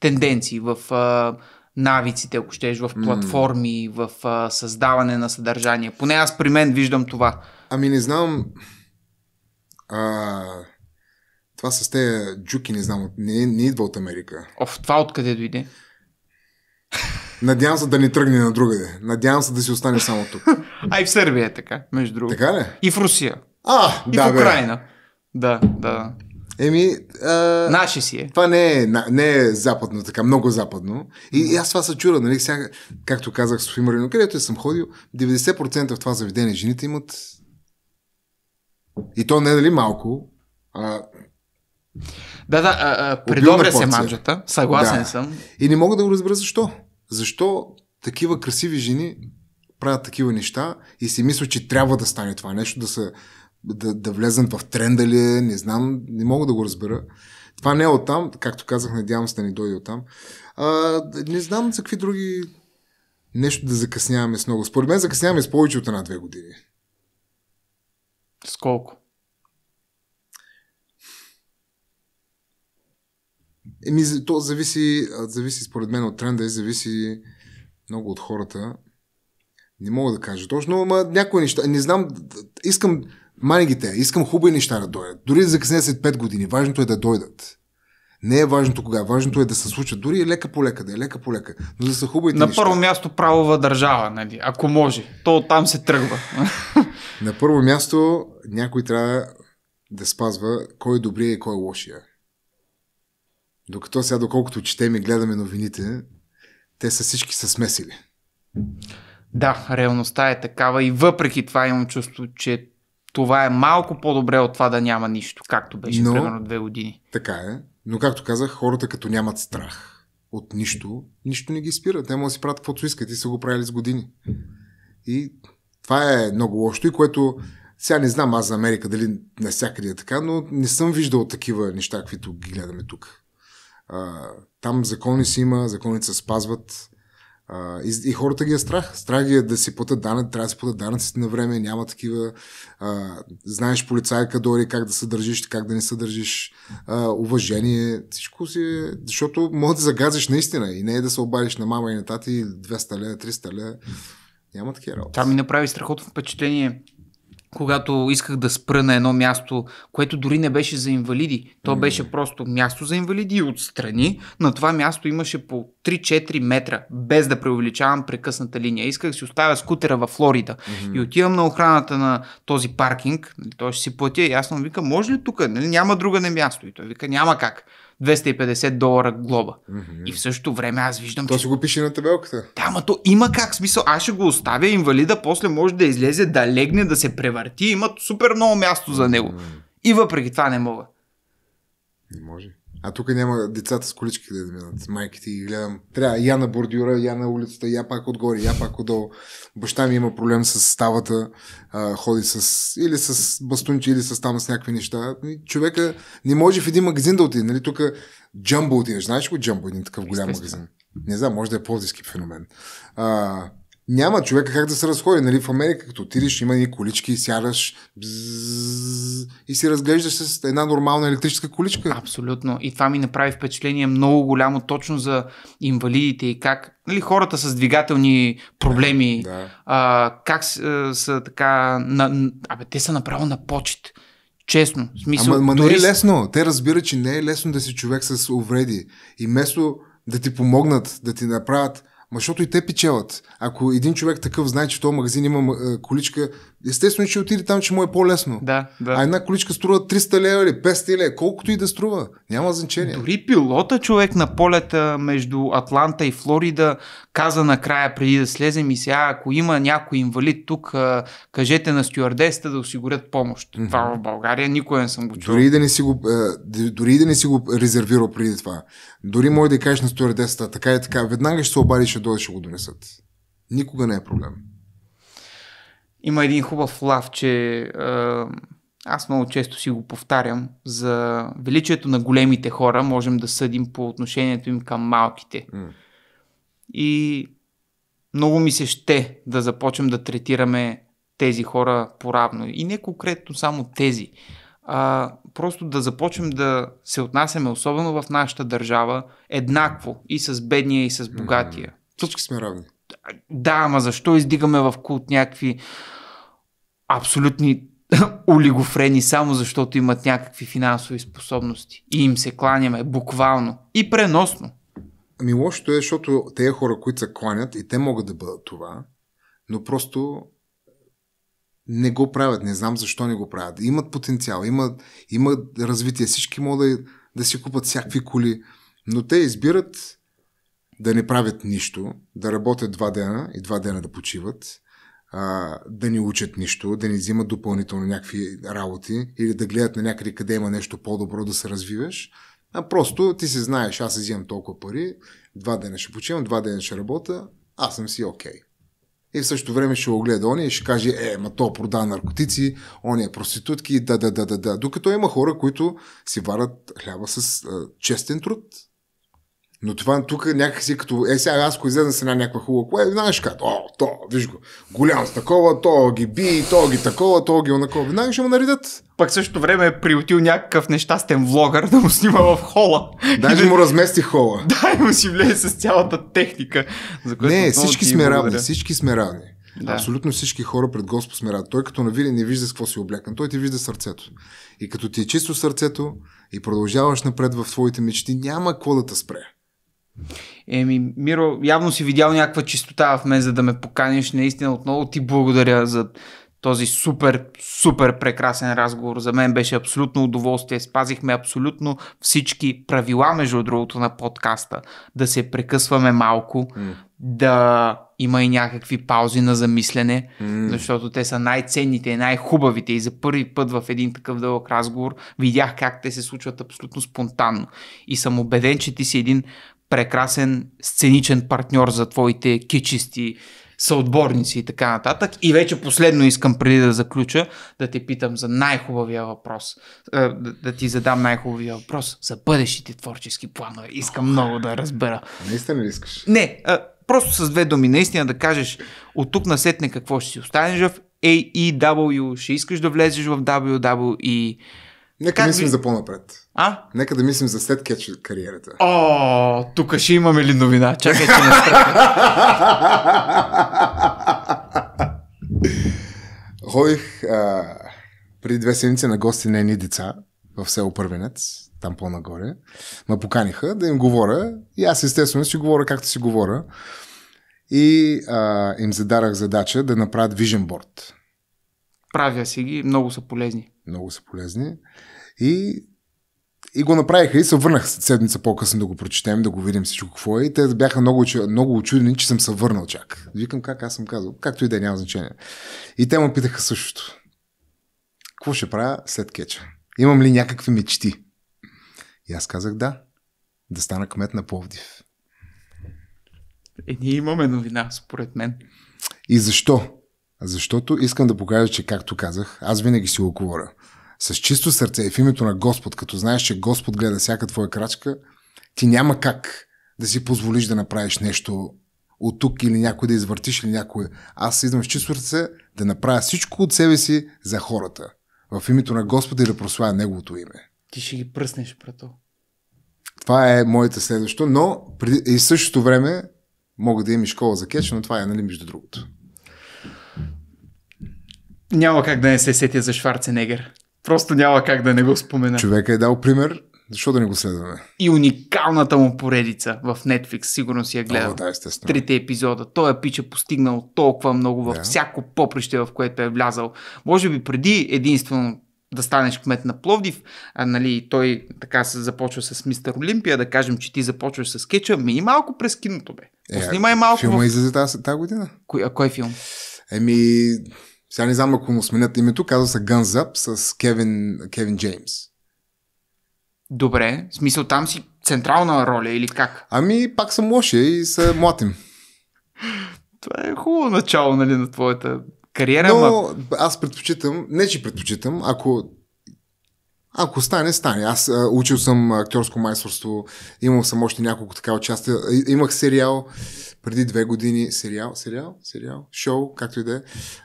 Тенденции в Е, навиците, ако щеш, в платформи, mm. в а, създаване на съдържание. Поне аз при мен виждам това. Ами не знам. А, това с те джуки, не знам, не, не идва от Америка. Оф, това откъде дойде? Надявам се да не тръгне на другаде. Надявам се да си остане само тук. а и в Сърбия е така, между другото. Така ли? И в Русия. А, и да, в Украина. Бе. Да, да. Еми, а... Наше си е. Това не е, не е западно, така, много западно. И, и аз това се чура, нали, сега, както казах с Фимарино, където съм ходил, 90% в това заведение жените имат и то не е дали малко, а да, да, а, се манджата, съгласен да. съм. И не мога да го разбера защо. Защо такива красиви жени правят такива неща и си мисля, че трябва да стане това нещо, да са да, да влезнат в тренда ли, е, не знам, не мога да го разбера. Това не е оттам, както казах, надявам се да не дойде оттам. А, не знам за какви други нещо да закъсняваме с много. Според мен закъсняваме с повече от една-две години. Сколко. Еми, то зависи, зависи според мен от тренда и зависи много от хората. Не мога да кажа точно, но някои неща. Не знам, искам Мани ги те, искам хубави неща да дойдат. Дори да закъсне след 5 години, важното е да дойдат. Не е важното кога, важното е да се случат. Дори е лека по лека, да е лека по лека. Но да са хубавите На неща. първо място правова държава, нали? ако може. То там се тръгва. На първо място някой трябва да спазва кой е добрия и кой е лошия. Докато сега, доколкото четем и гледаме новините, те са всички са смесили. Да, реалността е такава и въпреки това имам чувство, че това е малко по-добре от това да няма нищо, както беше Но, примерно две години. Така е. Но както казах, хората като нямат страх от нищо, нищо не ги спира. Те могат да си правят каквото искат и са го правили с години. И това е много лошо и което сега не знам аз за Америка дали навсякъде е така, но не съм виждал такива неща, каквито ги гледаме тук. А, там закони си има, законите се спазват. А, и, и хората ги е страх. Страх ги е да си платят данъци, трябва да си платят данъците на време, няма такива. А, знаеш полицайка дори, как да се държиш, как да не се държиш, а, уважение, всичко си е, защото може да загазиш наистина и не е да се обадиш на мама и на тати 200 ле, 300 лея. Няма такива работи. Там ми направи страхотно впечатление когато исках да спра на едно място, което дори не беше за инвалиди. То беше просто място за инвалиди и отстрани на това място имаше по 3-4 метра, без да преувеличавам прекъсната линия. Исках да си оставя скутера във Флорида mm-hmm. и отивам на охраната на този паркинг, нали, той ще си платя и аз му вика, може ли тук, нали, няма друга на място? И той вика, няма как. 250 долара глоба. Mm-hmm. И в същото време аз виждам. То че... го пише на табелката. Да, ма то има как смисъл. Аз ще го оставя инвалида, после може да излезе, да легне, да се превърти. Имат супер много място за него. Mm-hmm. И въпреки това не мога. Не може. А тук няма децата с колички да минат, майките и гледам. Трябва я на бордюра, я на улицата, я пак отгоре, я пак отдолу. Баща ми има проблем с ставата, а, ходи с, или с бастунче, или с там с някакви неща. Човека не може в един магазин да отиде. Нали, тук джамбо отиде, Знаеш го джамбо, един такъв голям магазин? Не знам, може да е по-диски феномен. А, няма човека как да се разходи. Нали, в Америка, като отидеш, има ни колички и сядаш бззз, и си разглеждаш с една нормална електрическа количка. Абсолютно. И това ми направи впечатление много голямо точно за инвалидите и как нали, хората с двигателни проблеми, да, да. А, как а, са така... На, абе, те са направо на почет. Честно. Смисъл, Ама, ма дори... не е лесно. Те разбират, че не е лесно да си човек с увреди. И вместо да ти помогнат, да ти направят Ма защото и те печелят. Ако един човек такъв знае, че в този магазин има е, количка Естествено, че отиде там, че му е по-лесно. Да, да. А една количка струва 300 лева или 500 лева, колкото и да струва. Няма значение. Дори пилота човек на полета между Атланта и Флорида каза накрая преди да слезем и сега, ако има някой инвалид тук, кажете на стюардеста да осигурят помощ. Mm-hmm. Това в България никой не съм го чул. Дори да не си го, дори да не си го резервирал преди това. Дори може да кажеш на стюардеста, така и така, веднага ще се обадиш, ще дойде, ще го донесат. Никога не е проблем. Има един хубав лав, че аз много често си го повтарям. За величието на големите хора можем да съдим по отношението им към малките. Mm. И много ми се ще да започнем да третираме тези хора поравно. И не конкретно само тези. А, просто да започнем да се отнасяме, особено в нашата държава, еднакво и с бедния, и с богатия. Mm. Всички сме равни. Да, ама защо издигаме в култ някакви абсолютни олигофрени, само защото имат някакви финансови способности. И им се кланяме буквално и преносно. Ами лошото е, защото тези е хора, които се кланят, и те могат да бъдат това, но просто не го правят. Не знам защо не го правят. Имат потенциал, имат, имат развитие. Всички могат да, да си купат всякакви коли, но те избират да не правят нищо, да работят два дена и два дена да почиват, а, да ни учат нищо, да ни взимат допълнително някакви работи или да гледат на някъде къде има нещо по-добро да се развиваш. А просто ти си знаеш, аз взимам толкова пари, два дена ще почивам, два дена ще работя, аз съм си окей. Okay. И в същото време ще го гледа и ще каже, е, ма то прода наркотици, ония е проститутки, да, да, да, да, да. Докато има хора, които си варят хляба с а, честен труд, но това тук някакси като... Е, сега аз ако излезна с една някаква хубава кола, знаеш как? О, то, виж го. Голям с такова, то ги би, то ги такова, то ги онакова. Веднага ще му наредят. Пък също същото време е приютил някакъв нещастен влогър да му снима в хола. Даже му размести хола. Да, и му си влезе с цялата техника. За не, всички сме равни, всички сме равни. Да. Абсолютно всички хора пред Господ сме рад. Той като навиде не вижда с какво си облекан, той ти вижда сърцето. И като ти е чисто сърцето и продължаваш напред в твоите мечти, няма какво да те спре. Еми, Миро, явно си видял някаква чистота в мен, за да ме поканиш. Наистина отново ти благодаря за този супер, супер прекрасен разговор. За мен беше абсолютно удоволствие. Спазихме абсолютно всички правила, между другото, на подкаста. Да се прекъсваме малко, mm. да има и някакви паузи на замислене, mm. защото те са най-ценните и най-хубавите. И за първи път в един такъв дълъг разговор видях как те се случват абсолютно спонтанно. И съм убеден, че ти си един прекрасен сценичен партньор за твоите кичисти съотборници и така нататък. И вече последно искам, преди да заключа, да те питам за най-хубавия въпрос. Е, да, да ти задам най-хубавия въпрос за бъдещите творчески планове. Искам много да разбера. Наистина ли искаш? Не, просто с две думи. Наистина да кажеш от тук на сетне какво ще си останеш в AEW, ще искаш да влезеш в WWE Нека да мислим за по-напред. А? Нека да мислим за след кетч кариерата. О, тук ще имаме ли новина? Чакай, че не Ходих а, преди две седмици на гости на едни деца в село Първенец, там по-нагоре. Ме поканиха да им говоря и аз естествено си говоря както си говоря. И а, им задарах задача да направят вижен борд. Правя си ги, много са полезни. Много са полезни. И, и го направиха и се върнах седмица по-късно да го прочетем, да го видим всичко какво е. И те бяха много, много очудени, че съм се върнал чак. Викам как аз съм казал. Както и да е, няма значение. И те му питаха същото. Какво ще правя след кеча? Имам ли някакви мечти? И аз казах да. Да стана кмет на Пловдив. Е, ние имаме новина, според мен. И защо? Защото искам да покажа, че както казах, аз винаги си го говоря с чисто сърце и в името на Господ, като знаеш, че Господ гледа всяка твоя крачка, ти няма как да си позволиш да направиш нещо от тук или някой да извъртиш или някой. Аз идвам с чисто сърце да направя всичко от себе си за хората. В името на Господ и да прославя Неговото име. Ти ще ги пръснеш, прато. Това е моята следващо, но и в същото време мога да имам и школа за кеч, но това е, нали, между другото. Няма как да не се сетя за Шварценегер. Просто няма как да не го спомена. Човека е дал пример, защо да не го следваме? И уникалната му поредица в Netflix, сигурно си я гледал. О, да, естествено. Трите епизода. Той е пич е постигнал толкова много във yeah. всяко поприще, в което е влязал. Може би преди единствено да станеш кмет на Пловдив, а, нали, той така се започва с Мистер Олимпия, да кажем, че ти започваш с кетча, ми и малко през киното, бе. Е, Поснимай Снимай малко. Филма в... излезе тази, тази година. Кой, а кой е филм? Еми, сега не знам ако му сменят името, казва се Guns Up с Кевин, Кевин Джеймс. Добре, в смисъл там си централна роля или как? Ами пак съм лоши и се млатим. Това е хубаво начало нали, на твоята кариера. Но ма... аз предпочитам, не че предпочитам, ако ако стане, стане. Аз а, учил съм актьорско майсторство, имал съм още няколко така участия. Имах сериал преди две години. Сериал, сериал, сериал, шоу, както и да е.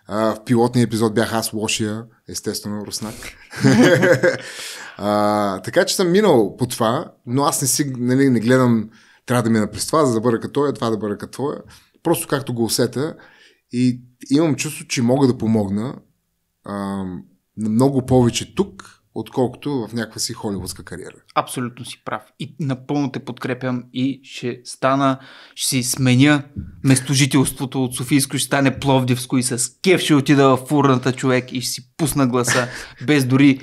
В пилотния епизод бях аз лошия, естествено, руснак. а, така че съм минал по това, но аз не си, нали, не гледам, трябва да мина през това, за да бъда като той, това да бъда като твоя. Просто както го усета и имам чувство, че мога да помогна а, много повече тук, отколкото в някаква си холивудска кариера. Абсолютно си прав. И напълно те подкрепям и ще стана, ще си сменя местожителството от Софийско, ще стане Пловдивско и с кеф ще отида в фурната човек и ще си пусна гласа, без дори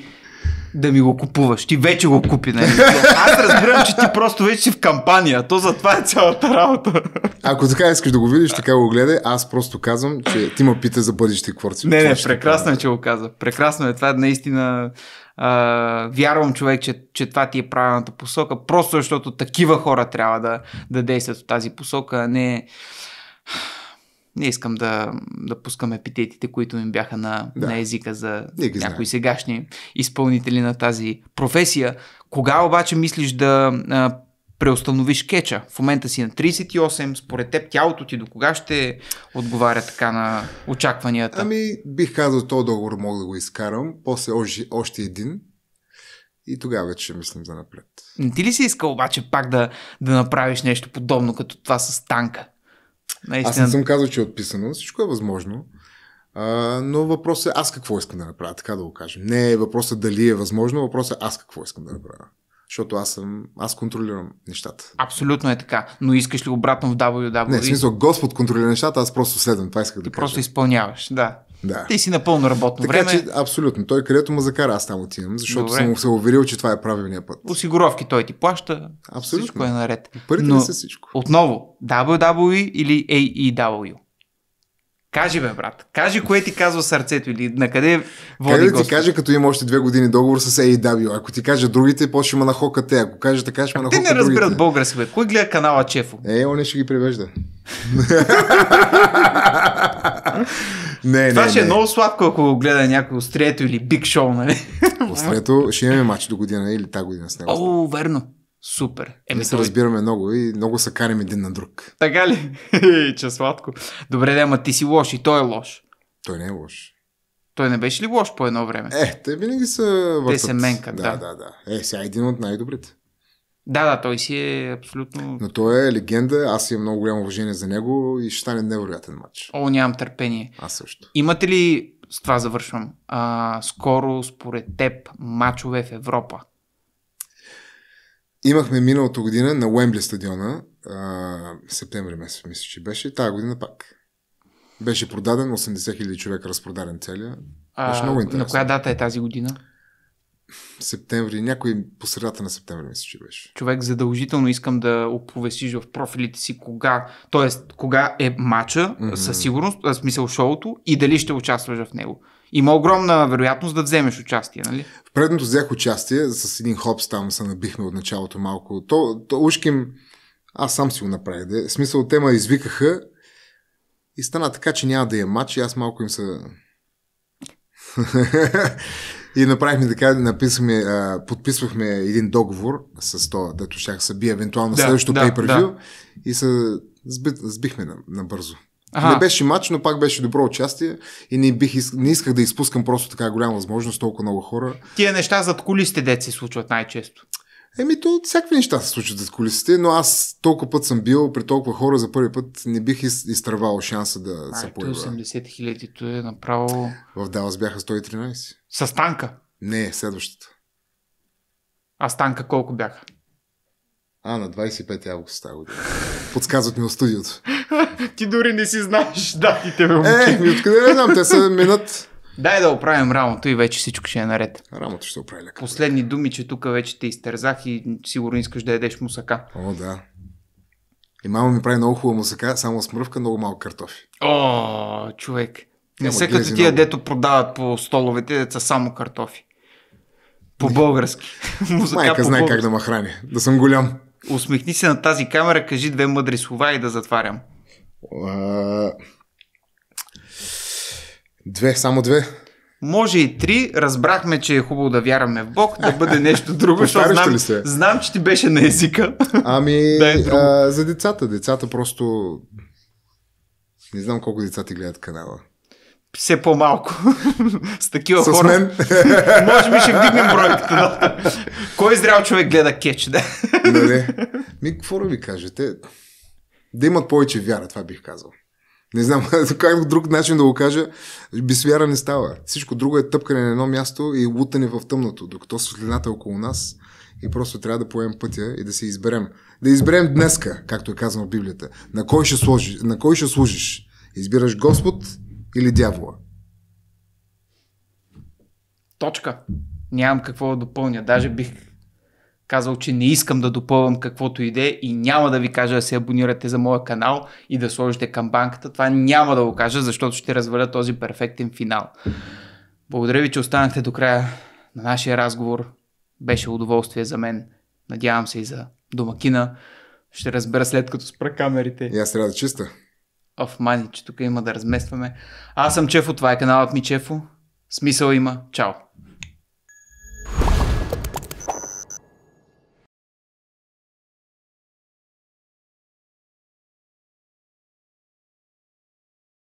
да ми го купуваш. Ти вече го купи, нали? Аз разбирам, че ти просто вече си в кампания. То за това е цялата работа. Ако така искаш да го видиш, така го гледай. Аз просто казвам, че ти ме пита за бъдещите кворци. Не, не, прекрасно е, че го каза. Прекрасно е. Това е наистина а, вярвам човек, че, че това ти е правилната посока, просто защото такива хора трябва да, да действат в тази посока, а не не искам да, да пускам епитетите, които им бяха на, да. на езика за някои сегашни изпълнители на тази професия. Кога обаче мислиш да а, преустановиш кеча. В момента си на 38, според теб тялото ти до кога ще отговаря така на очакванията? Ами, бих казал, този договор мога да го изкарам, после още един и тогава вече ще мислим за напред. Не ти ли си искал обаче пак да, да направиш нещо подобно като това с танка? Наистина... Аз не съм казал, че е отписано, всичко е възможно. Uh, но въпросът е аз какво искам да направя, така да го кажем. Не е въпросът дали е възможно, въпросът е аз какво искам да направя защото аз съм, аз контролирам нещата. Абсолютно е така, но искаш ли обратно в WWE? Не, в смисъл Господ контролира нещата, аз просто следвам, това исках да кажа. Просто изпълняваш, да. Да. Ти си напълно работно така, време. Че, абсолютно. Той където ме закара, аз там отивам, защото Добре. съм му се уверил, че това е правилният път. Осигуровки той ти плаща. Абсолютно. Всичко е наред. Парите Но, са всичко. Отново, WWE или AEW? Кажи бе, брат. Кажи кое ти казва сърцето или на къде води Как да ти кажа, като има още две години договор с AEW? Ако ти кажа другите, по ще на хока те. Ако кажа така, ще хока другите. Те не разбират български, бе. Кой гледа канала Чефо? Е, он ще ги превежда. не, Това не, ще е не. е много сладко, ако гледа някой Острието или Биг Шоу, нали? Острието ще имаме матч до година нали, или тази година с него. О, верно. Супер. Еми, Ние се разбираме много и много се каним един на друг. Така ли? Че сладко. Добре, да, ама ти си лош и той е лош. Той не е лош. Той не беше ли лош по едно време? Е, те винаги са въртат. Те се менка, да. Да, да, да. Е, сега е един от най-добрите. Да, да, той си е абсолютно... Но той е легенда, аз имам много голямо уважение за него и ще стане невероятен матч. О, нямам търпение. Аз също. Имате ли, с това завършвам, а, скоро според теб матчове в Европа, Имахме миналата година на Уембли стадиона, а, септември месец, мисля, че беше. Тая година пак. Беше продаден 80 000 човек, разпродаден целия. А, беше много интересно. На коя дата е тази година? септември, някой по средата на септември мисля, че беше. Човек, задължително искам да оповесиш в профилите си кога, т.е. кога е матча, mm-hmm. със сигурност, в смисъл шоуто и дали ще участваш в него има огромна вероятност да вземеш участие, нали? В предното взех участие с един хопс, там се набихме от началото малко. То, то ушким, аз сам си го направих. Де. Смисъл, тема извикаха и стана така, че няма да е матч и аз малко им се... и направихме така, написахме, подписвахме един договор с това, дето ще се бие евентуално да, следващото да, pay да. и се сбихме набързо. На Аха. Не беше матч, но пак беше добро участие и не, бих, не исках да изпускам просто така голяма възможност, толкова много хора. Тия неща зад кулисите деца се случват най-често. Еми, то всякакви неща се случват зад кулисите, но аз толкова път съм бил при толкова хора за първи път, не бих из, изтървал шанса да а, се появя. 80 хиляди, то е направо... В Далас бяха 113. С танка? Не, следващата. А станка колко бяха? А, на 25 август тази година. Подсказват ми от студиото. Ти дори не си знаеш датите, бе, момче. Е, ми откъде не знам, те са минат. Дай да оправим рамото и вече всичко ще е наред. Рамото ще оправи лека. Последни думи, че тук вече те изтързах и сигурно искаш да ядеш мусака. О, да. И мама ми прави много хубава мусака, само смръвка, много малко картофи. О, човек. Не са като тия, много. дето продават по столовете, деца само картофи. По български. Майка знае как да ме храни. Да съм голям. Усмихни се на тази камера, кажи две мъдри слова и да затварям. Две, само две. Може и три. Разбрахме, че е хубаво да вярваме в Бог, да бъде нещо друго, защото знам, знам, че ти беше на езика. Ами, да е а, за децата. Децата просто... Не знам колко деца ти гледат канала все по-малко. С такива С хора. Мен? Може би ще вдигнем бройката. Да. Кой здрав човек гледа кетч, да? Нали? Ми, какво да ви кажете? Да имат повече вяра, това бих казал. Не знам как друг начин да го кажа. Без вяра не става. Всичко друго е тъпкане на едно място и лутане в тъмното, докато светлината около нас и просто трябва да поем пътя и да се изберем. Да изберем днеска, както е казано в Библията. На кой ще, сложи, на кой ще служиш? Избираш Господ или дявола? Точка. Нямам какво да допълня. Даже бих казал, че не искам да допълвам каквото иде и няма да ви кажа да се абонирате за моя канал и да сложите камбанката. Това няма да го кажа, защото ще разваля този перфектен финал. Благодаря ви, че останахте до края на нашия разговор. Беше удоволствие за мен. Надявам се и за домакина. Ще разбера след като спра камерите. И аз трябва да чиста. Оф, мани, че тук има да разместваме. Аз съм Чефо, това е каналът ми Чефо. Смисъл има. Чао!